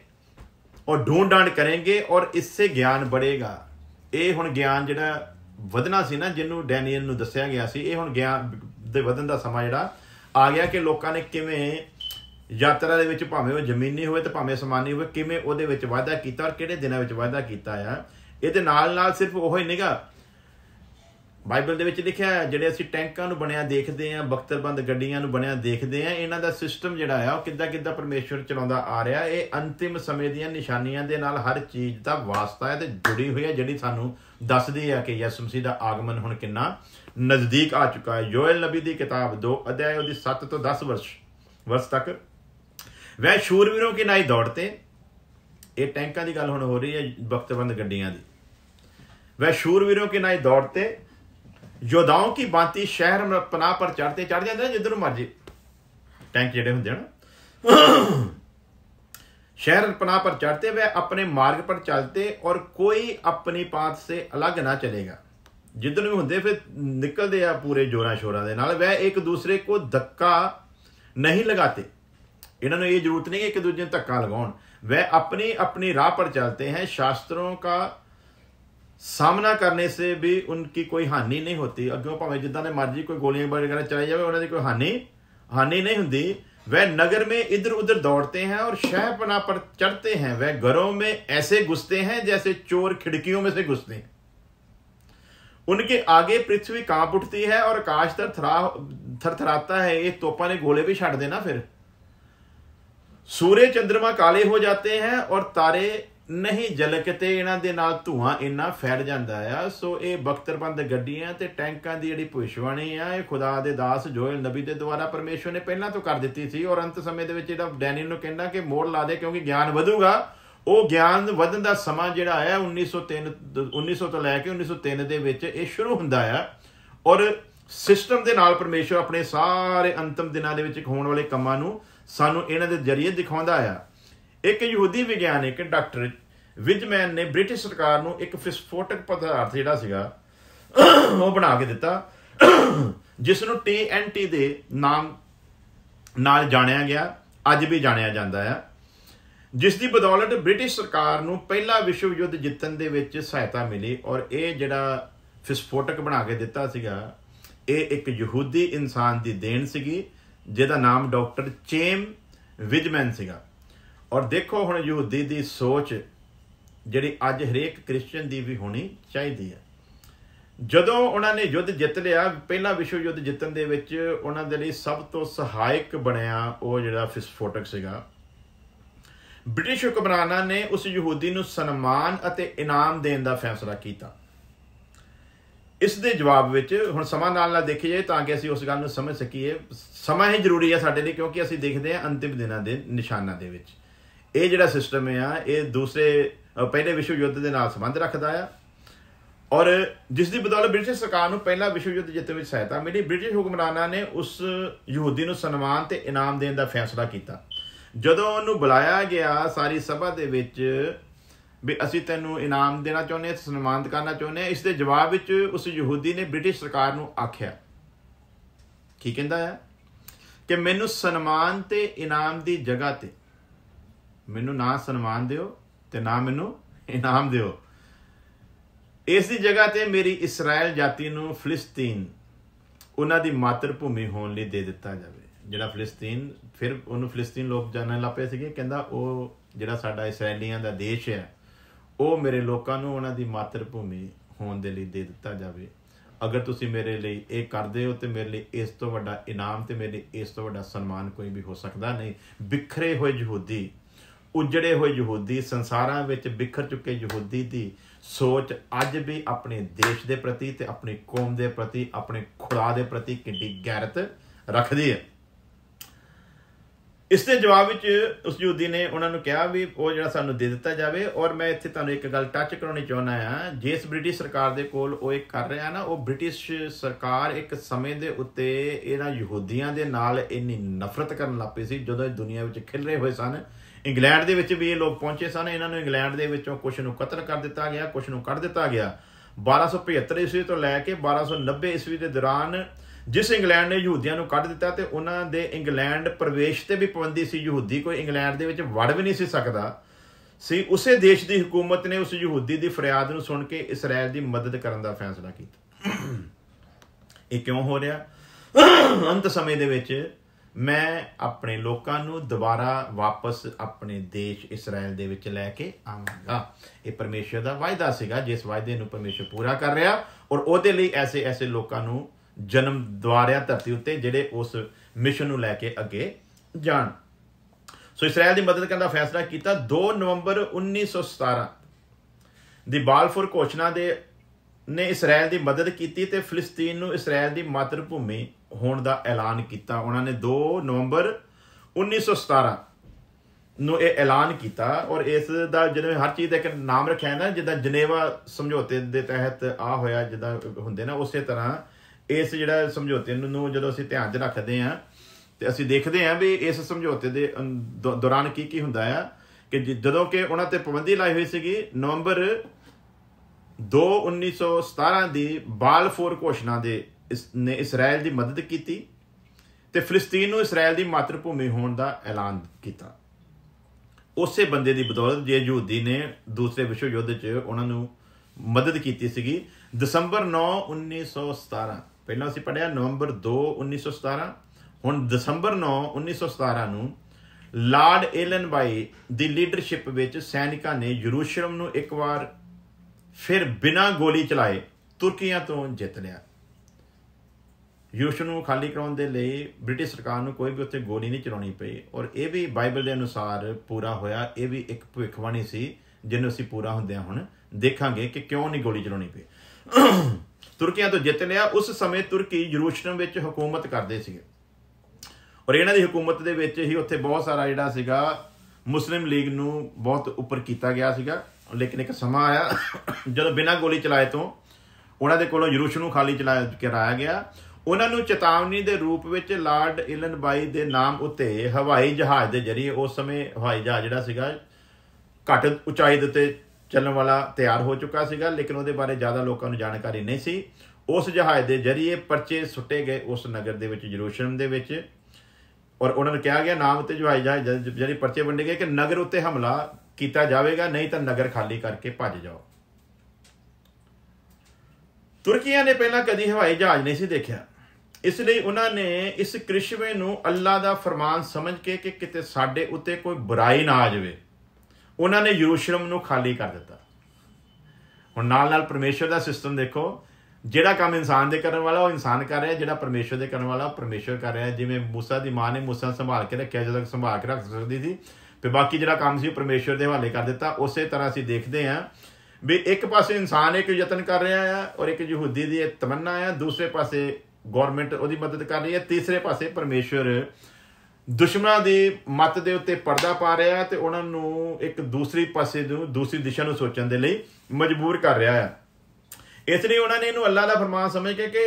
ਔਰ ਢੂੰਡ डांड ਕਰਨਗੇ ਔਰ ਇਸੇ ਗਿਆਨ ਬੜੇਗਾ ਇਹ ਹੁਣ ਗਿਆਨ ਜਿਹੜਾ ਵਧਣਾ ਸੀ ਨਾ ਜਿਹਨੂੰ ਡੈਨੀਅਲ ਨੂੰ ਦੱਸਿਆ ਗਿਆ ਸੀ ਇਹ ਹੁਣ ਗਿਆਨ ਦੇ ਵਧਣ ਦਾ ਸਮਾਂ ਜਿਹੜਾ ਆ ਗਿਆ ਕਿ ਲੋਕਾਂ ਨੇ ਕਿਵੇਂ ਯਾਤਰਾ ਦੇ ਵਿੱਚ ਭਾਵੇਂ ਉਹ ਜ਼ਮੀਨੀ ਹੋਵੇ ਤੇ ਭਾਵੇਂ ਸਮਾਨੀ ਹੋਵੇ ਕਿਵੇਂ ਉਹਦੇ ਵਿੱਚ ਵਾਅਦਾ ਕੀਤਾ ਔਰ ਕਿਹੜੇ ਦਿਨਾਂ ਵਿੱਚ ਵਾਅਦਾ ਕੀਤਾ ਆ ਇਹਦੇ ਨਾਲ ਨਾਲ ਸਿਰਫ ਉਹ ਹੀ ਨਹੀਂਗਾ ਬਾਈਬਲ ਦੇ ਵਿੱਚ ਲਿਖਿਆ ਹੈ ਜਿਹੜੇ ਅਸੀਂ ਟੈਂਕਾਂ ਨੂੰ ਬਣਿਆ ਦੇਖਦੇ ਆਂ ਬਖਤਰਬੰਦ ਗੱਡੀਆਂ ਨੂੰ ਬਣਿਆ ਦੇਖਦੇ ਆਂ ਇਹਨਾਂ ਦਾ ਸਿਸਟਮ ਜਿਹੜਾ ਆ ਉਹ ਕਿੱਦਾਂ ਕਿੱਦਾਂ ਪਰਮੇਸ਼ਵਰ ਚਲਾਉਂਦਾ ਆ ਰਿਹਾ ਇਹ ਅੰਤਿਮ ਸਮੇਂ ਦੀਆਂ ਨਿਸ਼ਾਨੀਆਂ ਦੇ ਨਾਲ ਹਰ ਚੀਜ਼ ਦਾ ਵਾਸਤਾ ਹੈ ਤੇ ਜੁੜੀ ਹੋਈ ਹੈ ਜਿਹੜੀ ਸਾਨੂੰ ਦੱਸਦੀ ਹੈ ਕਿ ਯਿਸੂ ਮਸੀਹ ਦਾ ਆਗਮਨ ਹੁਣ ਕਿੰਨਾ ਨਜ਼ਦੀਕ ਆ ਚੁੱਕਾ ਹੈ ਯੋਇਲ ਨਬੀ ਦੀ ਕਿਤਾਬ 2 ਅਧਿਆਇ ਉਹਦੀ 7 ਤੋਂ 10 ਵਰਸ ਵਰਸ ਤੱਕ ਵੈ ਸ਼ੂਰਵੀਰੋਂ ਕੀ ਨਾਈ ਦੌੜਤੇ ਇਹ ਟੈਂਕਾਂ ਦੀ ਗੱਲ ਹੁਣ ਹੋ ਰਹੀ ਹੈ ਬਖਤਵੰਦ ਗੱਡੀਆਂ ਦੀ ਵੈ ਸ਼ੂਰਵੀਰੋਂ ਕੀ ਨਾਈ ਦੌੜਤੇ ਯੋਧਾਓਂ ਕੀ ਬਾਤੀ ਸ਼ਹਿਰ ਮਰ ਪਨਾਹ ਪਰ ਚੜਦੇ ਚੜ ਜਾਂਦੇ ਨੇ ਜਿੱਧਰ ਮਰਜੀ ਟੈਂਕ ਜਿਹੜੇ ਹੁੰਦੇ ਹਨ ਸ਼ਹਿਰ ਪਨਾਹ ਪਰ ਚੜਦੇ ਵੇ ਆਪਣੇ ਮਾਰਗ ਪਰ ਚੱਲਦੇ ਔਰ ਕੋਈ ਆਪਣੀ ਪਾਤ ਸੇ ਅਲੱਗ ਨਾ ਚਲੇਗਾ ਜਿੱਦਨ ਵੀ ਹੁੰਦੇ ਫਿਰ ਨਿਕਲਦੇ ਆ ਪੂਰੇ ਜੋਰਾਂ ਸ਼ੋਰਾਂ ਦੇ ਨਾਲ ਵੇ ਇੱਕ ਦੂਸਰੇ ਕੋ ਧੱਕਾ ਨਹੀਂ ਲਗਾਤੇ इन्होंने ये जरूरत नहीं है कि दूजे धक्का लगा वह अपनी अपनी राह पर चलते हैं शास्त्रों का सामना करने से भी उनकी कोई हानि नहीं होती अगों भावें जिदा ने मर्जी कोई गोलियां वगैरह चलाई जाए उन्होंने कोई हानि हानि नहीं होंगी वह नगर में इधर उधर दौड़ते हैं और शहपना पर चढ़ते हैं वह घरों में ऐसे घुसते हैं जैसे चोर खिड़कियों में से घुसते हैं उनके आगे पृथ्वी कांप उठती है और आकाश तर थरा थरथराता है ये तोपा ने गोले भी छट देना फिर ਸੂਰਜ ਚੰ드ਰਮਾ ਕਾਲੇ ਹੋ ਜਾਂਦੇ ਹਨ ਔਰ ਤਾਰੇ ਨਹੀਂ ਜਲਕਤੇ ਇਹਨਾਂ ਦੇ ਨਾਲ ਧੂਆਂ ਇੰਨਾ ਫੈਲ ਜਾਂਦਾ ਆ ਸੋ ਇਹ ਬਖਤਰਬੰਦ ਗੱਡੀਆਂ ਤੇ ਟੈਂਕਾਂ ਦੀ ਜਿਹੜੀ ਪੁਸ਼ਵਾਣੀ ਆ ਇਹ ਖੁਦਾ ਦੇ ਦਾਸ ਜੋਇਲ ਨਬੀ ਦੇ ਦੁਆਰਾ ਪਰਮੇਸ਼ਵਰ ਨੇ ਪਹਿਲਾਂ ਤੋਂ ਕਰ ਦਿੱਤੀ ਸੀ ਔਰ ਅੰਤ ਸਮੇਂ ਦੇ ਵਿੱਚ ਜਿਹੜਾ ਡੈਨੀਅਲ ਨੂੰ ਕਹਿੰਦਾ ਕਿ ਮੋੜ ਲਾ ਦੇ ਕਿਉਂਕਿ ਗਿਆਨ ਵਧੂਗਾ ਉਹ ਗਿਆਨ ਵਧਣ ਦਾ ਸਮਾਂ ਜਿਹੜਾ ਆ 1903 1900 ਤੋਂ ਲੈ ਕੇ 1903 ਦੇ ਵਿੱਚ ਇਹ ਸ਼ੁਰੂ ਹੁੰਦਾ ਆ ਔਰ ਸਿਸਟਮ ਦੇ ਨਾਲ ਪਰਮੇਸ਼ਵਰ ਆਪਣੇ ਸਾਰੇ ਅੰਤਮ ਦਿਨਾਂ ਦੇ ਵਿੱਚ ਹੋਣ ਵਾਲੇ ਕੰਮਾਂ ਨੂੰ ਸਾਨੂੰ ਇਹਨਾਂ ਦੇ ਜ਼ਰੀਏ ਦਿਖਾਉਂਦਾ ਆ ਇੱਕ ਯਹੂਦੀ ਵਿਗਿਆਨਿਕ ਡਾਕਟਰ ਵਿਜਮੈਨ ਨੇ ਬ੍ਰਿਟਿਸ਼ ਸਰਕਾਰ ਨੂੰ ਇੱਕ ਫਿਸਫੋਟਿਕ ਪਦਾਰਥ ਜਿਹੜਾ ਸੀਗਾ ਉਹ ਬਣਾ ਕੇ ਦਿੱਤਾ ਜਿਸ ਨੂੰ TNT ਦੇ ਨਾਮ ਨਾਲ ਜਾਣਿਆ ਗਿਆ ਅੱਜ ਵੀ ਜਾਣਿਆ ਜਾਂਦਾ ਹੈ ਜਿਸ ਦੀ ਬਦੌਲਤ ਬ੍ਰਿਟਿਸ਼ ਸਰਕਾਰ ਨੂੰ ਪਹਿਲਾ ਵਿਸ਼ਵ ਯੁੱਧ ਜਿੱਤਣ ਦੇ ਵਿੱਚ ਸਹਾਇਤਾ ਮਿਲੀ ਔਰ ਇਹ ਜਿਹੜਾ ਫਿਸਫੋਟਿਕ ਬਣਾ ਕੇ ਦਿੱਤਾ ਸੀਗਾ ਇਹ ਇੱਕ ਯਹੂਦੀ ਇਨਸਾਨ ਦੀ ਦੇਣ ਸੀਗੀ ਜਿਹਦਾ ਨਾਮ ਡਾਕਟਰ ਚੇਮ ਵਿਜਮੈਨ ਸੀਗਾ ਔਰ ਦੇਖੋ ਹੁਣ ਯਹੂਦੀ ਦੀ ਸੋਚ ਜਿਹੜੀ ਅੱਜ ਹਰੇਕ ਕ੍ਰਿਸਚੀਅਨ ਦੀ ਵੀ ਹੋਣੀ ਚਾਹੀਦੀ ਹੈ ਜਦੋਂ ਉਹਨਾਂ ਨੇ ਯੁੱਧ ਜਿੱਤ ਲਿਆ ਪਹਿਲਾ ਵਿਸ਼ਵ ਯੁੱਧ ਜਿੱਤਣ ਦੇ ਵਿੱਚ ਉਹਨਾਂ ਦੇ ਲਈ ਸਭ ਤੋਂ ਸਹਾਇਕ ਬਣਿਆ ਉਹ ਜਿਹੜਾ ਫਿਸਫੋਟਕ ਸੀਗਾ ਬ੍ਰਿਟਿਸ਼ ਹੁਕਮਰਾਨਾਂ ਨੇ ਉਸ ਯਹੂਦੀ ਨੂੰ ਸਨਮਾਨ ਅਤੇ ਇਨਾਮ ਦੇਣ ਦਾ ਫੈਸਲਾ ਕੀਤਾ ਇਸ ਦੇ ਜਵਾਬ ਵਿੱਚ ਹੁਣ ਸਮਾਂ ਨਾਲ ਨਾਲ ਦੇਖੀ ਜਾਏ ਤਾਂ ਕਿ ਅਸੀਂ ਉਸ ਗੱਲ ਨੂੰ ਸਮਝ ਸਕੀਏ ਸਮਾਂ ਹੀ ਜ਼ਰੂਰੀ ਹੈ ਸਾਡੇ ਲਈ ਕਿਉਂਕਿ ਅਸੀਂ ਦੇਖਦੇ ਹਾਂ ਅੰਤਿਮ ਦਿਨਾਂ ਦੇ ਨਿਸ਼ਾਨਾ ਦੇ ਵਿੱਚ ਇਹ ਜਿਹੜਾ ਸਿਸਟਮ ਹੈ ਇਹ ਦੂਸਰੇ ਪਹਿਲੇ ਵਿਸ਼ਵ ਯੁੱਧ ਦੇ ਨਾਲ ਸੰਬੰਧ ਰੱਖਦਾ ਆ ਔਰ ਜਿਸ ਦੀ ਬਦੌਲਤ ਬ੍ਰਿਟਿਸ਼ ਸਰਕਾਰ ਨੂੰ ਪਹਿਲਾ ਵਿਸ਼ਵ ਯੁੱਧ ਜਿੱਤਣ ਵਿੱਚ ਸਹਾਇਤਾ ਮਿਲੀ ਬ੍ਰਿਟਿਸ਼ ਹੁਕਮਰਾਨਾਂ ਨੇ ਉਸ ਯਹੂਦੀ ਨੂੰ ਸਨਮਾਨ ਤੇ ਇਨਾਮ ਦੇਣ ਦਾ ਫੈਸਲਾ ਕੀਤਾ ਜਦੋਂ ਉਹਨੂੰ ਬੁਲਾਇਆ ਗਿਆ ਸਾਰੀ ਸਭਾ ਦੇ ਵਿੱਚ ਵੀ ਅਸੀਂ ਤੈਨੂੰ ਇਨਾਮ ਦੇਣਾ ਚਾਹੁੰਦੇ ਹਾਂ ਸਨਮਾਨਿਤ ਕਰਨਾ ਚਾਹੁੰਦੇ ਹਾਂ ਇਸ ਦੇ ਜਵਾਬ ਵਿੱਚ ਉਸ ਯਹੂਦੀ ਨੇ ਬ੍ਰਿਟਿਸ਼ ਸਰਕਾਰ ਨੂੰ ਆਖਿਆ ਕੀ ਕਹਿੰਦਾ ਹੈ ਕਿ ਮੈਨੂੰ ਸਨਮਾਨ ਤੇ ਇਨਾਮ ਦੀ ਜਗ੍ਹਾ ਤੇ ਮੈਨੂੰ ਨਾ ਸਨਮਾਨ ਦਿਓ ਤੇ ਨਾ ਮੈਨੂੰ ਇਨਾਮ ਦਿਓ ਇਸ ਦੀ ਜਗ੍ਹਾ ਤੇ ਮੇਰੀ ਇਸਰਾਇਲ ਜਾਤੀ ਨੂੰ ਫਲਸਤੀਨ ਉਹਨਾਂ ਦੀ ਮਾਤਰ ਭੂਮੀ ਹੋਣ ਲਈ ਦੇ ਦਿੱਤਾ ਜਾਵੇ ਜਿਹੜਾ ਫਲਸਤੀਨ ਫਿਰ ਉਹਨੂੰ ਫਲਸਤੀਨ ਲੋਕ ਜਾਣਨ ਲੱਪੇ ਸੀਗੇ ਕਹਿੰਦਾ ਉਹ ਜਿਹੜਾ ਸਾਡਾ ਇਸਰਾਇਲੀਆਂ ਦਾ ਦੇਸ਼ ਹੈ ਉਹ ਮੇਰੇ ਲੋਕਾਂ ਨੂੰ ਉਹਨਾਂ ਦੀ ਮਾਤਰ ਭੂਮੀ ਹੋਣ ਦੇ ਲਈ ਦੇ ਦਿੱਤਾ ਜਾਵੇ ਅਗਰ ਤੁਸੀਂ ਮੇਰੇ ਲਈ ਇਹ ਕਰਦੇ ਹੋ ਤੇ ਮੇਰੇ ਲਈ ਇਸ ਤੋਂ ਵੱਡਾ ਇਨਾਮ ਤੇ ਮੇਰੇ ਲਈ ਇਸ ਤੋਂ ਵੱਡਾ ਸਨਮਾਨ ਕੋਈ ਵੀ ਹੋ ਸਕਦਾ ਨਹੀਂ ਬਿਖਰੇ ਹੋਏ ਯਹੂਦੀ ਉਜੜੇ ਹੋਏ ਯਹੂਦੀ ਸੰਸਾਰਾਂ ਵਿੱਚ ਬਿਖਰ ਚੁੱਕੇ ਯਹੂਦੀ ਦੀ ਸੋਚ ਅੱਜ ਵੀ ਆਪਣੇ ਦੇਸ਼ ਦੇ ਪ੍ਰਤੀ ਤੇ ਆਪਣੀ ਕੌਮ ਦੇ ਪ੍ਰਤੀ ਆਪਣੇ ਖੁਦਾ ਦੇ ਪ੍ਰਤੀ ਕਿੰਨੀ ਗੈਰਤ ਰੱਖਦੀ ਹੈ ਇਸ ਦੇ ਜਵਾਬ ਵਿੱਚ ਉਸ ਯਹੂਦੀ ਨੇ ਉਹਨਾਂ ਨੂੰ ਕਿਹਾ ਵੀ ਉਹ ਜਿਹੜਾ ਸਾਨੂੰ ਦੇ ਦਿੱਤਾ ਜਾਵੇ ਔਰ ਮੈਂ ਇੱਥੇ ਤੁਹਾਨੂੰ ਇੱਕ ਗੱਲ ਟੱਚ ਕਰਾਉਣੀ ਚਾਹੁੰਦਾ ਆ ਜਿਸ ਬ੍ਰਿਟਿਸ਼ ਸਰਕਾਰ ਦੇ ਕੋਲ ਉਹ ਇਹ ਕਰ ਰਿਹਾ ਨਾ ਉਹ ਬ੍ਰਿਟਿਸ਼ ਸਰਕਾਰ ਇੱਕ ਸਮੇਂ ਦੇ ਉੱਤੇ ਇਹਨਾਂ ਯਹੂਦੀਆਂ ਦੇ ਨਾਲ ਇੰਨੀ ਨਫ਼ਰਤ ਕਰਨ ਲੱਪੀ ਸੀ ਜਦੋਂ ਇਹ ਦੁਨੀਆ ਵਿੱਚ ਖਿਲ ਰਹੇ ਹੋਏ ਸਨ ਇੰਗਲੈਂਡ ਦੇ ਵਿੱਚ ਵੀ ਇਹ ਲੋਕ ਪਹੁੰਚੇ ਸਨ ਇਹਨਾਂ ਨੂੰ ਇੰਗਲੈਂਡ ਦੇ ਵਿੱਚੋਂ ਕੁਝ ਨੂੰ ਕਤਲ ਕਰ ਦਿੱਤਾ ਗਿਆ ਕੁਝ ਨੂੰ ਕੱਢ ਦਿੱਤਾ ਗਿਆ 1275 ਈਸਵੀ ਤੋਂ ਲੈ ਕੇ 1290 ਈਸਵੀ ਦੇ ਦੌਰਾਨ ਜਿਸ ਇੰਗਲੈਂਡ ਨੇ ਯਹੂਦੀਆਂ ਨੂੰ ਕੱਢ ਦਿੱਤਾ ਤੇ ਉਹਨਾਂ ਦੇ ਇੰਗਲੈਂਡ ਪ੍ਰਵੇਸ਼ ਤੇ ਵੀ ਪਾਬੰਦੀ ਸੀ ਯਹੂਦੀ ਕੋਈ ਇੰਗਲੈਂਡ ਦੇ ਵਿੱਚ ਵੜ ਵੀ ਨਹੀਂ ਸੀ ਸਕਦਾ ਸੀ ਉਸੇ ਦੇਸ਼ ਦੀ ਹਕੂਮਤ ਨੇ ਉਸ ਯਹੂਦੀ ਦੀ ਫਰਿਆਦ ਨੂੰ ਸੁਣ ਕੇ ਇਸਰਾਇਲ ਦੀ ਮਦਦ ਕਰਨ ਦਾ ਫੈਸਲਾ ਕੀਤਾ ਇਹ ਕਿਉਂ ਹੋ ਰਿਹਾ ਅੰਤ ਸਮੇਂ ਦੇ ਵਿੱਚ ਮੈਂ ਆਪਣੇ ਲੋਕਾਂ ਨੂੰ ਦੁਬਾਰਾ ਵਾਪਸ ਆਪਣੇ ਦੇਸ਼ ਇਸਰਾਇਲ ਦੇ ਵਿੱਚ ਲੈ ਕੇ ਆਵਾਂਗਾ ਇਹ ਪਰਮੇਸ਼ਰ ਦਾ ਵਾਅਦਾ ਸੀਗਾ ਜਿਸ ਵਾਅਦੇ ਨੂੰ ਪਰਮੇਸ਼ਰ ਪੂਰਾ ਕਰ ਰਿਹਾ ਔਰ ਉਹਦੇ ਲਈ ਐਸੇ ਐਸੇ ਲੋਕਾਂ ਨੂੰ ਜਨਮ ਦੁਆਰਿਆ ਧਰਤੀ ਉੱਤੇ ਜਿਹੜੇ ਉਸ ਮਿਸ਼ਨ ਨੂੰ ਲੈ ਕੇ ਅੱਗੇ ਜਾਣ ਸੋ ਇਸਰਾਇਲ ਦੀ ਮਦਦ ਕਰਨ ਦਾ ਫੈਸਲਾ ਕੀਤਾ 2 ਨਵੰਬਰ 1917 ਦੀ ਬਾਲਫੁਰ ਘੋਸ਼ਣਾ ਦੇ ਨੇ ਇਸਰਾਇਲ ਦੀ ਮਦਦ ਕੀਤੀ ਤੇ ਫਿਲਸਤੀਨ ਨੂੰ ਇਸਰਾਇਲ ਦੀ ਮਾਤਰ ਭੂਮੀ ਹੋਣ ਦਾ ਐਲਾਨ ਕੀਤਾ ਉਹਨਾਂ ਨੇ 2 ਨਵੰਬਰ 1917 ਨੂੰ ਇਹ ਐਲਾਨ ਕੀਤਾ ਔਰ ਇਸ ਦਾ ਜਿਹੜੇ ਹਰ ਚੀਜ਼ ਦਾ ਇੱਕ ਨਾਮ ਰੱਖਿਆ ਨਾ ਜਿੱਦਾਂ ਜਨੇਵਾ ਸਮਝੌਤੇ ਦੇ ਤਹਿਤ ਆ ਹੋਇਆ ਜਿੱਦਾਂ ਹੁੰਦੇ ਨਾ ਉਸੇ ਤਰ੍ਹਾਂ ਇਸ ਜਿਹੜਾ ਸਮਝੌਤੇ ਨੂੰ ਜਦੋਂ ਅਸੀਂ ਧਿਆਨ 'ਚ ਰੱਖਦੇ ਆਂ ਤੇ ਅਸੀਂ ਦੇਖਦੇ ਆਂ ਵੀ ਇਸ ਸਮਝੌਤੇ ਦੇ ਦੌਰਾਨ ਕੀ ਕੀ ਹੁੰਦਾ ਆ ਕਿ ਜਦੋਂ ਕਿ ਉਹਨਾਂ ਤੇ ਪਾਬੰਦੀ ਲਾਈ ਹੋਈ ਸੀਗੀ ਨਵੰਬਰ 2 1917 ਦੀ ਬਾਲਫੋਰ ਘੋਸ਼ਣਾ ਦੇ ਇਸ ਨੇ ਇਸਰਾਇਲ ਦੀ ਮਦਦ ਕੀਤੀ ਤੇ ਫਿਲਸਤੀਨ ਨੂੰ ਇਸਰਾਇਲ ਦੀ ਮਾਤਰ ਭੂਮੀ ਹੋਣ ਦਾ ਐਲਾਨ ਕੀਤਾ ਉਸੇ ਬੰਦੇ ਦੀ ਬਦੌਲਤ ਜੇ ਯਹੂਦੀ ਨੇ ਦੂਸਰੇ ਵਿਸ਼ਵ ਯੁੱਧ 'ਚ ਉਹਨਾਂ ਨੂੰ ਮਦਦ ਕੀਤੀ ਸੀਗੀ ਦਸੰਬਰ 9 1917 ਪਹਿਲਾਂ ਅਸੀਂ ਪੜਿਆ ਨਵੰਬਰ 2 1917 ਹੁਣ ਦਸੰਬਰ 9 1917 ਨੂੰ ਲਾਰਡ ਐਲਨ ਬਾਈ ਦੀ ਲੀਡਰਸ਼ਿਪ ਵਿੱਚ ਸੈਨਿਕਾਂ ਨੇ ਯਰੂਸ਼ਲਮ ਨੂੰ ਇੱਕ ਵਾਰ ਫਿਰ ਬਿਨਾਂ ਗੋਲੀ ਚਲਾਏ ਤੁਰਕੀਆਂ ਤੋਂ ਜਿੱਤ ਲਿਆ ਯਰੂਸ਼ਲਮ ਨੂੰ ਖਾਲੀ ਕਰਾਉਣ ਦੇ ਲਈ ਬ੍ਰਿਟਿਸ਼ ਸਰਕਾਰ ਨੂੰ ਕੋਈ ਵੀ ਉੱਥੇ ਗੋਲੀ ਨਹੀਂ ਚਲਾਉਣੀ ਪਈ ਔਰ ਇਹ ਵੀ ਬਾਈਬਲ ਦੇ ਅਨੁਸਾਰ ਪੂਰਾ ਹੋਇਆ ਇਹ ਵੀ ਇੱਕ ਭਵਿੱਖਬਾਣੀ ਸੀ ਜਿਹਨੂੰ ਅਸੀਂ ਪੂਰਾ ਹੁੰਦਿਆਂ ਹੁਣ ਦੇਖਾਂਗੇ ਕਿ ਕਿਉਂ ਨਹੀਂ ਗੋਲੀ ਚਲਾਉਣੀ ਪਈ ਤੁਰਕੀਆਂ ਤੋਂ ਜਿੱਤ ਲਿਆ ਉਸ ਸਮੇਂ ਤੁਰਕੀ ਯਰੂਸ਼ਲਮ ਵਿੱਚ ਹਕੂਮਤ ਕਰਦੇ ਸੀਗੇ ਔਰ ਇਹਨਾਂ ਦੀ ਹਕੂਮਤ ਦੇ ਵਿੱਚ ਹੀ ਉੱਥੇ ਬਹੁਤ ਸਾਰਾ ਜਿਹੜਾ ਸੀਗਾ ਮੁਸਲਿਮ ਲੀਗ ਨੂੰ ਬਹੁਤ ਉੱਪਰ ਕੀਤਾ ਗਿਆ ਸੀਗਾ ਲੇਕਿਨ ਇੱਕ ਸਮਾਂ ਆਇਆ ਜਦੋਂ ਬਿਨਾਂ ਗੋਲੀ ਚਲਾਏ ਤੋਂ ਉਹਨਾਂ ਦੇ ਕੋਲੋਂ ਯਰੂਸ਼ਲਮ ਨੂੰ ਖਾਲੀ ਚਲਾਇਆ ਕਰਾਇਆ ਗਿਆ ਉਹਨਾਂ ਨੂੰ ਚੇਤਾਵਨੀ ਦੇ ਰੂਪ ਵਿੱਚ ਲਾਰਡ ਇਲਨ ਬਾਈ ਦੇ ਨਾਮ ਉੱਤੇ ਹਵਾਈ ਜਹਾਜ਼ ਦੇ ਜ਼ਰੀਏ ਉਸ ਸਮੇਂ ਹਵਾਈ ਜਹਾਜ਼ ਜਿਹੜਾ ਸੀਗਾ ਘੱਟ ਉਚਾਈ ਦੇ ਉੱਤੇ ਚੱਲਣ ਵਾਲਾ ਤਿਆਰ ਹੋ ਚੁੱਕਾ ਸੀਗਾ ਲੇਕਿਨ ਉਹਦੇ ਬਾਰੇ ਜ਼ਿਆਦਾ ਲੋਕਾਂ ਨੂੰ ਜਾਣਕਾਰੀ ਨਹੀਂ ਸੀ ਉਸ ਜਹਾਜ਼ ਦੇ ਜ਼ਰੀਏ ਪਰਚੇ ਸੁੱਟੇ ਗਏ ਉਸ ਨਗਰ ਦੇ ਵਿੱਚ ਜਰੂਸ਼ਲਮ ਦੇ ਵਿੱਚ ਔਰ ਉਹਨਾਂ ਨੂੰ ਕਿਹਾ ਗਿਆ ਨਾਮ ਤੇ ਜਹਾਜ਼ ਜਿਹੜੇ ਪਰਚੇ ਵੰਡੇ ਗਏ ਕਿ ਨਗਰ ਉੱਤੇ ਹਮਲਾ ਕੀਤਾ ਜਾਵੇਗਾ ਨਹੀਂ ਤਾਂ ਨਗਰ ਖਾਲੀ ਕਰਕੇ ਭੱਜ ਜਾਓ ਤੁਰਕੀਆਂ ਨੇ ਪਹਿਲਾਂ ਕਦੀ ਹਵਾਈ ਜਹਾਜ਼ ਨਹੀਂ ਸੀ ਦੇਖਿਆ ਇਸ ਲਈ ਉਹਨਾਂ ਨੇ ਇਸ ਕ੍ਰਿਸ਼ਵੇ ਨੂੰ ਅੱਲਾ ਦਾ ਫਰਮਾਨ ਸਮਝ ਕੇ ਕਿ ਕਿਤੇ ਸਾਡੇ ਉੱਤੇ ਕੋਈ ਬੁਰਾਈ ਨਾ ਆ ਜਾਵੇ ਉਹਨਾਂ ਨੇ ਯਰੂਸ਼ਲਮ ਨੂੰ ਖਾਲੀ ਕਰ ਦਿੱਤਾ ਹੁਣ ਨਾਲ ਨਾਲ ਪਰਮੇਸ਼ਰ ਦਾ ਸਿਸਟਮ ਦੇਖੋ ਜਿਹੜਾ ਕੰਮ ਇਨਸਾਨ ਦੇ ਕਰਨ ਵਾਲਾ ਉਹ ਇਨਸਾਨ ਕਰ ਰਿਹਾ ਜਿਹੜਾ ਪਰਮੇਸ਼ਰ ਦੇ ਕਰਨ ਵਾਲਾ ਉਹ ਪਰਮੇਸ਼ਰ ਕਰ ਰਿਹਾ ਜਿਵੇਂ ਮੂਸਾ ਦੀ ਮਾਂ ਨੇ ਮੂਸਾ ਸੰਭਾਲ ਕੇ ਰੱਖਿਆ ਜਦੋਂ ਤੱਕ ਸੰਭਾਲ ਕੇ ਰੱਖ ਸਕਦੀ ਸੀ ਤੇ ਬਾਕੀ ਜਿਹੜਾ ਕੰਮ ਸੀ ਪਰਮੇਸ਼ਰ ਦੇ ਹਵਾਲੇ ਕਰ ਦਿੱਤਾ ਉਸੇ ਤਰ੍ਹਾਂ ਅਸੀਂ ਦੇਖਦੇ ਹਾਂ ਵੀ ਇੱਕ ਪਾਸੇ ਇਨਸਾਨ ਇੱਕ ਯਤਨ ਕਰ ਰਿਹਾ ਆ ਔਰ ਇੱਕ ਯਹੂਦੀ ਦੀ ਤਮੰਨਾ ਆ ਦੂਸਰੇ ਪਾਸੇ ਗਵਰਨਮੈਂਟ ਉਹਦੀ ਮਦਦ ਕਰ ਰਹੀ ਹੈ ਤੀਸਰੇ ਪਾਸੇ ਪਰਮੇਸ਼ਰ ਦੁਸ਼ਮਣਾਂ ਦੀ ਮਤ ਦੇ ਉੱਤੇ ਪਰਦਾ ਪਾ ਰਿਹਾ ਤੇ ਉਹਨਾਂ ਨੂੰ ਇੱਕ ਦੂਸਰੀ ਪਾਸੇ ਨੂੰ ਦੂਸਰੀ ਦਿਸ਼ਾ ਨੂੰ ਸੋਚਣ ਦੇ ਲਈ ਮਜਬੂਰ ਕਰ ਰਿਹਾ ਹੈ ਇਸ ਲਈ ਉਹਨਾਂ ਨੇ ਇਹਨੂੰ ਅੱਲਾ ਦਾ ਫਰਮਾਨ ਸਮਝ ਕੇ ਕਿ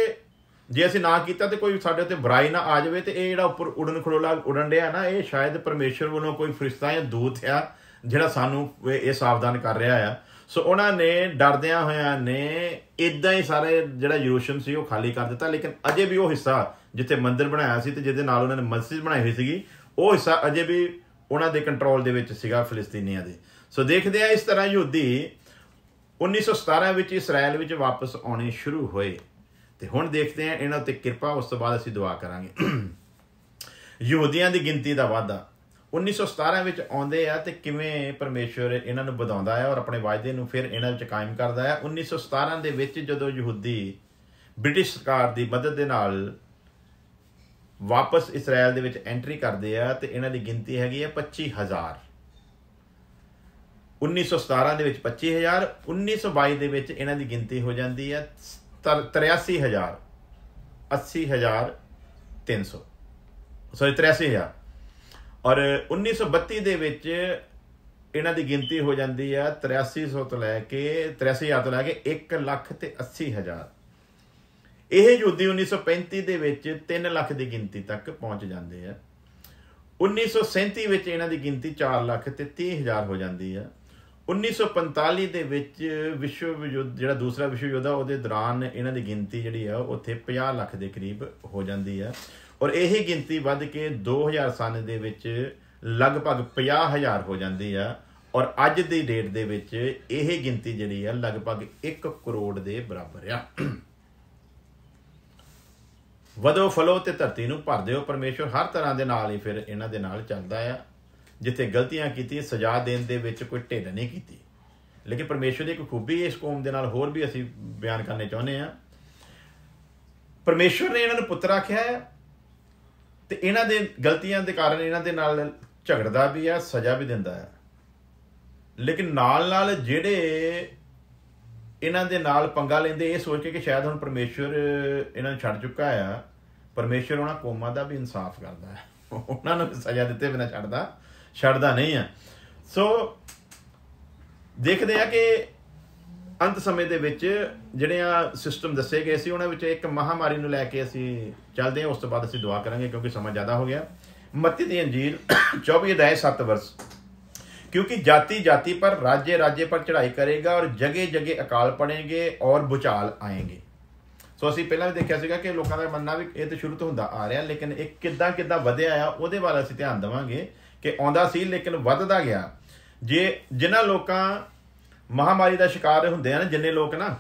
ਜੇ ਅਸੀਂ ਨਾ ਕੀਤਾ ਤੇ ਕੋਈ ਸਾਡੇ ਤੇ ਬੁਰਾਈ ਨਾ ਆ ਜਾਵੇ ਤੇ ਇਹ ਜਿਹੜਾ ਉੱਪਰ ਉਡਣ ਖੜੋਲਾ ਉਡਣ ਰਿਹਾ ਨਾ ਇਹ ਸ਼ਾਇਦ ਪਰਮੇਸ਼ਰ ਵੱਲੋਂ ਕੋਈ ਫਰਿਸ਼ਤਾ ਜਾਂ ਦੂਤ ਆ ਜਿਹੜਾ ਸਾਨੂੰ ਇਹ ਸਾਵਧਾਨ ਕਰ ਰਿਹਾ ਆ ਸੋ ਉਹਨਾਂ ਨੇ ਡਰਦਿਆਂ ਹੋਇਆਂ ਨੇ ਇਦਾਂ ਹੀ ਸਾਰੇ ਜਿਹੜਾ ਯਰੂਸ਼ਲਮ ਸੀ ਉਹ ਖਾਲੀ ਕਰ ਦਿੱਤਾ ਲੇਕਿਨ ਅਜੇ ਵੀ ਉਹ ਹਿੱਸਾ ਜਿੱਥੇ ਮੰਦਿਰ ਬਣਾਇਆ ਸੀ ਤੇ ਜਿਹਦੇ ਨਾਲ ਉਹਨਾਂ ਨੇ ਮਸਜਿਦ ਬਣਾਈ ਹੋਈ ਸੀਗੀ ਉਹ ਹਿੱਸਾ ਅਜੇ ਵੀ ਉਹਨਾਂ ਦੇ ਕੰਟਰੋਲ ਦੇ ਵਿੱਚ ਸੀਗਾ ਫਲਸਤੀਨੀਆਂ ਦੇ ਸੋ ਦੇਖਦੇ ਆ ਇਸ ਤਰ੍ਹਾਂ ਯਹੂਦੀ 1917 ਵਿੱਚ ਇਸਰਾਇਲ ਵਿੱਚ ਵਾਪਸ ਆਉਣੇ ਸ਼ੁਰੂ ਹੋਏ ਤੇ ਹੁਣ ਦੇਖਦੇ ਆ ਇਹਨਾਂ ਉੱਤੇ ਕਿਰਪਾ ਉਸ ਤੋਂ ਬਾਅਦ ਅਸੀਂ ਦੁਆ ਕਰਾਂਗੇ ਯਹੂਦੀਆਂ ਦੀ ਗਿਣਤੀ ਦਾ ਵਾਧਾ 1917 ਵਿੱਚ ਆਉਂਦੇ ਆ ਤੇ ਕਿਵੇਂ ਪਰਮੇਸ਼ਵਰ ਇਹਨਾਂ ਨੂੰ ਵਧਾਉਂਦਾ ਹੈ ਔਰ ਆਪਣੇ ਵਾਅਦੇ ਨੂੰ ਫਿਰ ਇਹਨਾਂ ਵਿੱਚ ਕਾਇਮ ਕਰਦਾ ਹੈ 1917 ਦੇ ਵਿੱਚ ਜਦੋਂ ਯਹੂਦੀ ਬ੍ਰਿਟਿਸ਼ ਸਰਕਾਰ ਦੀ ਮਦਦ ਦੇ ਨਾਲ ਵਾਪਸ ਇਸਰਾਇਲ ਦੇ ਵਿੱਚ ਐਂਟਰੀ ਕਰਦੇ ਆ ਤੇ ਇਹਨਾਂ ਦੀ ਗਿਣਤੀ ਹੈਗੀ ਹੈ 25000 1917 ਦੇ ਵਿੱਚ 25000 1922 ਦੇ ਵਿੱਚ ਇਹਨਾਂ ਦੀ ਗਿਣਤੀ ਹੋ ਜਾਂਦੀ ਹੈ 83000 80300 ਸੌਰੀ 83000 ਔਰ 1932 ਦੇ ਵਿੱਚ ਇਹਨਾਂ ਦੀ ਗਿਣਤੀ ਹੋ ਜਾਂਦੀ ਹੈ 8300 ਤੋਂ ਲੈ ਕੇ 83000 ਤੋਂ ਲੈ ਕੇ 1 ਲੱਖ ਤੇ 80000 ਇਹ ਯੋਧੇ 1935 ਦੇ ਵਿੱਚ 3 ਲੱਖ ਦੀ ਗਿਣਤੀ ਤੱਕ ਪਹੁੰਚ ਜਾਂਦੇ ਆ 1937 ਵਿੱਚ ਇਹਨਾਂ ਦੀ ਗਿਣਤੀ 4 ਲੱਖ ਤੇ 30 ਹਜ਼ਾਰ ਹੋ ਜਾਂਦੀ ਆ 1945 ਦੇ ਵਿੱਚ ਵਿਸ਼ਵ ਯੁੱਧ ਜਿਹੜਾ ਦੂਸਰਾ ਵਿਸ਼ਵ ਯੁੱਧ ਆ ਉਹਦੇ ਦੌਰਾਨ ਇਹਨਾਂ ਦੀ ਗਿਣਤੀ ਜਿਹੜੀ ਆ ਉੱਥੇ 50 ਲੱਖ ਦੇ ਕਰੀਬ ਹੋ ਜਾਂਦੀ ਆ ਔਰ ਇਹ ਗਿਣਤੀ ਵੱਧ ਕੇ 2000 ਸਾਲ ਦੇ ਵਿੱਚ ਲਗਭਗ 50000 ਹੋ ਜਾਂਦੀ ਆ ਔਰ ਅੱਜ ਦੀ ਡੇਟ ਦੇ ਵਿੱਚ ਇਹ ਗਿਣਤੀ ਜਿਹੜੀ ਆ ਲਗਭਗ 1 ਕਰੋੜ ਦੇ ਬਰਾਬਰ ਆ ਵਧੋ ਫਲੋ ਤੇ ਧਰਤੀ ਨੂੰ ਭਰ ਦਿਓ ਪਰਮੇਸ਼ਵਰ ਹਰ ਤਰ੍ਹਾਂ ਦੇ ਨਾਲ ਹੀ ਫਿਰ ਇਹਨਾਂ ਦੇ ਨਾਲ ਚੱਲਦਾ ਆ ਜਿੱਥੇ ਗਲਤੀਆਂ ਕੀਤੀ ਸਜ਼ਾ ਦੇਣ ਦੇ ਵਿੱਚ ਕੋਈ ਢਿੱਲ ਨਹੀਂ ਕੀਤੀ ਲੇਕਿਨ ਪਰਮੇਸ਼ਵਰ ਦੀ ਇੱਕ ਖੂਬੀ ਇਸ ਕੌਮ ਦੇ ਨਾਲ ਹੋਰ ਵੀ ਅਸੀਂ ਬਿਆਨ ਕਰਨੇ ਚਾਹੁੰਦੇ ਆ ਪਰਮੇਸ਼ਵਰ ਨੇ ਇਹਨਾਂ ਨੂੰ ਪੁੱਤਰ ਆਖਿਆ ਹੈ ਤੇ ਇਹਨਾਂ ਦੇ ਗਲਤੀਆਂ ਦੇ ਕਾਰਨ ਇਹਨਾਂ ਦੇ ਨਾਲ ਝਗੜਦਾ ਵੀ ਆ ਸਜ਼ਾ ਵੀ ਦਿੰਦਾ ਆ ਲੇਕਿਨ ਨਾਲ ਨਾਲ ਜਿਹੜੇ ਇਹਨਾਂ ਦੇ ਨਾਲ ਪੰਗਾ ਲੈਂਦੇ ਇਹ ਸੋਚ ਕੇ ਕਿ ਸ਼ਾਇਦ ਹੁਣ ਪਰਮੇਸ਼ਵਰ ਇਹਨਾਂ ਨੂੰ ਛੱਡ ਚੁੱਕਾ ਆ ਪਰਮੇਸ਼ਰ ਉਹਨਾਂ ਕੋਮਾ ਦਾ ਵੀ ਇਨਸਾਫ ਕਰਦਾ ਹੈ ਉਹਨਾਂ ਨੂੰ ਸਜ਼ਾ ਦਿੱਤੇ ਬਿਨਾ ਛੱਡਦਾ ਛੱਡਦਾ ਨਹੀਂ ਹੈ ਸੋ ਦੇਖਦੇ ਆ ਕਿ ਅੰਤ ਸਮੇਂ ਦੇ ਵਿੱਚ ਜਿਹੜੇ ਆ ਸਿਸਟਮ ਦੱਸੇ ਗਏ ਸੀ ਉਹਨਾਂ ਵਿੱਚ ਇੱਕ ਮਹਾਮਾਰੀ ਨੂੰ ਲੈ ਕੇ ਅਸੀਂ ਚੱਲਦੇ ਹਾਂ ਉਸ ਤੋਂ ਬਾਅਦ ਅਸੀਂ ਦੁਆ ਕਰਾਂਗੇ ਕਿਉਂਕਿ ਸਮਾਂ ਜ਼ਿਆਦਾ ਹੋ ਗਿਆ ਮੱਤੀ ਦੀ ਅੰਜੀਲ 24 ਅਧਿਆਇ 7 ਵਰਸ ਕਿਉਂਕਿ ਜਾਤੀ ਜਾਤੀ ਪਰ ਰਾਜੇ ਰਾਜੇ ਪਰ ਚੜ੍ਹਾਈ ਕਰੇਗਾ ਔਰ ਜਗੇ ਜਗੇ ਅਕਾਲ ਪੜੇਗੇ ਔਰ ਬੁਚਾਲ ਆਏਗੇ ਸੋ ਅਸੀਂ ਪਹਿਲਾਂ ਵੀ ਦੇਖਿਆ ਸੀਗਾ ਕਿ ਲੋਕਾਂ ਦਾ ਮੰਨਣਾ ਵੀ ਇਹ ਤੇ ਸ਼ੁਰੂ ਤੋਂ ਹੁੰਦਾ ਆ ਰਿਹਾ ਲੇਕਿਨ ਇਹ ਕਿੱਦਾਂ ਕਿੱਦਾਂ ਵਧਿਆ ਆ ਉਹਦੇ ਬਾਰੇ ਅਸੀਂ ਧਿਆਨ ਦੇਵਾਂਗੇ ਕਿ ਆਉਂਦਾ ਸੀ ਲੇਕਿਨ ਵੱਧਦਾ ਗਿਆ ਜੇ ਜਿਨ੍ਹਾਂ ਲੋਕਾਂ ਮਹਾਮਾਰੀ ਦਾ ਸ਼ਿਕਾਰ ਹੁੰਦੇ ਆ ਨਾ ਜਿੰਨੇ ਲੋਕ ਨਾ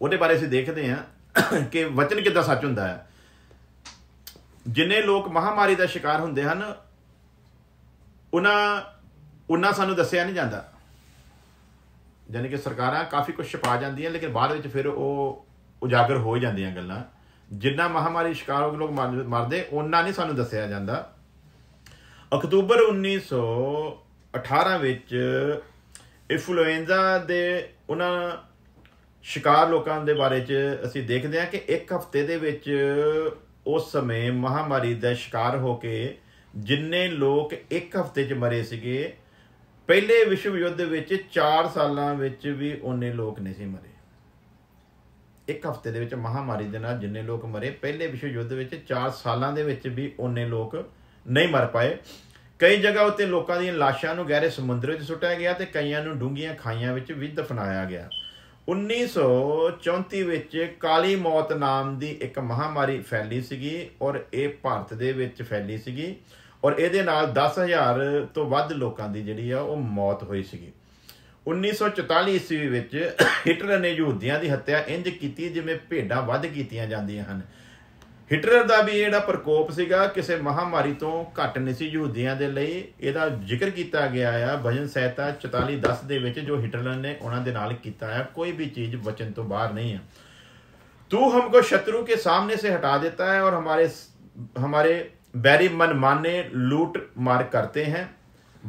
ਉਹਦੇ ਬਾਰੇ ਅਸੀਂ ਦੇਖਦੇ ਆ ਕਿ ਵਚਨ ਕਿੱਦਾਂ ਸੱਚ ਹੁੰਦਾ ਹੈ ਜਿੰਨੇ ਲੋਕ ਮਹਾਮਾਰੀ ਦਾ ਸ਼ਿਕਾਰ ਹੁੰਦੇ ਹਨ ਉਹਨਾਂ ਉਹਨਾਂ ਸਾਨੂੰ ਦੱਸਿਆ ਨਹੀਂ ਜਾਂਦਾ ਜਾਨੀ ਕਿ ਸਰਕਾਰਾਂ ਕਾਫੀ ਕੁਝ ਛਪਾ ਜਾਂਦੀਆਂ ਲੇਕਿਨ ਬਾਅਦ ਵਿੱਚ ਫਿਰ ਉਹ ਉਜਾਗਰ ਹੋ ਜਾਂਦੀਆਂ ਗੱਲਾਂ ਜਿੰਨਾ ਮਹਾਮਾਰੀ ਸ਼ਿਕਾਰ ਹੋ ਕੇ ਲੋਕ ਮਰਦੇ ਉਹਨਾਂ ਨਹੀਂ ਸਾਨੂੰ ਦੱਸਿਆ ਜਾਂਦਾ ਅਕਤੂਬਰ 1918 ਵਿੱਚ ਇਨਫਲੂਐਂਜ਼ਾ ਦੇ ਉਹਨਾਂ ਸ਼ਿਕਾਰ ਲੋਕਾਂ ਦੇ ਬਾਰੇ 'ਚ ਅਸੀਂ ਦੇਖਦੇ ਹਾਂ ਕਿ ਇੱਕ ਹਫ਼ਤੇ ਦੇ ਵਿੱਚ ਉਸ ਸਮੇਂ ਮਹਾਮਾਰੀ ਦਾ ਸ਼ਿਕਾਰ ਹੋ ਕੇ ਜਿੰਨੇ ਲੋਕ ਇੱਕ ਹਫ਼ਤੇ 'ਚ ਮਰੇ ਸੀਗੇ ਪਹਿਲੇ ਵਿਸ਼ਵ ਯੁੱਧ ਵਿੱਚ 4 ਸਾਲਾਂ ਵਿੱਚ ਵੀ ਉਹਨੇ ਲੋਕ ਨਹੀਂ ਸੀ ਮਰੇ ਇੱਕ ਹਫ਼ਤੇ ਦੇ ਵਿੱਚ ਮਹਾਮਾਰੀ ਦੇ ਨਾਲ ਜਿੰਨੇ ਲੋਕ ਮਰੇ ਪਹਿਲੇ ਵਿਸ਼ਵ ਯੁੱਧ ਵਿੱਚ 4 ਸਾਲਾਂ ਦੇ ਵਿੱਚ ਵੀ ਉਹਨੇ ਲੋਕ ਨਹੀਂ ਮਰ ਪਾਏ ਕਈ ਜਗ੍ਹਾ ਉੱਤੇ ਲੋਕਾਂ ਦੀਆਂ ਲਾਸ਼ਾਂ ਨੂੰ ਗਹਿਰੇ ਸਮੁੰਦਰ ਵਿੱਚ ਸੁੱਟਿਆ ਗਿਆ ਤੇ ਕਈਆਂ ਨੂੰ ਡੂੰਘੀਆਂ ਖਾਈਆਂ ਵਿੱਚ ਵੀ ਦਫਨਾਇਆ ਗਿਆ 1934 ਵਿੱਚ ਕਾਲੀ ਮੌਤ ਨਾਮ ਦੀ ਇੱਕ ਮਹਾਮਾਰੀ ਫੈਲੀ ਸੀਗੀ ਔਰ ਇਹ ਭਾਰਤ ਦੇ ਵਿੱਚ ਫੈਲੀ ਸੀਗੀ ਔਰ ਇਹਦੇ ਨਾਲ 10000 ਤੋਂ ਵੱਧ ਲੋਕਾਂ ਦੀ ਜਿਹੜੀ ਆ ਉਹ ਮੌਤ ਹੋਈ ਸੀਗੀ 1944 ਈਸਵੀ ਵਿੱਚ ਹਿਟਲਰ ਨੇ ਯਹੂਦੀਆਂ ਦੀ ਹੱਤਿਆ ਇੰਜ ਕੀਤੀ ਜਿਵੇਂ ਭੇਡਾਂ ਵੱਧ ਕੀਤੀਆਂ ਜਾਂਦੀਆਂ ਹਨ ਹਿਟਲਰ ਦਾ ਵੀ ਜਿਹੜਾ ਪ੍ਰਕੋਪ ਸੀਗਾ ਕਿਸੇ ਮਹਾਮਾਰੀ ਤੋਂ ਘੱਟ ਨਹੀਂ ਸੀ ਯਹੂਦੀਆਂ ਦੇ ਲਈ ਇਹਦਾ ਜ਼ਿਕਰ ਕੀਤਾ ਗਿਆ ਆ ਭਜਨ ਸਹਿਤਾ 4410 ਦੇ ਵਿੱਚ ਜੋ ਹਿਟਲਰ ਨੇ ਉਹਨਾਂ ਦੇ ਨਾਲ ਕੀਤਾ ਆ ਕੋਈ ਵੀ ਚੀਜ਼ ਵਚਨ ਤੋਂ ਬਾਹਰ ਨਹੀਂ ਆ ਤੂੰ ਹਮਕੋ ਸ਼ਤਰੂ ਕੇ ਸਾਹਮਣੇ ਸੇ ਹਟਾ ਦਿੱਤਾ ਹੈ ਔਰ ਹਮਾਰੇ ਹਮਾਰੇ ਬੈਰੀ ਮਨਮਾਨੇ ਲੂਟ ਮਾਰ ਕਰਤੇ ਹੈ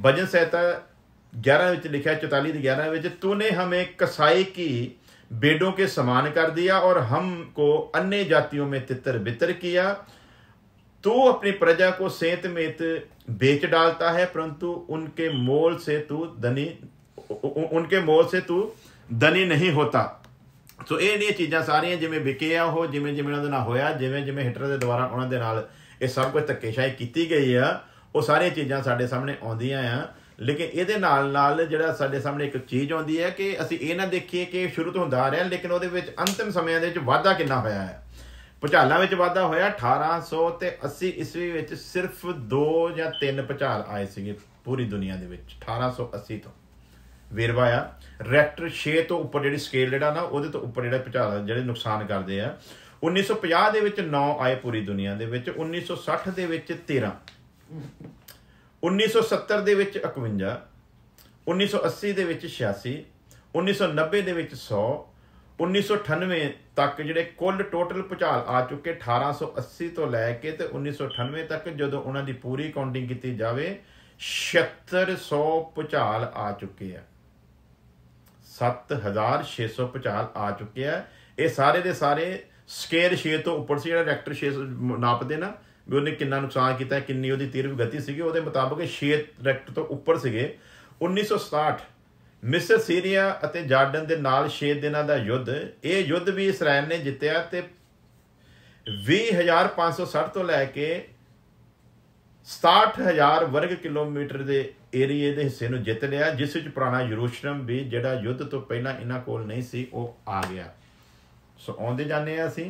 ਭਜਨ ਸਹਿਤਾ 11 ਵਿੱਚ ਲਿਖਿਆ 44 ਦੀ 11 ਵਿੱਚ तूने हमें कसाई की बेडों के समान कर दिया और हमको अन्य जातियों में तितर बितर किया तू अपनी प्रजा को सेत मेत बेच डालता है परंतु उनके मोल से तू धनी उनके मोल से तू धनी नहीं ਹੋਤਾ ਸੋ ਇਹ ਜਿਹੜੀਆਂ ਚੀਜ਼ਾਂ ਸਾਰੀਆਂ ਜਿਵੇਂ ਵਿਕੇ ਆ ਉਹ ਜਿਵੇਂ ਜਿਵੇਂ ਉਹਨਾਂ ਦੇ ਨਾਲ ਹੋਇਆ ਜਿਵੇਂ ਜਿਵੇਂ ਹਿਟਲਰ ਦੇ ਦੁਆਰਾ ਉਹਨਾਂ ਦੇ ਨਾਲ ਇਹ ਸਭ ਕੁਝ ਧੱਕੇਸ਼ਾਹੀ ਕੀਤੀ ਗਈ ਆ ਉਹ ਸਾਰੀਆਂ ਚੀਜ਼ਾਂ ਸਾਡੇ ਸਾਹਮਣੇ ਆਉਂਦੀਆਂ ਆ ਲੇਕਿਨ ਇਹਦੇ ਨਾਲ ਨਾਲ ਜਿਹੜਾ ਸਾਡੇ ਸਾਹਮਣੇ ਇੱਕ ਚੀਜ਼ ਆਉਂਦੀ ਹੈ ਕਿ ਅਸੀਂ ਇਹ ਨਾ ਦੇਖੀਏ ਕਿ ਸ਼ੁਰੂ ਤੋਂ ਹੁੰਦਾ ਆ ਰਿਹਾ ਲੇਕਿਨ ਉਹਦੇ ਵਿੱਚ ਅੰਤਮ ਸਮਿਆਂ ਦੇ ਵਿੱਚ ਵਾਧਾ ਕਿੰਨਾ ਹੋਇਆ ਹੈ ਪਚਾਲਾਂ ਵਿੱਚ ਵਾਧਾ ਹੋਇਆ 1800 ਤੇ 80 ਈਸਵੀ ਵਿੱਚ ਸਿਰਫ 2 ਜਾਂ 3 ਭੁਚਾਲ ਆਏ ਸੀਗੇ ਪੂਰੀ ਦੁਨੀਆ ਦੇ ਵਿੱਚ 1880 ਤੋਂ ਵੇਰਵਾ ਆ ਰੈਕਟਰ 6 ਤੋਂ ਉੱਪਰ ਜਿਹੜੀ ਸਕੇਲ ਜਿਹੜਾ ਨਾ ਉਹਦੇ ਤੋਂ ਉੱਪਰ ਜਿਹੜਾ ਭੁਚਾਲ ਜਿਹੜੇ ਨੁਕਸਾਨ ਕਰਦੇ ਆ 1950 ਦੇ ਵਿੱਚ 9 ਆਏ ਪੂਰੀ ਦੁਨੀਆ ਦੇ ਵਿੱਚ 1960 ਦੇ ਵਿੱਚ 13 1970 ਦੇ ਵਿੱਚ 51 1980 ਦੇ ਵਿੱਚ 86 1990 ਦੇ ਵਿੱਚ 100 1998 ਤੱਕ ਜਿਹੜੇ ਕੁੱਲ ਟੋਟਲ ਭੁਚਾਲ ਆ ਚੁੱਕੇ 1880 ਤੋਂ ਲੈ ਕੇ ਤੇ 1998 ਤੱਕ ਜਦੋਂ ਉਹਨਾਂ ਦੀ ਪੂਰੀ ਕਾਊਂਟਿੰਗ ਕੀਤੀ ਜਾਵੇ 7600 ਭੁਚਾਲ ਆ ਚੁੱਕੇ ਆ 7600 ਭੁਚਾਲ ਆ ਚੁੱਕੇ ਆ ਇਹ ਸਾਰੇ ਦੇ ਸਾਰੇ ਸਕੇਅਰ 6 ਤੋਂ ਉੱਪਰ ਸੀ ਜਿਹੜਾ ਰੈਕਟਰ 6 ਨਾਪਦੇ ਨਾ ਵੀ ਉਹਨੇ ਕਿੰਨਾ ਨੁਕਸਾਨ ਕੀਤਾ ਕਿੰਨੀ ਉਹਦੀ ਤੀਰਵ ਗਤੀ ਸੀਗੀ ਉਹਦੇ ਮੁਤਾਬਕ 6 ਰੈਕਟ ਤੋਂ ਉੱਪਰ ਸੀਗੇ 1967 ਮਿਸਰ ਸੀਰੀਆ ਅਤੇ ਜਾਰਡਨ ਦੇ ਨਾਲ 6 ਦਿਨਾਂ ਦਾ ਯੁੱਧ ਇਹ ਯੁੱਧ ਵੀ ਇਸਰਾਇਲ ਨੇ ਜਿੱਤਿਆ ਤੇ 20560 ਤੋਂ ਲੈ ਕੇ 66000 ਵਰਗ ਕਿਲੋਮੀਟਰ ਦੇ ਏਰੀਏ ਦੇ ਹਿੱਸੇ ਨੂੰ ਜਿੱਤ ਲਿਆ ਜਿਸ ਵਿੱਚ ਪੁਰਾਣਾ ਯਰੂਸ਼ਲਮ ਵੀ ਜਿਹੜਾ ਯੁੱਧ ਤੋਂ ਪਹਿਲਾਂ ਇਹਨਾਂ ਕੋਲ ਨਹੀਂ ਸੀ ਉਹ ਆ ਗਿਆ ਸੋ ਆਉਂਦੇ ਜਾਂਦੇ ਆ ਅਸੀਂ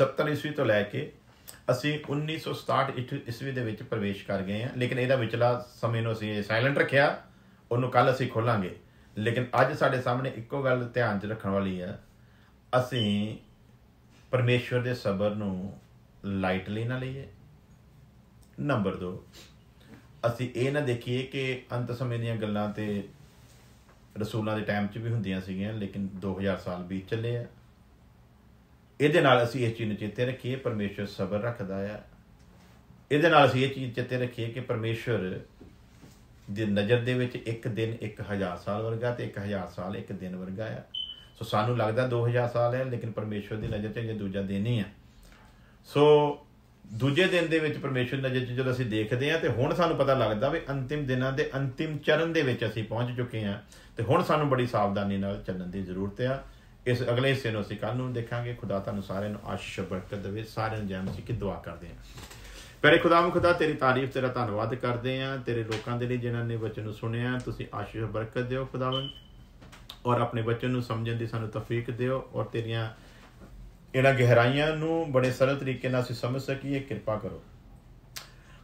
70 ਈਸਵੀ ਤੋਂ ਲੈ ਕੇ ਅਸੀਂ 1967 ਈਸਵੀ ਦੇ ਵਿੱਚ ਪ੍ਰਵੇਸ਼ ਕਰ ਗਏ ਹਾਂ ਲੇਕਿਨ ਇਹਦਾ ਵਿਚਲਾ ਸਮੇਂ ਨੂੰ ਅਸੀਂ ਸਾਇਲੈਂਟ ਰੱਖਿਆ ਉਹਨੂੰ ਕੱਲ ਅਸੀਂ ਖੋਲਾਂਗੇ ਲੇਕਿਨ ਅੱਜ ਸਾਡੇ ਸਾਹਮਣੇ ਇੱਕੋ ਗੱਲ ਧਿਆਨ 'ਚ ਰੱਖਣ ਵਾਲੀ ਹੈ ਅਸੀਂ ਪਰਮੇਸ਼ਵਰ ਦੇ ਸਬਰ ਨੂੰ ਲਾਈਟਲੀ ਨਾ ਲਈਏ ਨੰਬਰ 2 ਅਸੀਂ ਇਹ ਨਾ ਦੇਖੀਏ ਕਿ ਅੰਤ ਸਮੇਂ ਦੀਆਂ ਗੱਲਾਂ ਤੇ ਰਸੂਲਾਂ ਦੇ ਟਾਈਮ 'ਚ ਵੀ ਹੁੰਦੀਆਂ ਸੀਗੀਆਂ ਲੇਕਿਨ 2000 ਸਾਲ ਬੀਤ ਚੱਲੇ ਆ ਇਹਦੇ ਨਾਲ ਅਸੀਂ ਇਹ ਚੀਜ਼ ਨੂੰ ਚੇਤੇ ਰੱਖੀਏ ਪਰਮੇਸ਼ਰ ਸਬਰ ਰੱਖਦਾ ਆ ਇਹਦੇ ਨਾਲ ਅਸੀਂ ਇਹ ਚੀਜ਼ ਚੇਤੇ ਰੱਖੀਏ ਕਿ ਪਰਮੇਸ਼ਰ ਦੀ ਨਜ਼ਰ ਦੇ ਵਿੱਚ ਇੱਕ ਦਿਨ 1000 ਸਾਲ ਵਰਗਾ ਤੇ 1000 ਸਾਲ ਇੱਕ ਦਿਨ ਵਰਗਾ ਆ ਸੋ ਸਾਨੂੰ ਲੱਗਦਾ 2000 ਸਾਲ ਹੈ ਲੇਕਿਨ ਪਰਮੇਸ਼ਰ ਦੀ ਨਜ਼ਰ 'ਚ ਇਹ ਦੂਜਾ ਦਿਨ ਹੀ ਆ ਸੋ ਦੂਜੇ ਦਿਨ ਦੇ ਵਿੱਚ ਪਰਮੇਸ਼ਰ ਨਜ਼ਰ 'ਚ ਜਦੋਂ ਅਸੀਂ ਦੇਖਦੇ ਆ ਤੇ ਹੁਣ ਸਾਨੂੰ ਪਤਾ ਲੱਗਦਾ ਵੀ ਅੰਤਿਮ ਦਿਨਾਂ ਦੇ ਅੰਤਿਮ ਚਰਨ ਦੇ ਵਿੱਚ ਅਸੀਂ ਪਹੁੰਚ ਚੁੱਕੇ ਆ ਤੇ ਹੁਣ ਸਾਨੂੰ ਬੜੀ ਸਾਵਧਾਨੀ ਨਾਲ ਚੱਲਣ ਦੀ ਜ਼ਰੂਰਤ ਆ ਇਸ ਅਗਲੇ ਹਿੱਸੇ ਨੂੰ ਅਸੀਂ ਕੱਲ ਨੂੰ ਦੇਖਾਂਗੇ ਖੁਦਾ ਤੁਹਾਨੂੰ ਸਾਰਿਆਂ ਨੂੰ ਆਸ਼ੀਸ਼ ਬਰਕਤ ਦੇਵੇ ਸਾਰਿਆਂ ਨੂੰ ਜੈ ਕੀ ਦੁਆ ਕਰਦੇ ਹਾਂ ਪਿਆਰੇ ਖੁਦਾਮ ਖੁਦਾ ਤੇਰੀ ਤਾਰੀਫ ਤੇਰਾ ਧੰਨਵਾਦ ਕਰਦੇ ਹਾਂ ਤੇਰੇ ਲੋਕਾਂ ਦੇ ਲਈ ਜਿਨ੍ਹਾਂ ਨੇ ਬਚਨ ਨੂੰ ਸੁਣਿਆ ਤੁਸੀਂ ਆਸ਼ੀਸ਼ ਬਰਕਤ ਦਿਓ ਖੁਦਾਵੰ ਔਰ ਆਪਣੇ ਬਚਨ ਨੂੰ ਸਮਝਣ ਦੀ ਸਾਨੂੰ ਤੌਫੀਕ ਦਿਓ ਔਰ ਤੇਰੀਆਂ ਇਹਨਾਂ ਗਹਿਰਾਈਆਂ ਨੂੰ ਬੜੇ ਸਰਲ ਤਰੀਕੇ ਨਾਲ ਅਸੀਂ ਸਮਝ ਸਕੀਏ ਕਿਰਪਾ ਕਰੋ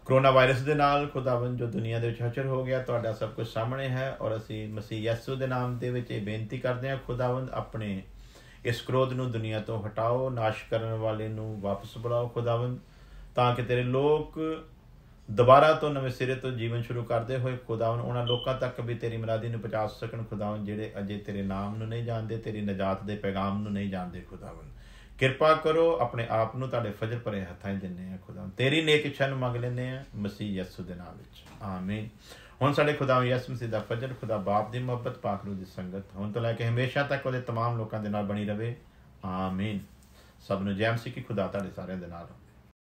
ਕਰੋਨਾ ਵਾਇਰਸ ਦੇ ਨਾਲ ਖੁਦਾਵੰਦ ਜੋ ਦੁਨੀਆ ਦੇ ਵਿੱਚ ਹਸ਼ਰ ਹੋ ਗਿਆ ਤੁਹਾਡਾ ਸਭ ਕੁਝ ਸਾਹਮਣੇ ਹੈ ਔਰ ਅਸੀਂ ਮਸੀਹ ਯਸੂ ਦੇ ਨਾਮ ਦੇ ਵਿੱਚ ਇਹ ਬੇਨਤੀ ਕਰਦੇ ਹਾਂ ਖੁਦਾਵੰਦ ਆਪਣੇ ਇਸ ਕ੍ਰੋਧ ਨੂੰ ਦੁਨੀਆ ਤੋਂ ਹਟਾਓ ਨਾਸ਼ ਕਰਨ ਵਾਲੇ ਨੂੰ ਵਾਪਸ ਬੁਲਾਓ ਖੁਦਾਵੰਦ ਤਾਂ ਕਿ ਤੇਰੇ ਲੋਕ ਦੁਬਾਰਾ ਤੋਂ ਨਵੇਂ ਸਿਰੇ ਤੋਂ ਜੀਵਨ ਸ਼ੁਰੂ ਕਰਦੇ ਹੋਏ ਖੁਦਾਵੰ ਉਹਨਾਂ ਲੋਕਾਂ ਤੱਕ ਵੀ ਤੇਰੀ ਮਰਜ਼ੀ ਨੂੰ ਪਹੁੰਚਾ ਸਕਣ ਖੁਦਾਵੰ ਜਿਹੜੇ ਅਜੇ ਤੇਰੇ ਨਾਮ ਨੂੰ ਨਹੀਂ ਜਾਣਦੇ ਤੇਰੀ ਨਜਾਤ ਦੇ ਪੈਗਾਮ ਨੂੰ ਨਹੀਂ ਜਾਣਦੇ ਖੁਦਾਵੰ ਕਿਰਪਾ ਕਰੋ ਆਪਣੇ ਆਪ ਨੂੰ ਤੁਹਾਡੇ ਫਜ਼ਲ ਭਰੇ ਹੱਥਾਂ 'ਚ ਦਿੰਨੇ ਆ ਖੁਦਾ ਤੇਰੀ ਨੇਕ ਇੱਛਾ ਨੂੰ ਮੰਗ ਲੈਨੇ ਆ ਮਸੀਹ ਯਿਸੂ ਦੇ ਨਾਮ ਵਿੱਚ ਆਮੀਨ ਹੁਣ ਸਾਡੇ ਖੁਦਾ ਯਿਸੂ ਮਸੀਹ ਦਾ ਫਜ਼ਲ ਖੁਦਾ ਬਾਪ ਦੀ ਮੁਹੱਬਤ ਪਾਕ ਰੂਹ ਦੀ ਸੰਗਤ ਹੁਣ ਤੋਂ ਲੈ ਕੇ ਹਮੇਸ਼ਾ ਤੱਕ ਉਹਦੇ तमाम ਲੋਕਾਂ ਦੇ ਨਾਲ ਬਣੀ ਰਵੇ ਆਮੀਨ ਸਭ ਨੂੰ ਜੈ ਮਸੀਹ ਕੀ ਖੁਦਾ ਤੁਹਾਡੇ ਸਾਰਿਆਂ ਦੇ ਨਾਲ